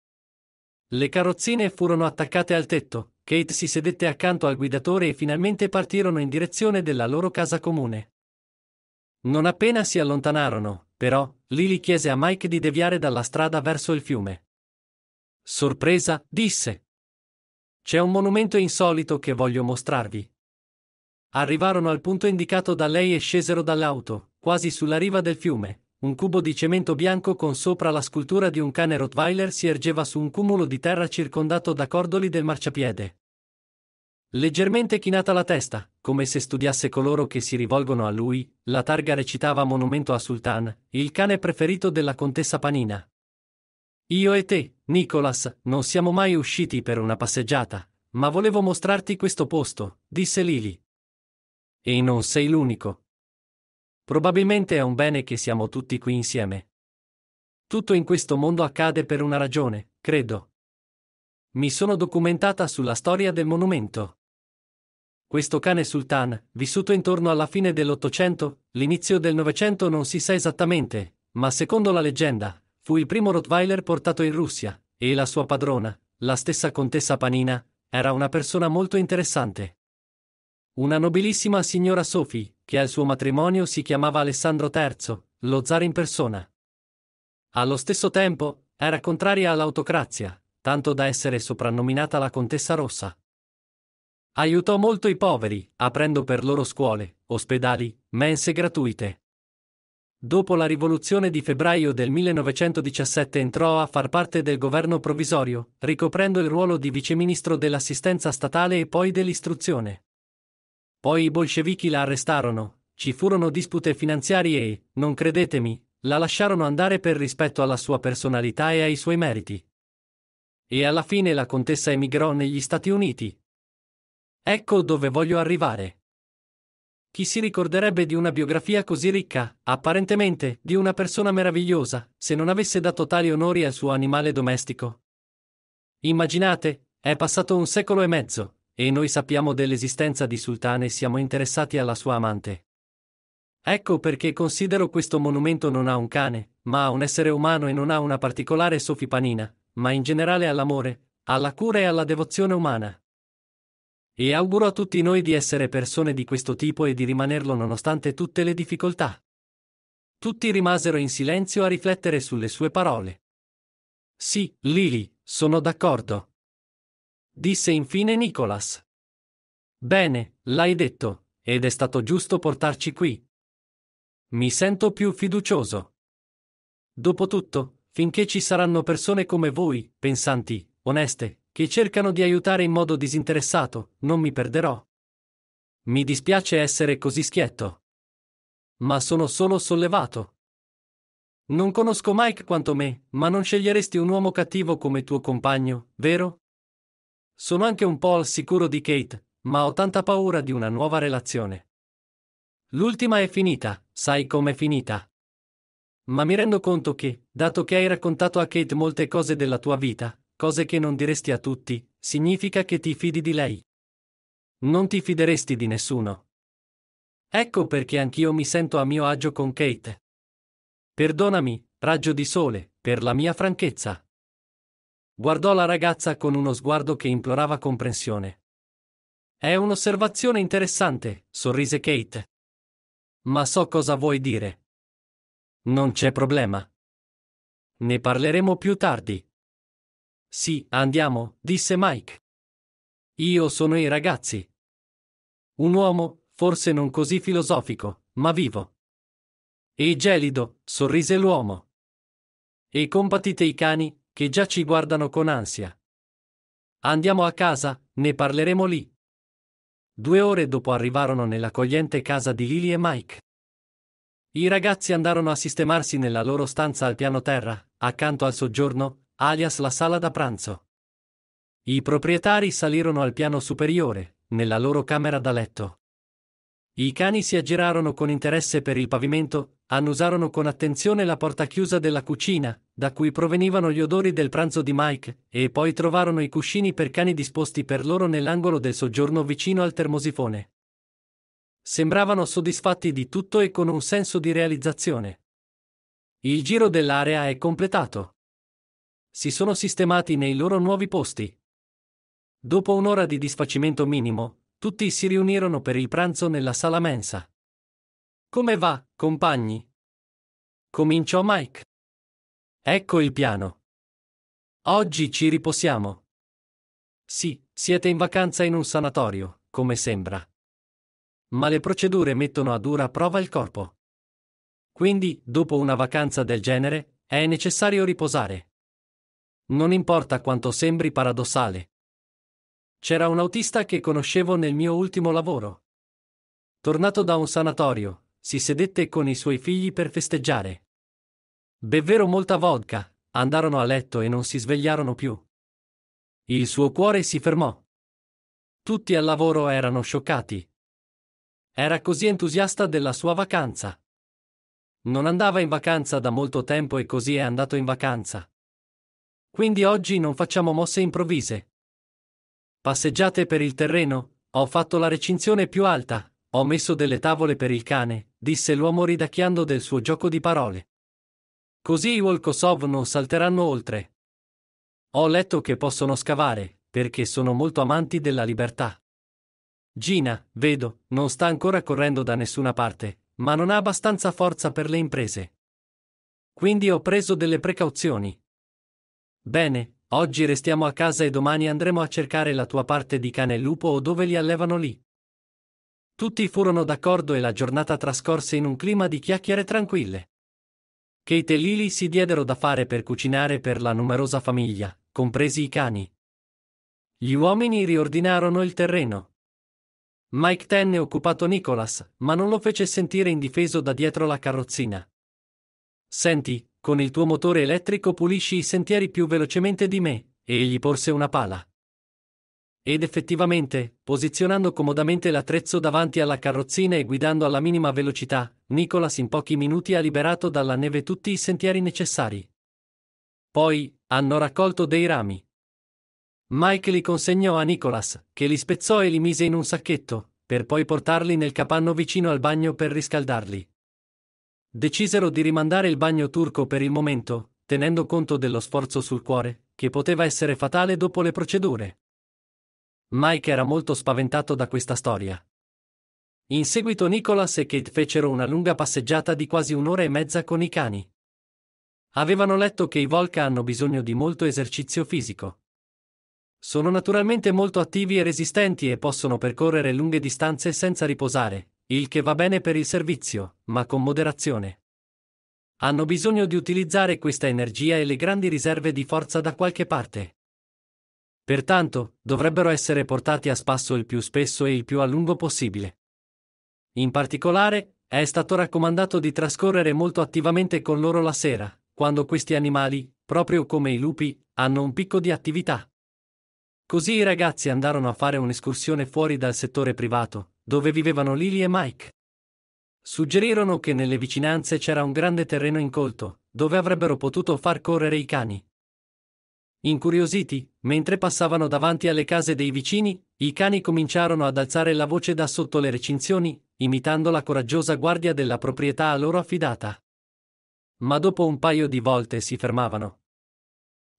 Le carrozzine furono attaccate al tetto, Kate si sedette accanto al guidatore e finalmente partirono in direzione della loro casa comune. Non appena si allontanarono, però, Lily chiese a Mike di deviare dalla strada verso il fiume. Sorpresa, disse. C'è un monumento insolito che voglio mostrarvi. Arrivarono al punto indicato da lei e scesero dall'auto, quasi sulla riva del fiume, un cubo di cemento bianco con sopra la scultura di un cane Rottweiler si ergeva su un cumulo di terra circondato da cordoli del marciapiede. Leggermente chinata la testa, come se studiasse coloro che si rivolgono a lui, la targa recitava monumento a Sultan, il cane preferito della contessa Panina. Io e te, Nicholas, non siamo mai usciti per una passeggiata, ma volevo mostrarti questo posto, disse Lily. E non sei l'unico, Probabilmente è un bene che siamo tutti qui insieme. Tutto in questo mondo accade per una ragione, credo. Mi sono documentata sulla storia del monumento. Questo cane sultan, vissuto intorno alla fine dell'Ottocento, l'inizio del Novecento non si sa esattamente, ma secondo la leggenda, fu il primo Rottweiler portato in Russia, e la sua padrona, la stessa contessa Panina, era una persona molto interessante. Una nobilissima signora Sophie, che al suo matrimonio si chiamava Alessandro III, lo zar in persona. Allo stesso tempo, era contraria all'autocrazia, tanto da essere soprannominata la Contessa Rossa. Aiutò molto i poveri, aprendo per loro scuole, ospedali, mense gratuite. Dopo la rivoluzione di febbraio del 1917 entrò a far parte del governo provvisorio, ricoprendo il ruolo di viceministro dell'assistenza statale e poi dell'istruzione. Poi i bolscevichi la arrestarono, ci furono dispute finanziarie e, non credetemi, la lasciarono andare per rispetto alla sua personalità e ai suoi meriti. E alla fine la contessa emigrò negli Stati Uniti. Ecco dove voglio arrivare. Chi si ricorderebbe di una biografia così ricca, apparentemente, di una persona meravigliosa, se non avesse dato tali onori al suo animale domestico? Immaginate, è passato un secolo e mezzo, e noi sappiamo dell'esistenza di Sultan e siamo interessati alla sua amante. Ecco perché considero questo monumento non a un cane, ma a un essere umano e non a una particolare sofipanina, ma in generale all'amore, alla cura e alla devozione umana. E auguro a tutti noi di essere persone di questo tipo e di rimanerlo nonostante tutte le difficoltà. Tutti rimasero in silenzio a riflettere sulle sue parole. Sì, Lili, sono d'accordo disse infine Nicholas. Bene, l'hai detto, ed è stato giusto portarci qui. Mi sento più fiducioso. Dopotutto, finché ci saranno persone come voi, pensanti, oneste, che cercano di aiutare in modo disinteressato, non mi perderò. Mi dispiace essere così schietto. Ma sono solo sollevato. Non conosco Mike quanto me, ma non sceglieresti un uomo cattivo come tuo compagno, vero? Sono anche un po' al sicuro di Kate, ma ho tanta paura di una nuova relazione. L'ultima è finita, sai com'è finita. Ma mi rendo conto che, dato che hai raccontato a Kate molte cose della tua vita, cose che non diresti a tutti, significa che ti fidi di lei. Non ti fideresti di nessuno. Ecco perché anch'io mi sento a mio agio con Kate. Perdonami, raggio di sole, per la mia franchezza. Guardò la ragazza con uno sguardo che implorava comprensione. È un'osservazione interessante, sorrise Kate. Ma so cosa vuoi dire. Non c'è problema. Ne parleremo più tardi. Sì, andiamo, disse Mike. Io sono i ragazzi. Un uomo, forse non così filosofico, ma vivo. E gelido, sorrise l'uomo. E compatite i cani, che già ci guardano con ansia. Andiamo a casa, ne parleremo lì. Due ore dopo arrivarono nell'accogliente casa di Lily e Mike. I ragazzi andarono a sistemarsi nella loro stanza al piano terra, accanto al soggiorno, alias la sala da pranzo. I proprietari salirono al piano superiore, nella loro camera da letto. I cani si aggirarono con interesse per il pavimento, annusarono con attenzione la porta chiusa della cucina, da cui provenivano gli odori del pranzo di Mike, e poi trovarono i cuscini per cani disposti per loro nell'angolo del soggiorno vicino al termosifone. Sembravano soddisfatti di tutto e con un senso di realizzazione. Il giro dell'area è completato. Si sono sistemati nei loro nuovi posti. Dopo un'ora di disfacimento minimo, tutti si riunirono per il pranzo nella sala mensa. Come va, compagni? Cominciò Mike. Ecco il piano. Oggi ci riposiamo. Sì, siete in vacanza in un sanatorio, come sembra. Ma le procedure mettono a dura prova il corpo. Quindi, dopo una vacanza del genere, è necessario riposare. Non importa quanto sembri paradossale. C'era un autista che conoscevo nel mio ultimo lavoro. Tornato da un sanatorio, si sedette con i suoi figli per festeggiare. Bevvero molta vodka, andarono a letto e non si svegliarono più. Il suo cuore si fermò. Tutti al lavoro erano scioccati. Era così entusiasta della sua vacanza. Non andava in vacanza da molto tempo e così è andato in vacanza. Quindi oggi non facciamo mosse improvvise. Passeggiate per il terreno, ho fatto la recinzione più alta, ho messo delle tavole per il cane, disse l'uomo ridacchiando del suo gioco di parole. Così i Volkosov non salteranno oltre. Ho letto che possono scavare, perché sono molto amanti della libertà. Gina, vedo, non sta ancora correndo da nessuna parte, ma non ha abbastanza forza per le imprese. Quindi ho preso delle precauzioni. Bene, oggi restiamo a casa e domani andremo a cercare la tua parte di cane e lupo o dove li allevano lì. Tutti furono d'accordo e la giornata trascorse in un clima di chiacchiere tranquille. Kate e Lily si diedero da fare per cucinare per la numerosa famiglia, compresi i cani. Gli uomini riordinarono il terreno. Mike tenne occupato Nicholas, ma non lo fece sentire indifeso da dietro la carrozzina. Senti, con il tuo motore elettrico pulisci i sentieri più velocemente di me, e gli porse una pala. Ed effettivamente, posizionando comodamente l'attrezzo davanti alla carrozzina e guidando alla minima velocità, Nicolas in pochi minuti ha liberato dalla neve tutti i sentieri necessari. Poi, hanno raccolto dei rami. Mike li consegnò a Nicolas, che li spezzò e li mise in un sacchetto, per poi portarli nel capanno vicino al bagno per riscaldarli. Decisero di rimandare il bagno turco per il momento, tenendo conto dello sforzo sul cuore, che poteva essere fatale dopo le procedure. Mike era molto spaventato da questa storia. In seguito Nicholas e Kate fecero una lunga passeggiata di quasi un'ora e mezza con i cani. Avevano letto che i Volca hanno bisogno di molto esercizio fisico. Sono naturalmente molto attivi e resistenti e possono percorrere lunghe distanze senza riposare, il che va bene per il servizio, ma con moderazione. Hanno bisogno di utilizzare questa energia e le grandi riserve di forza da qualche parte. Pertanto, dovrebbero essere portati a spasso il più spesso e il più a lungo possibile. In particolare, è stato raccomandato di trascorrere molto attivamente con loro la sera, quando questi animali, proprio come i lupi, hanno un picco di attività. Così i ragazzi andarono a fare un'escursione fuori dal settore privato, dove vivevano Lily e Mike. Suggerirono che nelle vicinanze c'era un grande terreno incolto, dove avrebbero potuto far correre i cani. Incuriositi, mentre passavano davanti alle case dei vicini, i cani cominciarono ad alzare la voce da sotto le recinzioni, imitando la coraggiosa guardia della proprietà a loro affidata. Ma dopo un paio di volte si fermavano.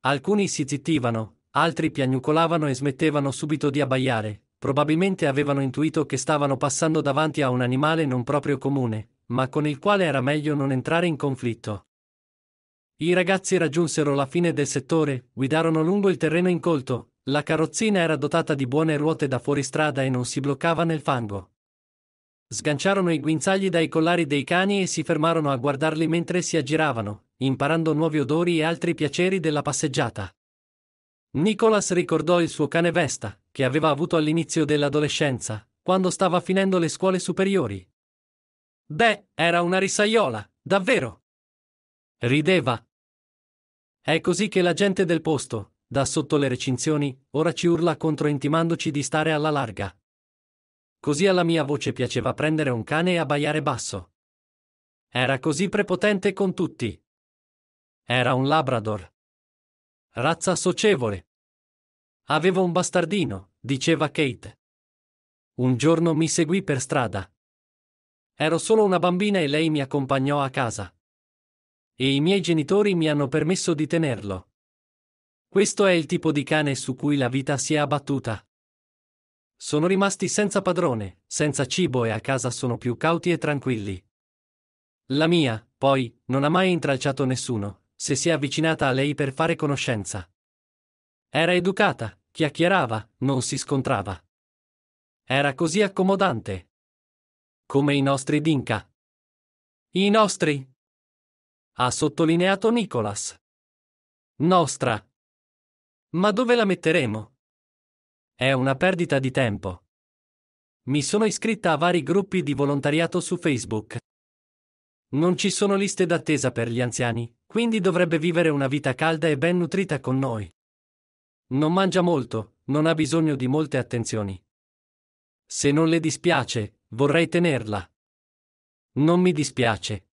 Alcuni si zittivano, altri piagnucolavano e smettevano subito di abbaiare, probabilmente avevano intuito che stavano passando davanti a un animale non proprio comune, ma con il quale era meglio non entrare in conflitto. I ragazzi raggiunsero la fine del settore, guidarono lungo il terreno incolto, la carrozzina era dotata di buone ruote da fuoristrada e non si bloccava nel fango. Sganciarono i guinzagli dai collari dei cani e si fermarono a guardarli mentre si aggiravano, imparando nuovi odori e altri piaceri della passeggiata. Nicholas ricordò il suo cane Vesta, che aveva avuto all'inizio dell'adolescenza, quando stava finendo le scuole superiori. Beh, era una risaiola, davvero. Rideva, è così che la gente del posto, da sotto le recinzioni, ora ci urla contro intimandoci di stare alla larga. Così alla mia voce piaceva prendere un cane e abbaiare basso. Era così prepotente con tutti. Era un labrador. Razza socievole. Avevo un bastardino, diceva Kate. Un giorno mi seguì per strada. Ero solo una bambina e lei mi accompagnò a casa. E i miei genitori mi hanno permesso di tenerlo. Questo è il tipo di cane su cui la vita si è abbattuta. Sono rimasti senza padrone, senza cibo e a casa sono più cauti e tranquilli. La mia, poi, non ha mai intralciato nessuno, se si è avvicinata a lei per fare conoscenza. Era educata, chiacchierava, non si scontrava. Era così accomodante. Come i nostri Dinka. I nostri? ha sottolineato Nicolas. Nostra. Ma dove la metteremo? È una perdita di tempo. Mi sono iscritta a vari gruppi di volontariato su Facebook. Non ci sono liste d'attesa per gli anziani, quindi dovrebbe vivere una vita calda e ben nutrita con noi. Non mangia molto, non ha bisogno di molte attenzioni. Se non le dispiace, vorrei tenerla. Non mi dispiace,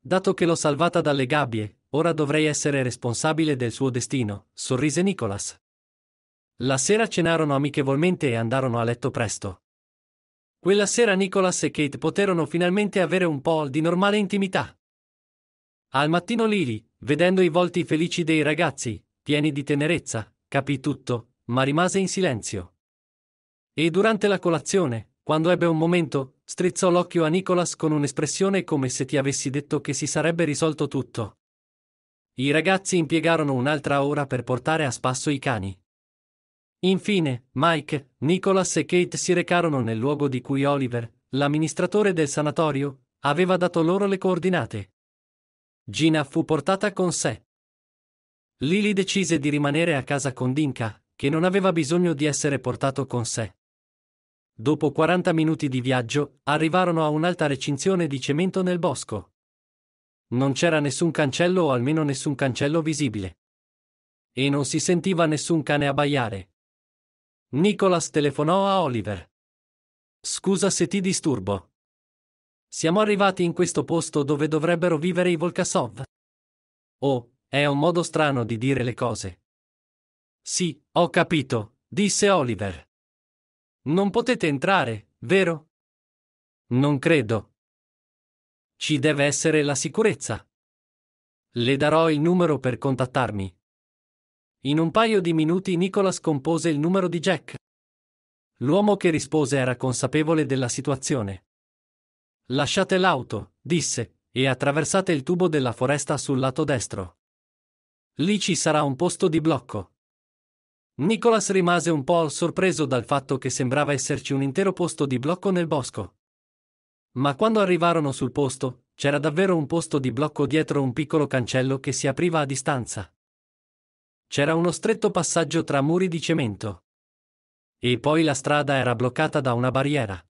Dato che l'ho salvata dalle gabbie, ora dovrei essere responsabile del suo destino, sorrise Nicholas. La sera cenarono amichevolmente e andarono a letto presto. Quella sera Nicholas e Kate poterono finalmente avere un po' di normale intimità. Al mattino Lily, vedendo i volti felici dei ragazzi, pieni di tenerezza, capì tutto, ma rimase in silenzio. E durante la colazione, quando ebbe un momento, Strizzò l'occhio a Nicholas con un'espressione come se ti avessi detto che si sarebbe risolto tutto. I ragazzi impiegarono un'altra ora per portare a spasso i cani. Infine, Mike, Nicholas e Kate si recarono nel luogo di cui Oliver, l'amministratore del sanatorio, aveva dato loro le coordinate. Gina fu portata con sé. Lily decise di rimanere a casa con Dinka, che non aveva bisogno di essere portato con sé. Dopo 40 minuti di viaggio, arrivarono a un'alta recinzione di cemento nel bosco. Non c'era nessun cancello o almeno nessun cancello visibile. E non si sentiva nessun cane abbaiare. Nicholas telefonò a Oliver. Scusa se ti disturbo. Siamo arrivati in questo posto dove dovrebbero vivere i Volkasov. Oh, è un modo strano di dire le cose. Sì, ho capito, disse Oliver. Non potete entrare, vero? Non credo. Ci deve essere la sicurezza. Le darò il numero per contattarmi. In un paio di minuti Nicholas compose il numero di Jack. L'uomo che rispose era consapevole della situazione. Lasciate l'auto, disse, e attraversate il tubo della foresta sul lato destro. Lì ci sarà un posto di blocco. Nicholas rimase un po' sorpreso dal fatto che sembrava esserci un intero posto di blocco nel bosco. Ma quando arrivarono sul posto, c'era davvero un posto di blocco dietro un piccolo cancello che si apriva a distanza. C'era uno stretto passaggio tra muri di cemento. E poi la strada era bloccata da una barriera.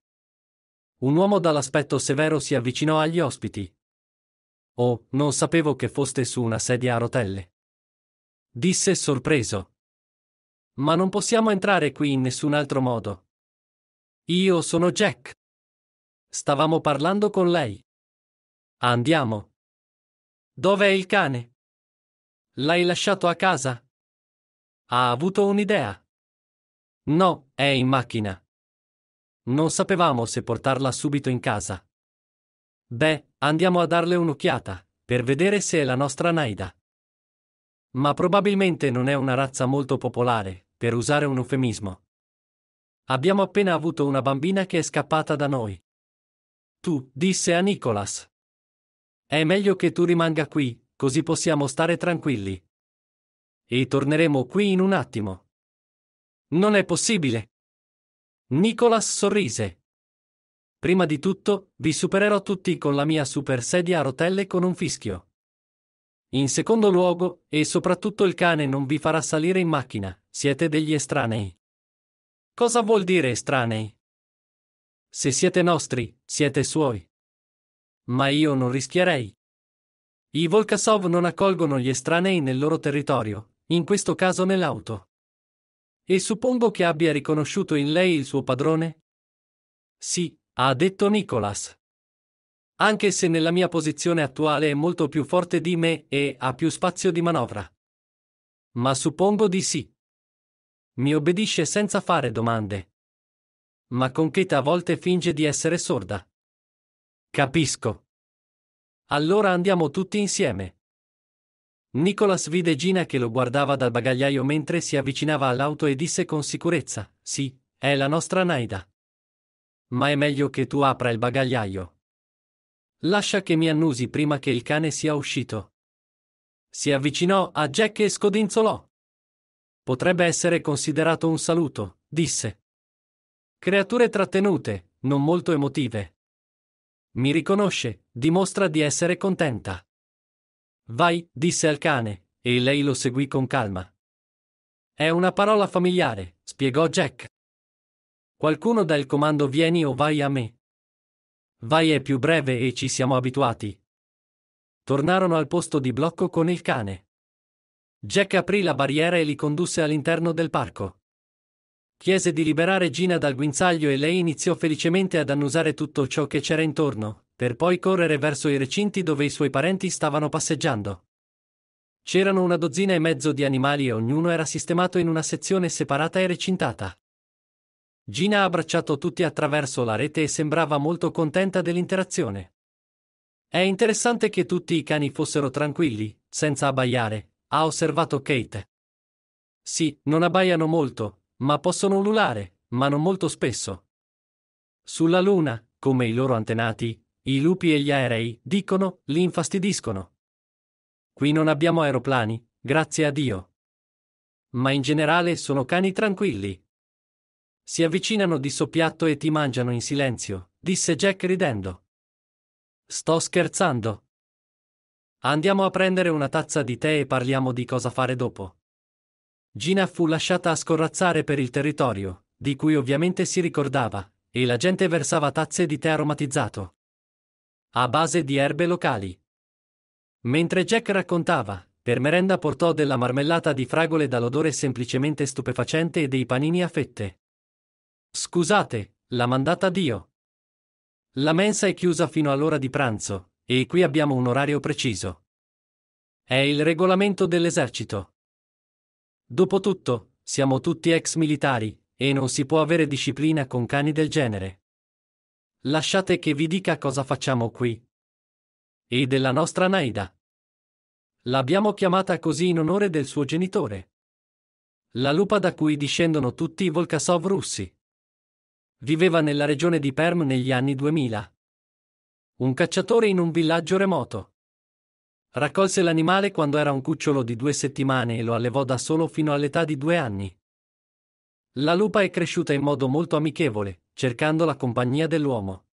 Un uomo dall'aspetto severo si avvicinò agli ospiti. Oh, non sapevo che foste su una sedia a rotelle. Disse sorpreso. Ma non possiamo entrare qui in nessun altro modo. Io sono Jack. Stavamo parlando con lei. Andiamo. Dov'è il cane? L'hai lasciato a casa? Ha avuto un'idea? No, è in macchina. Non sapevamo se portarla subito in casa. Beh, andiamo a darle un'occhiata, per vedere se è la nostra Naida. Ma probabilmente non è una razza molto popolare, per usare un eufemismo. Abbiamo appena avuto una bambina che è scappata da noi. Tu, disse a Nicholas. È meglio che tu rimanga qui, così possiamo stare tranquilli. E torneremo qui in un attimo. Non è possibile. Nicholas sorrise. Prima di tutto, vi supererò tutti con la mia super sedia a rotelle con un fischio. In secondo luogo, e soprattutto il cane non vi farà salire in macchina, siete degli estranei. Cosa vuol dire estranei? Se siete nostri, siete suoi. Ma io non rischierei. I Volkasov non accolgono gli estranei nel loro territorio, in questo caso nell'auto. E suppongo che abbia riconosciuto in lei il suo padrone? Sì, ha detto Nicholas anche se nella mia posizione attuale è molto più forte di me e ha più spazio di manovra. Ma suppongo di sì. Mi obbedisce senza fare domande. Ma con Concheta a volte finge di essere sorda. Capisco. Allora andiamo tutti insieme. Nicholas vide Gina che lo guardava dal bagagliaio mentre si avvicinava all'auto e disse con sicurezza, sì, è la nostra Naida. Ma è meglio che tu apra il bagagliaio, Lascia che mi annusi prima che il cane sia uscito. Si avvicinò a Jack e scodinzolò. Potrebbe essere considerato un saluto, disse. Creature trattenute, non molto emotive. Mi riconosce, dimostra di essere contenta. Vai, disse al cane, e lei lo seguì con calma. È una parola familiare, spiegò Jack. Qualcuno dà il comando vieni o vai a me. Vai è più breve e ci siamo abituati. Tornarono al posto di blocco con il cane. Jack aprì la barriera e li condusse all'interno del parco. Chiese di liberare Gina dal guinzaglio e lei iniziò felicemente ad annusare tutto ciò che c'era intorno, per poi correre verso i recinti dove i suoi parenti stavano passeggiando. C'erano una dozzina e mezzo di animali e ognuno era sistemato in una sezione separata e recintata. Gina ha abbracciato tutti attraverso la rete e sembrava molto contenta dell'interazione. È interessante che tutti i cani fossero tranquilli, senza abbaiare, ha osservato Kate. Sì, non abbaiano molto, ma possono ululare, ma non molto spesso. Sulla Luna, come i loro antenati, i lupi e gli aerei, dicono, li infastidiscono. Qui non abbiamo aeroplani, grazie a Dio. Ma in generale sono cani tranquilli, si avvicinano di soppiatto e ti mangiano in silenzio, disse Jack ridendo. Sto scherzando. Andiamo a prendere una tazza di tè e parliamo di cosa fare dopo. Gina fu lasciata a scorrazzare per il territorio, di cui ovviamente si ricordava, e la gente versava tazze di tè aromatizzato. A base di erbe locali. Mentre Jack raccontava, per merenda portò della marmellata di fragole dall'odore semplicemente stupefacente e dei panini a fette. Scusate, l'ha mandata Dio. La mensa è chiusa fino all'ora di pranzo, e qui abbiamo un orario preciso. È il regolamento dell'esercito. Dopotutto, siamo tutti ex militari, e non si può avere disciplina con cani del genere. Lasciate che vi dica cosa facciamo qui. E della nostra Naida. L'abbiamo chiamata così in onore del suo genitore. La lupa da cui discendono tutti i Volkasov russi. Viveva nella regione di Perm negli anni 2000. Un cacciatore in un villaggio remoto. Raccolse l'animale quando era un cucciolo di due settimane e lo allevò da solo fino all'età di due anni. La lupa è cresciuta in modo molto amichevole, cercando la compagnia dell'uomo.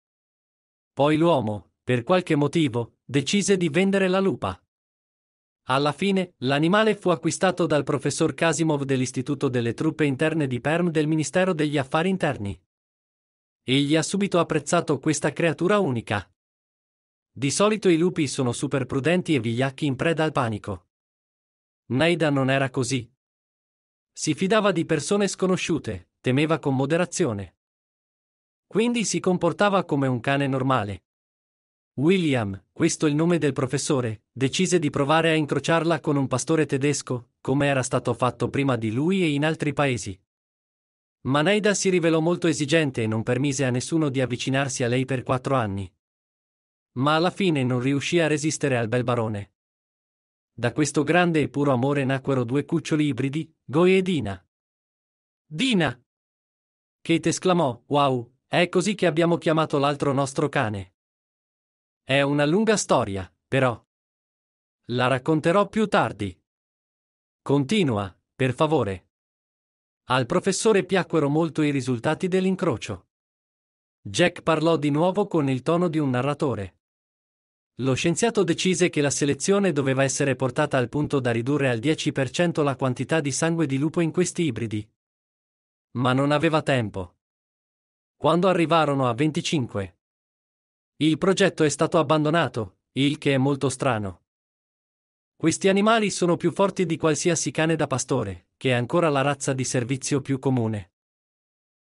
Poi l'uomo, per qualche motivo, decise di vendere la lupa. Alla fine, l'animale fu acquistato dal professor Kasimov dell'Istituto delle truppe interne di Perm del Ministero degli Affari Interni. Egli ha subito apprezzato questa creatura unica. Di solito i lupi sono super prudenti e vigliacchi in preda al panico. Naida non era così. Si fidava di persone sconosciute, temeva con moderazione. Quindi si comportava come un cane normale. William, questo è il nome del professore, decise di provare a incrociarla con un pastore tedesco, come era stato fatto prima di lui e in altri paesi. Maneida si rivelò molto esigente e non permise a nessuno di avvicinarsi a lei per quattro anni. Ma alla fine non riuscì a resistere al bel barone. Da questo grande e puro amore nacquero due cuccioli ibridi, Goi e Dina. Dina! Kate esclamò, wow, è così che abbiamo chiamato l'altro nostro cane. È una lunga storia, però. La racconterò più tardi. Continua, per favore. Al professore piacquero molto i risultati dell'incrocio. Jack parlò di nuovo con il tono di un narratore. Lo scienziato decise che la selezione doveva essere portata al punto da ridurre al 10% la quantità di sangue di lupo in questi ibridi. Ma non aveva tempo. Quando arrivarono a 25. Il progetto è stato abbandonato, il che è molto strano. Questi animali sono più forti di qualsiasi cane da pastore, che è ancora la razza di servizio più comune.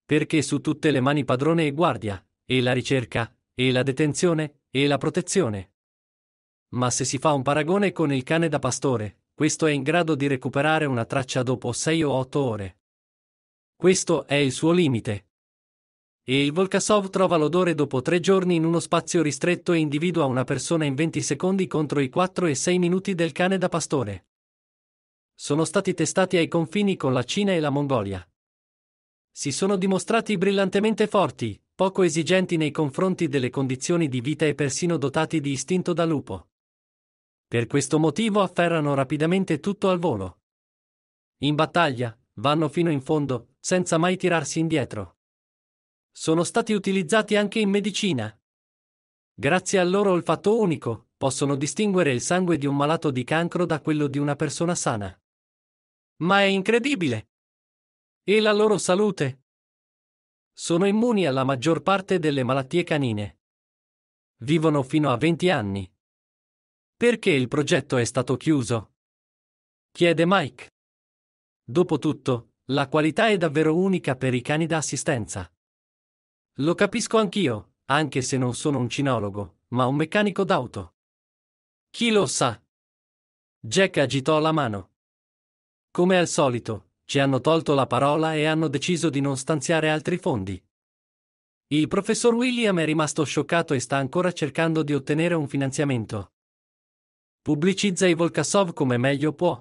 Perché su tutte le mani padrone e guardia, e la ricerca, e la detenzione, e la protezione. Ma se si fa un paragone con il cane da pastore, questo è in grado di recuperare una traccia dopo sei o otto ore. Questo è il suo limite. E il Volkasov trova l'odore dopo tre giorni in uno spazio ristretto e individua una persona in 20 secondi contro i 4 e 6 minuti del cane da pastore. Sono stati testati ai confini con la Cina e la Mongolia. Si sono dimostrati brillantemente forti, poco esigenti nei confronti delle condizioni di vita e persino dotati di istinto da lupo. Per questo motivo afferrano rapidamente tutto al volo. In battaglia, vanno fino in fondo, senza mai tirarsi indietro sono stati utilizzati anche in medicina. Grazie al loro olfatto unico, possono distinguere il sangue di un malato di cancro da quello di una persona sana. Ma è incredibile! E la loro salute? Sono immuni alla maggior parte delle malattie canine. Vivono fino a 20 anni. Perché il progetto è stato chiuso? Chiede Mike. Dopotutto, la qualità è davvero unica per i cani da assistenza. Lo capisco anch'io, anche se non sono un cinologo, ma un meccanico d'auto. Chi lo sa? Jack agitò la mano. Come al solito, ci hanno tolto la parola e hanno deciso di non stanziare altri fondi. Il professor William è rimasto scioccato e sta ancora cercando di ottenere un finanziamento. Pubblicizza i Volkasov come meglio può.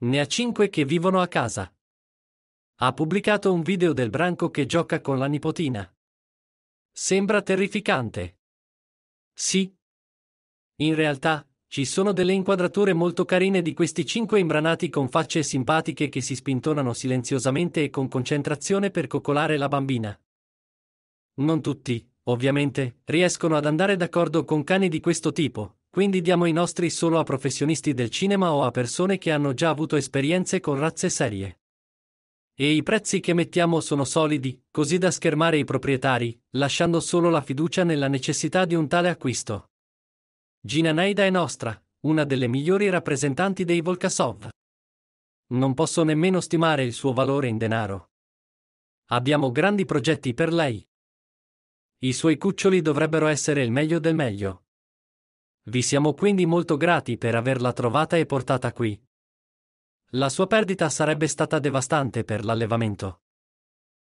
Ne ha cinque che vivono a casa. Ha pubblicato un video del branco che gioca con la nipotina. Sembra terrificante. Sì. In realtà, ci sono delle inquadrature molto carine di questi cinque imbranati con facce simpatiche che si spintonano silenziosamente e con concentrazione per coccolare la bambina. Non tutti, ovviamente, riescono ad andare d'accordo con cani di questo tipo, quindi diamo i nostri solo a professionisti del cinema o a persone che hanno già avuto esperienze con razze serie. E i prezzi che mettiamo sono solidi, così da schermare i proprietari, lasciando solo la fiducia nella necessità di un tale acquisto. Gina Neida è nostra, una delle migliori rappresentanti dei Volkasov. Non posso nemmeno stimare il suo valore in denaro. Abbiamo grandi progetti per lei. I suoi cuccioli dovrebbero essere il meglio del meglio. Vi siamo quindi molto grati per averla trovata e portata qui, la sua perdita sarebbe stata devastante per l'allevamento.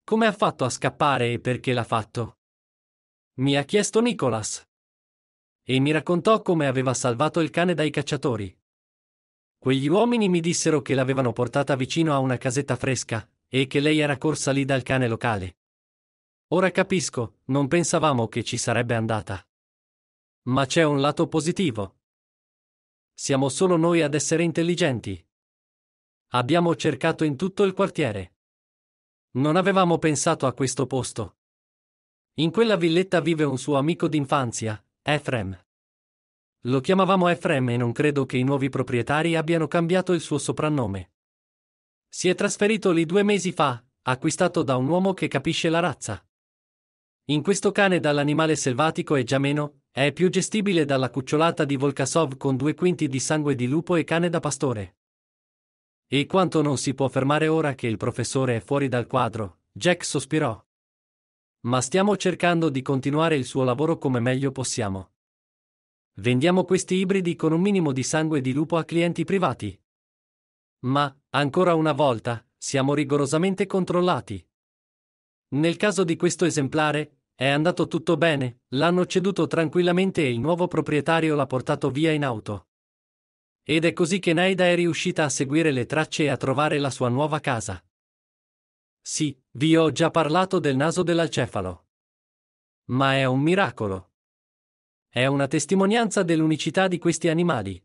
Come ha fatto a scappare e perché l'ha fatto? Mi ha chiesto Nicholas. E mi raccontò come aveva salvato il cane dai cacciatori. Quegli uomini mi dissero che l'avevano portata vicino a una casetta fresca e che lei era corsa lì dal cane locale. Ora capisco, non pensavamo che ci sarebbe andata. Ma c'è un lato positivo. Siamo solo noi ad essere intelligenti. Abbiamo cercato in tutto il quartiere. Non avevamo pensato a questo posto. In quella villetta vive un suo amico d'infanzia, Efrem. Lo chiamavamo Efrem e non credo che i nuovi proprietari abbiano cambiato il suo soprannome. Si è trasferito lì due mesi fa, acquistato da un uomo che capisce la razza. In questo cane dall'animale selvatico è già meno, è più gestibile dalla cucciolata di Volkasov con due quinti di sangue di lupo e cane da pastore. E quanto non si può fermare ora che il professore è fuori dal quadro, Jack sospirò. Ma stiamo cercando di continuare il suo lavoro come meglio possiamo. Vendiamo questi ibridi con un minimo di sangue di lupo a clienti privati. Ma, ancora una volta, siamo rigorosamente controllati. Nel caso di questo esemplare, è andato tutto bene, l'hanno ceduto tranquillamente e il nuovo proprietario l'ha portato via in auto. Ed è così che Naida è riuscita a seguire le tracce e a trovare la sua nuova casa. Sì, vi ho già parlato del naso dell'alcefalo. Ma è un miracolo. È una testimonianza dell'unicità di questi animali.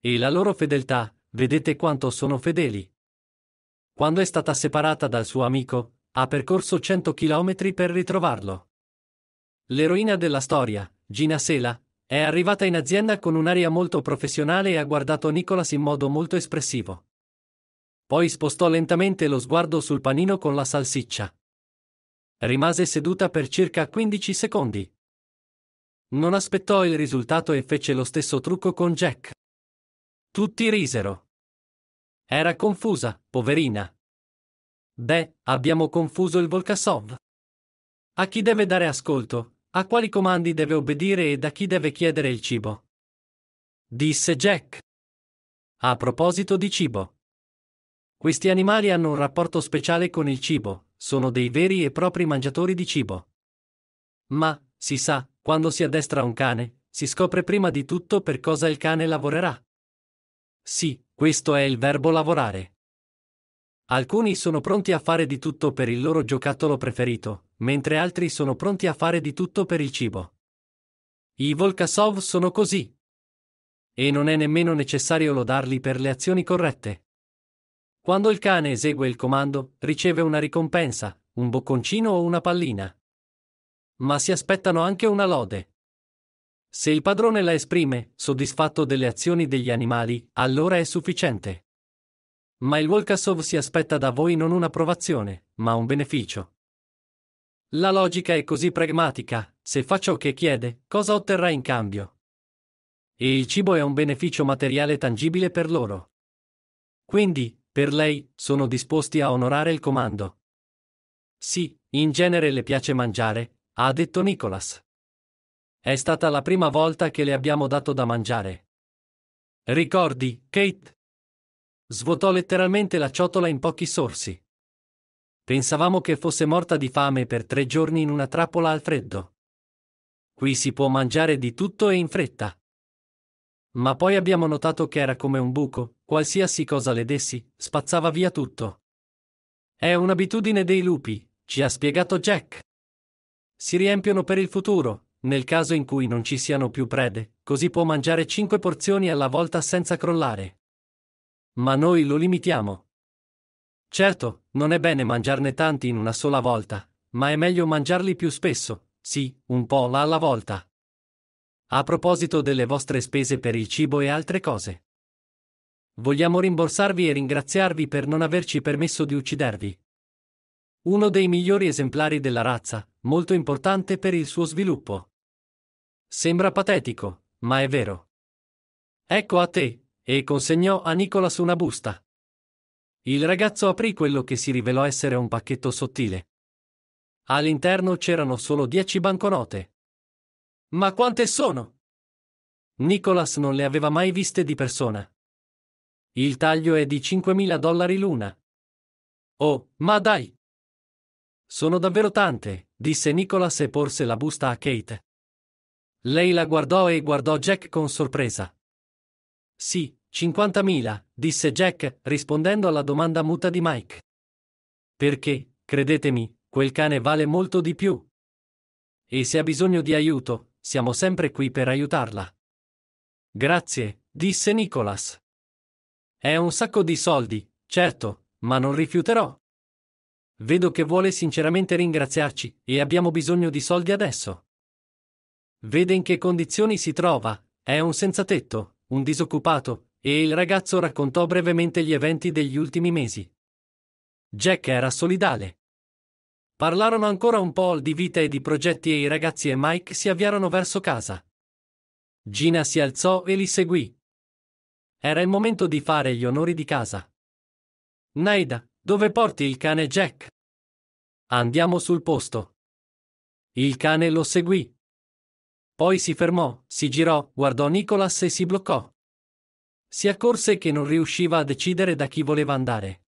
E la loro fedeltà, vedete quanto sono fedeli. Quando è stata separata dal suo amico, ha percorso 100 chilometri per ritrovarlo. L'eroina della storia, Gina Sela, è arrivata in azienda con un'aria molto professionale e ha guardato Nicolas in modo molto espressivo. Poi spostò lentamente lo sguardo sul panino con la salsiccia. Rimase seduta per circa 15 secondi. Non aspettò il risultato e fece lo stesso trucco con Jack. Tutti risero. Era confusa, poverina. Beh, abbiamo confuso il Volkasov. A chi deve dare ascolto, a quali comandi deve obbedire e da chi deve chiedere il cibo? Disse Jack. A proposito di cibo. Questi animali hanno un rapporto speciale con il cibo, sono dei veri e propri mangiatori di cibo. Ma, si sa, quando si addestra un cane, si scopre prima di tutto per cosa il cane lavorerà. Sì, questo è il verbo lavorare. Alcuni sono pronti a fare di tutto per il loro giocattolo preferito, mentre altri sono pronti a fare di tutto per il cibo. I Volkasov sono così. E non è nemmeno necessario lodarli per le azioni corrette. Quando il cane esegue il comando, riceve una ricompensa, un bocconcino o una pallina. Ma si aspettano anche una lode. Se il padrone la esprime, soddisfatto delle azioni degli animali, allora è sufficiente. Ma il Volkasov si aspetta da voi non un'approvazione, ma un beneficio. La logica è così pragmatica, se faccio ciò che chiede, cosa otterrà in cambio? E il cibo è un beneficio materiale tangibile per loro. Quindi, per lei, sono disposti a onorare il comando. Sì, in genere le piace mangiare, ha detto Nicholas. È stata la prima volta che le abbiamo dato da mangiare. Ricordi, Kate? Svuotò letteralmente la ciotola in pochi sorsi. Pensavamo che fosse morta di fame per tre giorni in una trappola al freddo. Qui si può mangiare di tutto e in fretta. Ma poi abbiamo notato che era come un buco, qualsiasi cosa le dessi, spazzava via tutto. È un'abitudine dei lupi, ci ha spiegato Jack. Si riempiono per il futuro, nel caso in cui non ci siano più prede, così può mangiare cinque porzioni alla volta senza crollare. Ma noi lo limitiamo. Certo, non è bene mangiarne tanti in una sola volta, ma è meglio mangiarli più spesso, sì, un po' là alla volta. A proposito delle vostre spese per il cibo e altre cose. Vogliamo rimborsarvi e ringraziarvi per non averci permesso di uccidervi. Uno dei migliori esemplari della razza, molto importante per il suo sviluppo. Sembra patetico, ma è vero. Ecco a te, e consegnò a Nicolas una busta. Il ragazzo aprì quello che si rivelò essere un pacchetto sottile. All'interno c'erano solo dieci banconote. Ma quante sono? Nicholas non le aveva mai viste di persona. Il taglio è di 5.000 dollari l'una. Oh, ma dai! Sono davvero tante, disse Nicholas e porse la busta a Kate. Lei la guardò e guardò Jack con sorpresa. Sì, 50.000, disse Jack, rispondendo alla domanda muta di Mike. Perché, credetemi, quel cane vale molto di più. E se ha bisogno di aiuto, siamo sempre qui per aiutarla. Grazie, disse Nicholas. È un sacco di soldi, certo, ma non rifiuterò. Vedo che vuole sinceramente ringraziarci e abbiamo bisogno di soldi adesso. Vede in che condizioni si trova, è un senzatetto, un disoccupato, e il ragazzo raccontò brevemente gli eventi degli ultimi mesi. Jack era solidale. Parlarono ancora un po' di vita e di progetti e i ragazzi e Mike si avviarono verso casa. Gina si alzò e li seguì. Era il momento di fare gli onori di casa. Naida, dove porti il cane Jack? Andiamo sul posto. Il cane lo seguì. Poi si fermò, si girò, guardò Nicholas e si bloccò si accorse che non riusciva a decidere da chi voleva andare.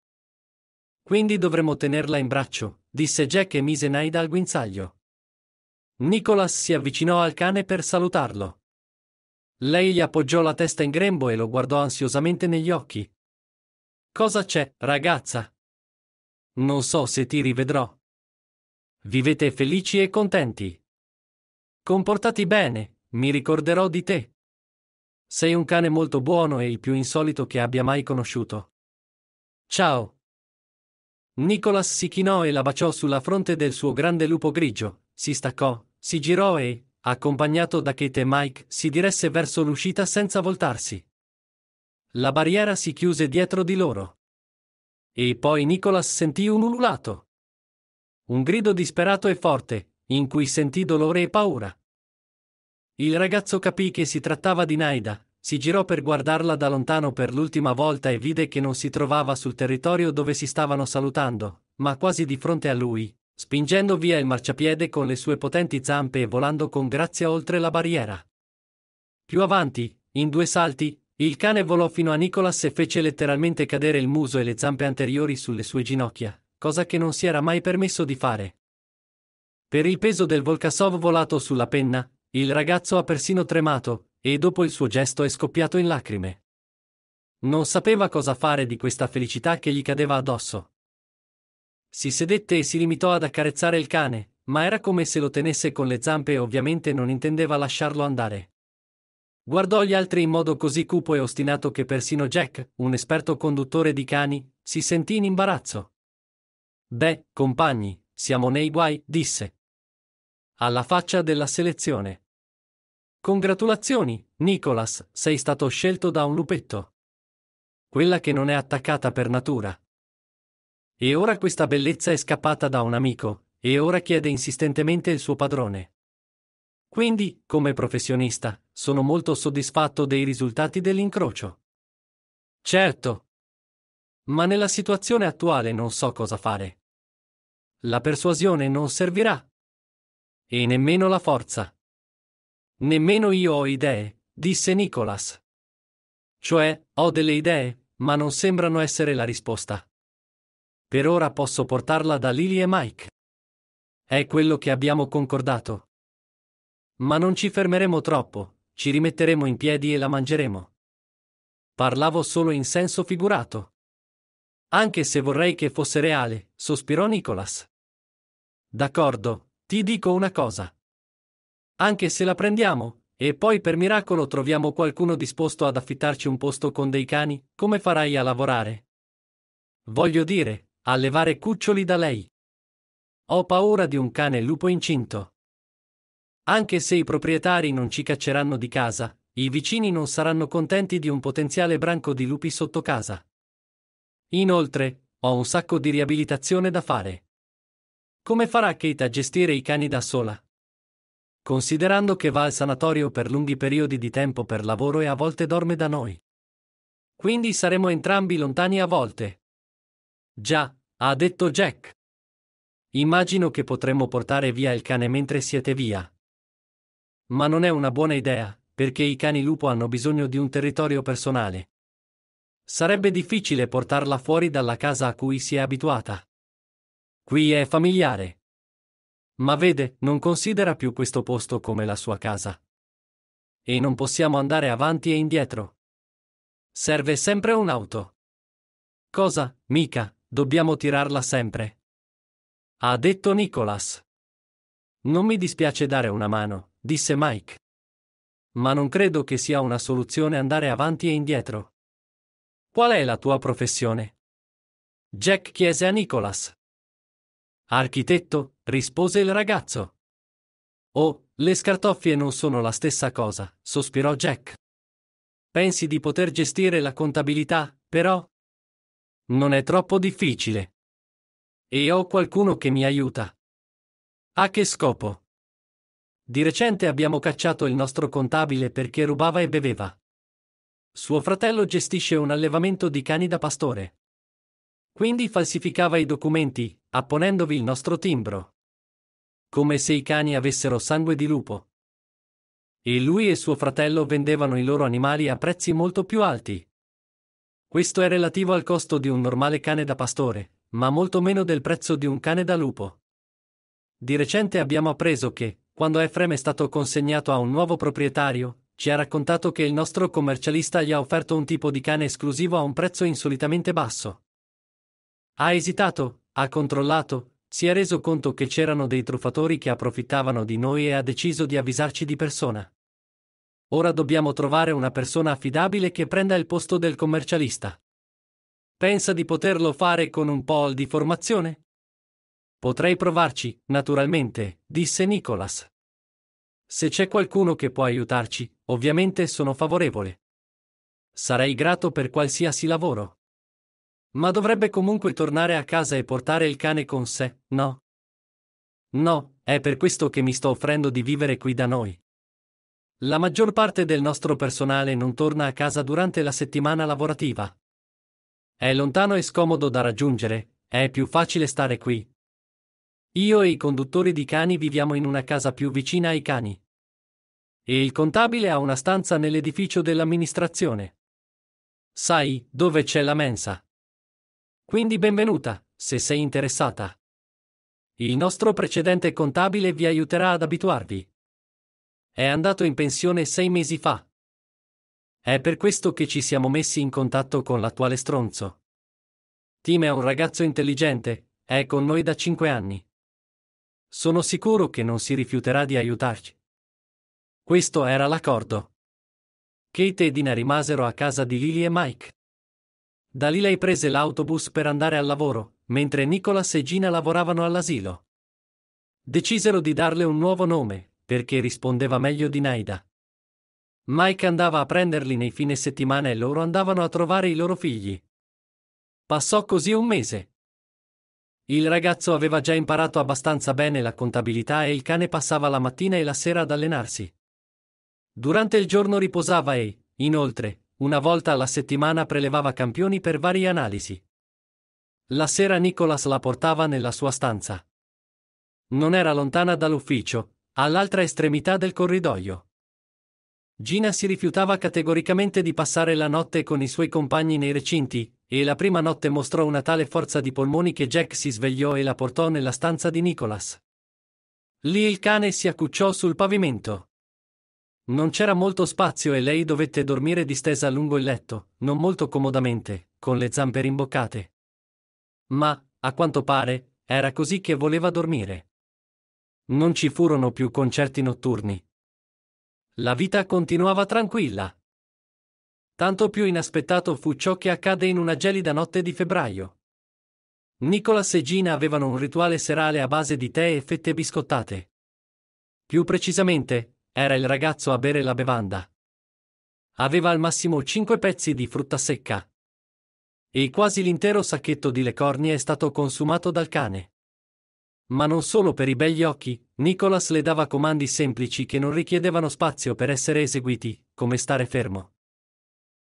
Quindi dovremmo tenerla in braccio, disse Jack e mise Naida al guinzaglio. Nicholas si avvicinò al cane per salutarlo. Lei gli appoggiò la testa in grembo e lo guardò ansiosamente negli occhi. Cosa c'è, ragazza? Non so se ti rivedrò. Vivete felici e contenti. Comportati bene, mi ricorderò di te. Sei un cane molto buono e il più insolito che abbia mai conosciuto. Ciao. Nicholas si chinò e la baciò sulla fronte del suo grande lupo grigio, si staccò, si girò e, accompagnato da Kate e Mike, si diresse verso l'uscita senza voltarsi. La barriera si chiuse dietro di loro. E poi Nicholas sentì un ululato. Un grido disperato e forte, in cui sentì dolore e paura. Il ragazzo capì che si trattava di Naida, si girò per guardarla da lontano per l'ultima volta e vide che non si trovava sul territorio dove si stavano salutando, ma quasi di fronte a lui, spingendo via il marciapiede con le sue potenti zampe e volando con grazia oltre la barriera. Più avanti, in due salti, il cane volò fino a Nicolas e fece letteralmente cadere il muso e le zampe anteriori sulle sue ginocchia, cosa che non si era mai permesso di fare. Per il peso del Volkasov volato sulla penna, il ragazzo ha persino tremato, e dopo il suo gesto è scoppiato in lacrime. Non sapeva cosa fare di questa felicità che gli cadeva addosso. Si sedette e si limitò ad accarezzare il cane, ma era come se lo tenesse con le zampe e ovviamente non intendeva lasciarlo andare. Guardò gli altri in modo così cupo e ostinato che persino Jack, un esperto conduttore di cani, si sentì in imbarazzo. Beh, compagni, siamo nei guai, disse. Alla faccia della selezione. Congratulazioni, Nicholas, sei stato scelto da un lupetto. Quella che non è attaccata per natura. E ora questa bellezza è scappata da un amico, e ora chiede insistentemente il suo padrone. Quindi, come professionista, sono molto soddisfatto dei risultati dell'incrocio. Certo. Ma nella situazione attuale non so cosa fare. La persuasione non servirà. E nemmeno la forza. Nemmeno io ho idee, disse Nicholas. Cioè, ho delle idee, ma non sembrano essere la risposta. Per ora posso portarla da Lily e Mike. È quello che abbiamo concordato. Ma non ci fermeremo troppo, ci rimetteremo in piedi e la mangeremo. Parlavo solo in senso figurato. Anche se vorrei che fosse reale, sospirò Nicholas. D'accordo, ti dico una cosa. Anche se la prendiamo, e poi per miracolo troviamo qualcuno disposto ad affittarci un posto con dei cani, come farai a lavorare? Voglio dire, a levare cuccioli da lei. Ho paura di un cane lupo incinto. Anche se i proprietari non ci cacceranno di casa, i vicini non saranno contenti di un potenziale branco di lupi sotto casa. Inoltre, ho un sacco di riabilitazione da fare. Come farà Kate a gestire i cani da sola? Considerando che va al sanatorio per lunghi periodi di tempo per lavoro e a volte dorme da noi. Quindi saremo entrambi lontani a volte. Già, ha detto Jack. Immagino che potremmo portare via il cane mentre siete via. Ma non è una buona idea, perché i cani lupo hanno bisogno di un territorio personale. Sarebbe difficile portarla fuori dalla casa a cui si è abituata. Qui è familiare. Ma vede, non considera più questo posto come la sua casa. E non possiamo andare avanti e indietro. Serve sempre un'auto. Cosa, mica, dobbiamo tirarla sempre. Ha detto Nicholas. Non mi dispiace dare una mano, disse Mike. Ma non credo che sia una soluzione andare avanti e indietro. Qual è la tua professione? Jack chiese a Nicholas. Architetto, rispose il ragazzo. Oh, le scartoffie non sono la stessa cosa, sospirò Jack. Pensi di poter gestire la contabilità, però? Non è troppo difficile. E ho qualcuno che mi aiuta. A che scopo? Di recente abbiamo cacciato il nostro contabile perché rubava e beveva. Suo fratello gestisce un allevamento di cani da pastore. Quindi falsificava i documenti, apponendovi il nostro timbro. Come se i cani avessero sangue di lupo. E lui e suo fratello vendevano i loro animali a prezzi molto più alti. Questo è relativo al costo di un normale cane da pastore, ma molto meno del prezzo di un cane da lupo. Di recente abbiamo appreso che, quando Efrem è stato consegnato a un nuovo proprietario, ci ha raccontato che il nostro commercialista gli ha offerto un tipo di cane esclusivo a un prezzo insolitamente basso. Ha esitato, ha controllato, si è reso conto che c'erano dei truffatori che approfittavano di noi e ha deciso di avvisarci di persona. Ora dobbiamo trovare una persona affidabile che prenda il posto del commercialista. Pensa di poterlo fare con un po' di formazione? Potrei provarci, naturalmente, disse Nicholas. Se c'è qualcuno che può aiutarci, ovviamente sono favorevole. Sarei grato per qualsiasi lavoro. Ma dovrebbe comunque tornare a casa e portare il cane con sé, no? No, è per questo che mi sto offrendo di vivere qui da noi. La maggior parte del nostro personale non torna a casa durante la settimana lavorativa. È lontano e scomodo da raggiungere, è più facile stare qui. Io e i conduttori di cani viviamo in una casa più vicina ai cani. E il contabile ha una stanza nell'edificio dell'amministrazione. Sai, dove c'è la mensa? Quindi benvenuta, se sei interessata. Il nostro precedente contabile vi aiuterà ad abituarvi. È andato in pensione sei mesi fa. È per questo che ci siamo messi in contatto con l'attuale stronzo. Tim è un ragazzo intelligente, è con noi da cinque anni. Sono sicuro che non si rifiuterà di aiutarci. Questo era l'accordo. Kate e Dina rimasero a casa di Lily e Mike. Da lì lei prese l'autobus per andare al lavoro, mentre Nicolas e Gina lavoravano all'asilo. Decisero di darle un nuovo nome, perché rispondeva meglio di Naida. Mike andava a prenderli nei fine settimana e loro andavano a trovare i loro figli. Passò così un mese. Il ragazzo aveva già imparato abbastanza bene la contabilità e il cane passava la mattina e la sera ad allenarsi. Durante il giorno riposava e, inoltre, una volta alla settimana prelevava campioni per varie analisi. La sera Nicholas la portava nella sua stanza. Non era lontana dall'ufficio, all'altra estremità del corridoio. Gina si rifiutava categoricamente di passare la notte con i suoi compagni nei recinti, e la prima notte mostrò una tale forza di polmoni che Jack si svegliò e la portò nella stanza di Nicholas. Lì il cane si accucciò sul pavimento. Non c'era molto spazio e lei dovette dormire distesa lungo il letto, non molto comodamente, con le zampe rimboccate. Ma, a quanto pare, era così che voleva dormire. Non ci furono più concerti notturni. La vita continuava tranquilla. Tanto più inaspettato fu ciò che accadde in una gelida notte di febbraio. Nicolas e Gina avevano un rituale serale a base di tè e fette biscottate. Più precisamente, era il ragazzo a bere la bevanda. Aveva al massimo cinque pezzi di frutta secca. E quasi l'intero sacchetto di le cornie è stato consumato dal cane. Ma non solo per i begli occhi, Nicholas le dava comandi semplici che non richiedevano spazio per essere eseguiti, come stare fermo.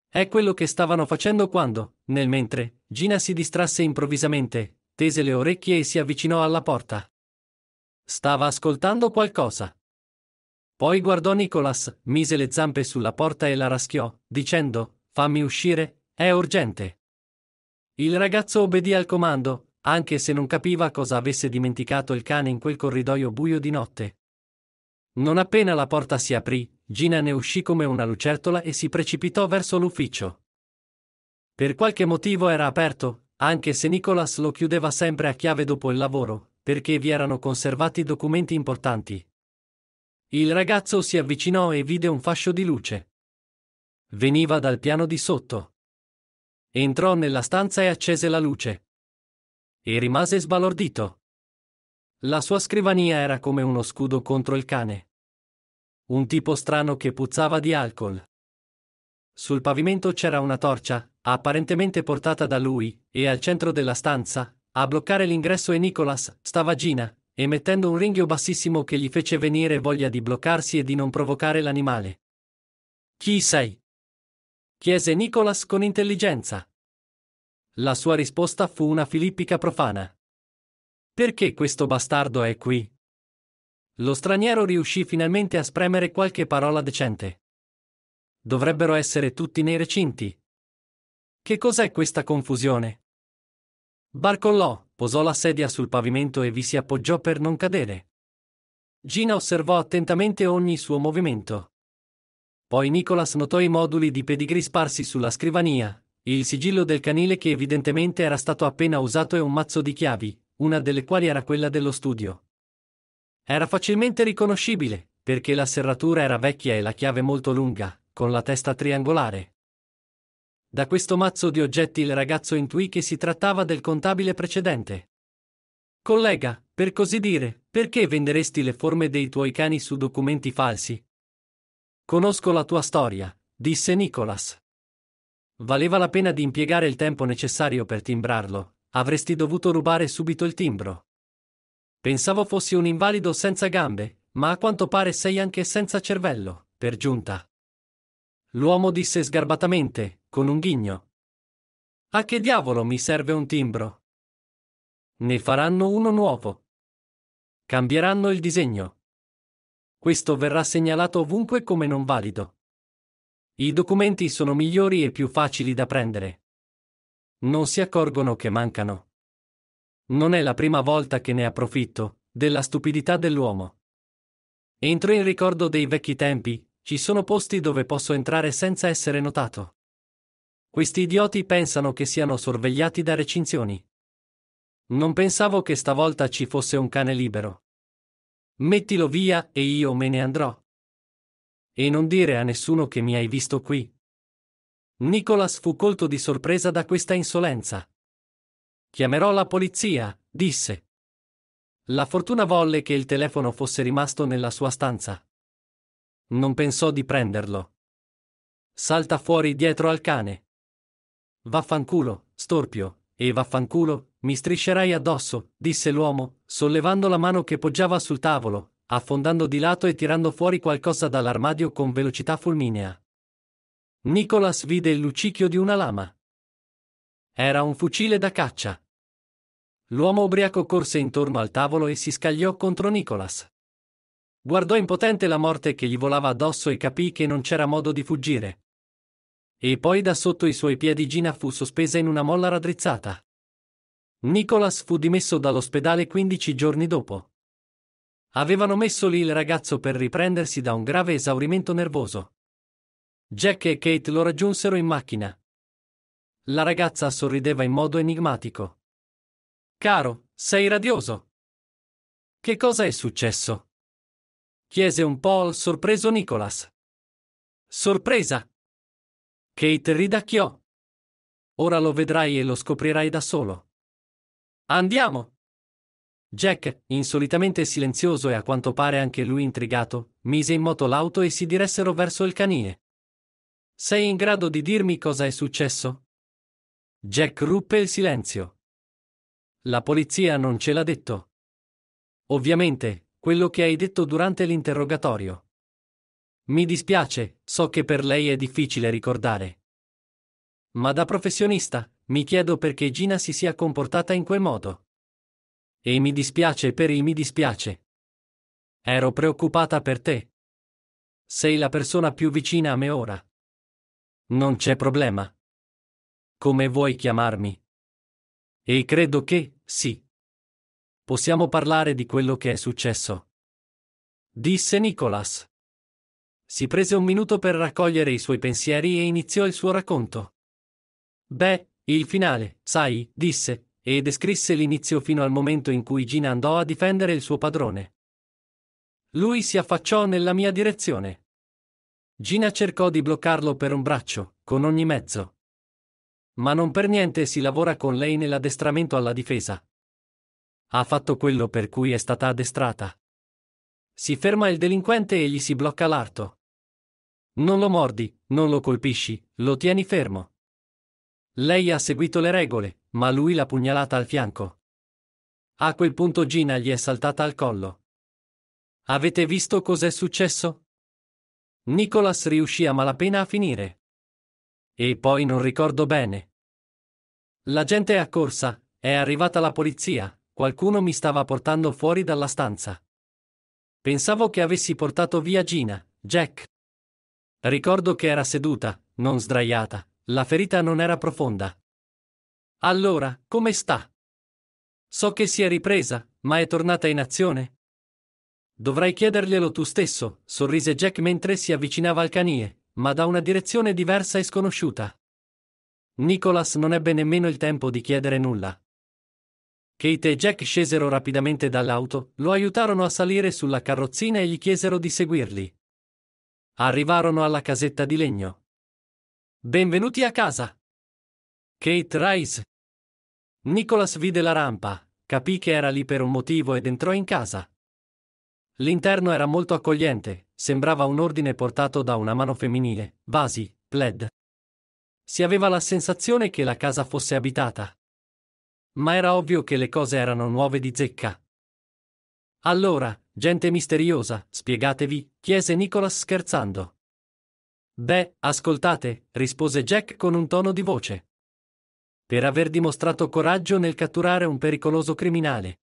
È quello che stavano facendo quando, nel mentre, Gina si distrasse improvvisamente, tese le orecchie e si avvicinò alla porta. Stava ascoltando qualcosa. Poi guardò Nicholas, mise le zampe sulla porta e la raschiò, dicendo, fammi uscire, è urgente. Il ragazzo obbedì al comando, anche se non capiva cosa avesse dimenticato il cane in quel corridoio buio di notte. Non appena la porta si aprì, Gina ne uscì come una lucertola e si precipitò verso l'ufficio. Per qualche motivo era aperto, anche se Nicholas lo chiudeva sempre a chiave dopo il lavoro, perché vi erano conservati documenti importanti, il ragazzo si avvicinò e vide un fascio di luce. Veniva dal piano di sotto. Entrò nella stanza e accese la luce. E rimase sbalordito. La sua scrivania era come uno scudo contro il cane. Un tipo strano che puzzava di alcol. Sul pavimento c'era una torcia, apparentemente portata da lui, e al centro della stanza, a bloccare l'ingresso e Nicholas, stava Gina, emettendo un ringhio bassissimo che gli fece venire voglia di bloccarsi e di non provocare l'animale. Chi sei? chiese Nicholas con intelligenza. La sua risposta fu una filippica profana. Perché questo bastardo è qui? Lo straniero riuscì finalmente a spremere qualche parola decente. Dovrebbero essere tutti nei recinti. Che cos'è questa confusione? Barcollò, posò la sedia sul pavimento e vi si appoggiò per non cadere. Gina osservò attentamente ogni suo movimento. Poi Nicholas notò i moduli di pedigree sparsi sulla scrivania, il sigillo del canile che evidentemente era stato appena usato e un mazzo di chiavi, una delle quali era quella dello studio. Era facilmente riconoscibile, perché la serratura era vecchia e la chiave molto lunga, con la testa triangolare. Da questo mazzo di oggetti il ragazzo intuì che si trattava del contabile precedente. Collega, per così dire, perché venderesti le forme dei tuoi cani su documenti falsi? Conosco la tua storia, disse Nicholas. Valeva la pena di impiegare il tempo necessario per timbrarlo, avresti dovuto rubare subito il timbro. Pensavo fossi un invalido senza gambe, ma a quanto pare sei anche senza cervello, per giunta. L'uomo disse sgarbatamente, con un ghigno. A che diavolo mi serve un timbro? Ne faranno uno nuovo. Cambieranno il disegno. Questo verrà segnalato ovunque come non valido. I documenti sono migliori e più facili da prendere. Non si accorgono che mancano. Non è la prima volta che ne approfitto, della stupidità dell'uomo. Entro in ricordo dei vecchi tempi, ci sono posti dove posso entrare senza essere notato. Questi idioti pensano che siano sorvegliati da recinzioni. Non pensavo che stavolta ci fosse un cane libero. Mettilo via e io me ne andrò. E non dire a nessuno che mi hai visto qui. Nicholas fu colto di sorpresa da questa insolenza. Chiamerò la polizia, disse. La fortuna volle che il telefono fosse rimasto nella sua stanza. Non pensò di prenderlo. Salta fuori dietro al cane. Vaffanculo, storpio, e vaffanculo, mi striscerai addosso, disse l'uomo, sollevando la mano che poggiava sul tavolo, affondando di lato e tirando fuori qualcosa dall'armadio con velocità fulminea. Nicolas vide il luccichio di una lama. Era un fucile da caccia. L'uomo ubriaco corse intorno al tavolo e si scagliò contro Nicolas. Guardò impotente la morte che gli volava addosso e capì che non c'era modo di fuggire. E poi da sotto i suoi piedi Gina fu sospesa in una molla raddrizzata. Nicholas fu dimesso dall'ospedale 15 giorni dopo. Avevano messo lì il ragazzo per riprendersi da un grave esaurimento nervoso. Jack e Kate lo raggiunsero in macchina. La ragazza sorrideva in modo enigmatico. Caro, sei radioso. Che cosa è successo? chiese un po' sorpreso Nicholas. Sorpresa! Kate ridacchiò. Ora lo vedrai e lo scoprirai da solo. Andiamo! Jack, insolitamente silenzioso e a quanto pare anche lui intrigato, mise in moto l'auto e si diressero verso il canile. Sei in grado di dirmi cosa è successo? Jack ruppe il silenzio. La polizia non ce l'ha detto. Ovviamente, quello che hai detto durante l'interrogatorio. Mi dispiace, so che per lei è difficile ricordare. Ma da professionista, mi chiedo perché Gina si sia comportata in quel modo. E mi dispiace per il mi dispiace. Ero preoccupata per te. Sei la persona più vicina a me ora. Non c'è problema. Come vuoi chiamarmi? E credo che, sì. Possiamo parlare di quello che è successo? Disse Nicholas. Si prese un minuto per raccogliere i suoi pensieri e iniziò il suo racconto. Beh, il finale, sai, disse, e descrisse l'inizio fino al momento in cui Gina andò a difendere il suo padrone. Lui si affacciò nella mia direzione. Gina cercò di bloccarlo per un braccio, con ogni mezzo. Ma non per niente si lavora con lei nell'addestramento alla difesa, ha fatto quello per cui è stata addestrata. Si ferma il delinquente e gli si blocca l'arto. Non lo mordi, non lo colpisci, lo tieni fermo. Lei ha seguito le regole, ma lui l'ha pugnalata al fianco. A quel punto Gina gli è saltata al collo. Avete visto cos'è successo? Nicholas riuscì a malapena a finire. E poi non ricordo bene. La gente è accorsa, è arrivata la polizia. Qualcuno mi stava portando fuori dalla stanza. Pensavo che avessi portato via Gina, Jack. Ricordo che era seduta, non sdraiata, la ferita non era profonda. Allora, come sta? So che si è ripresa, ma è tornata in azione? Dovrai chiederglielo tu stesso, sorrise Jack mentre si avvicinava al canie, ma da una direzione diversa e sconosciuta. Nicholas non ebbe nemmeno il tempo di chiedere nulla. Kate e Jack scesero rapidamente dall'auto, lo aiutarono a salire sulla carrozzina e gli chiesero di seguirli. Arrivarono alla casetta di legno. Benvenuti a casa. Kate Rice. Nicholas vide la rampa, capì che era lì per un motivo ed entrò in casa. L'interno era molto accogliente, sembrava un ordine portato da una mano femminile, vasi, plaid. Si aveva la sensazione che la casa fosse abitata. Ma era ovvio che le cose erano nuove di zecca. Allora, gente misteriosa, spiegatevi, chiese Nicholas scherzando. Beh, ascoltate, rispose Jack con un tono di voce. Per aver dimostrato coraggio nel catturare un pericoloso criminale.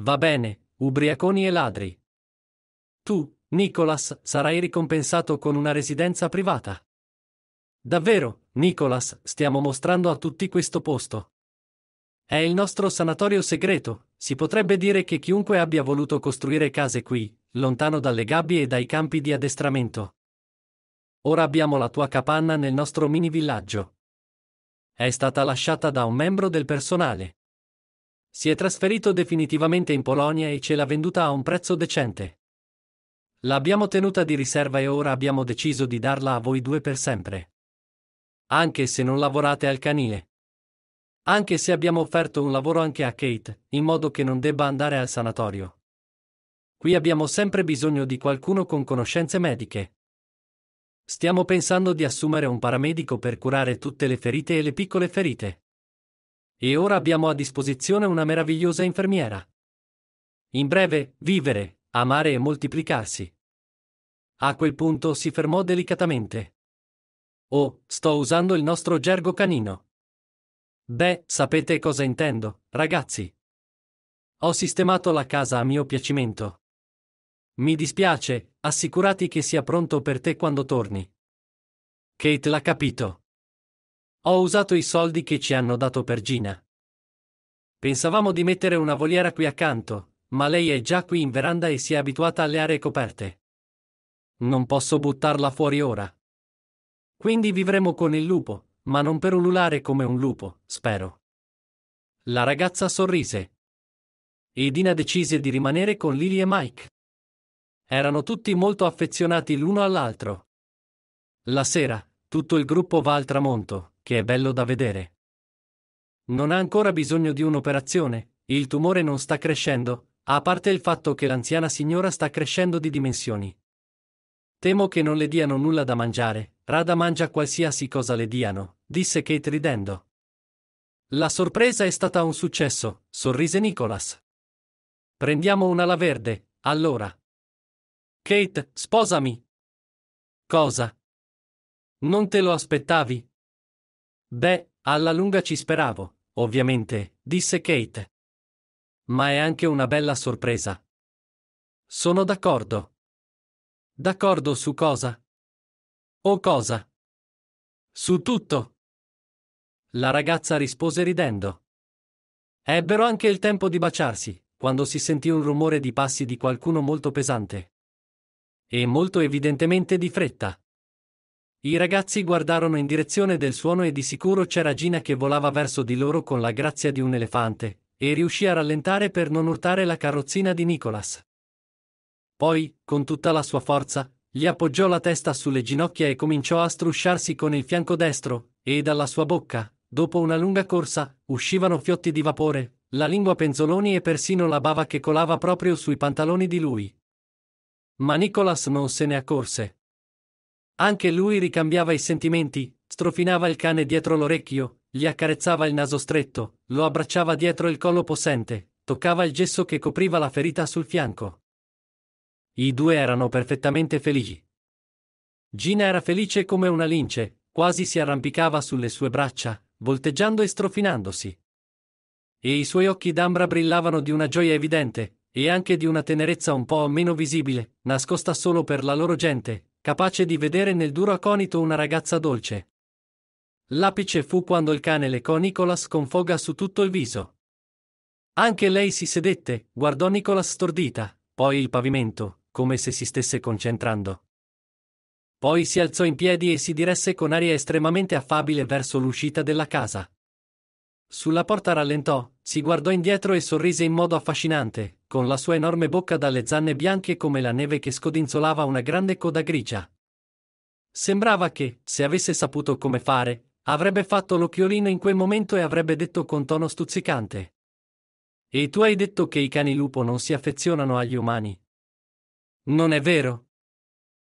Va bene, ubriaconi e ladri. Tu, Nicholas, sarai ricompensato con una residenza privata. Davvero, Nicholas, stiamo mostrando a tutti questo posto. È il nostro sanatorio segreto, si potrebbe dire che chiunque abbia voluto costruire case qui, lontano dalle gabbie e dai campi di addestramento. Ora abbiamo la tua capanna nel nostro mini villaggio. È stata lasciata da un membro del personale. Si è trasferito definitivamente in Polonia e ce l'ha venduta a un prezzo decente. L'abbiamo tenuta di riserva e ora abbiamo deciso di darla a voi due per sempre. Anche se non lavorate al canile. Anche se abbiamo offerto un lavoro anche a Kate, in modo che non debba andare al sanatorio. Qui abbiamo sempre bisogno di qualcuno con conoscenze mediche. Stiamo pensando di assumere un paramedico per curare tutte le ferite e le piccole ferite. E ora abbiamo a disposizione una meravigliosa infermiera. In breve, vivere, amare e moltiplicarsi. A quel punto si fermò delicatamente. Oh, sto usando il nostro gergo canino. Beh, sapete cosa intendo, ragazzi. Ho sistemato la casa a mio piacimento. Mi dispiace, assicurati che sia pronto per te quando torni. Kate l'ha capito. Ho usato i soldi che ci hanno dato per Gina. Pensavamo di mettere una voliera qui accanto, ma lei è già qui in veranda e si è abituata alle aree coperte. Non posso buttarla fuori ora. Quindi vivremo con il lupo, ma non per ululare come un lupo, spero. La ragazza sorrise. Idina decise di rimanere con Lily e Mike. Erano tutti molto affezionati l'uno all'altro. La sera, tutto il gruppo va al tramonto, che è bello da vedere. Non ha ancora bisogno di un'operazione, il tumore non sta crescendo, a parte il fatto che l'anziana signora sta crescendo di dimensioni, Temo che non le diano nulla da mangiare, Rada mangia qualsiasi cosa le diano, disse Kate ridendo. La sorpresa è stata un successo, sorrise Nicholas. Prendiamo un'ala verde, allora. Kate, sposami. Cosa? Non te lo aspettavi? Beh, alla lunga ci speravo, ovviamente, disse Kate. Ma è anche una bella sorpresa. Sono d'accordo. D'accordo su cosa? O cosa? Su tutto. La ragazza rispose ridendo. Ebbero anche il tempo di baciarsi, quando si sentì un rumore di passi di qualcuno molto pesante. E molto evidentemente di fretta. I ragazzi guardarono in direzione del suono e di sicuro c'era Gina che volava verso di loro con la grazia di un elefante, e riuscì a rallentare per non urtare la carrozzina di Nicholas. Poi, con tutta la sua forza, gli appoggiò la testa sulle ginocchia e cominciò a strusciarsi con il fianco destro, e dalla sua bocca, dopo una lunga corsa, uscivano fiotti di vapore, la lingua penzoloni e persino la bava che colava proprio sui pantaloni di lui. Ma Nicholas non se ne accorse. Anche lui ricambiava i sentimenti, strofinava il cane dietro l'orecchio, gli accarezzava il naso stretto, lo abbracciava dietro il collo possente, toccava il gesso che copriva la ferita sul fianco. I due erano perfettamente felici. Gina era felice come una lince, quasi si arrampicava sulle sue braccia, volteggiando e strofinandosi. E i suoi occhi d'ambra brillavano di una gioia evidente, e anche di una tenerezza un po' meno visibile, nascosta solo per la loro gente, capace di vedere nel duro aconito una ragazza dolce. L'apice fu quando il cane leccò Nicolas con foga su tutto il viso. Anche lei si sedette, guardò Nicolas stordita, poi il pavimento, come se si stesse concentrando. Poi si alzò in piedi e si diresse con aria estremamente affabile verso l'uscita della casa. Sulla porta rallentò, si guardò indietro e sorrise in modo affascinante, con la sua enorme bocca dalle zanne bianche come la neve che scodinzolava una grande coda grigia. Sembrava che, se avesse saputo come fare, avrebbe fatto l'occhiolino in quel momento e avrebbe detto con tono stuzzicante. E tu hai detto che i cani lupo non si affezionano agli umani. Non è vero?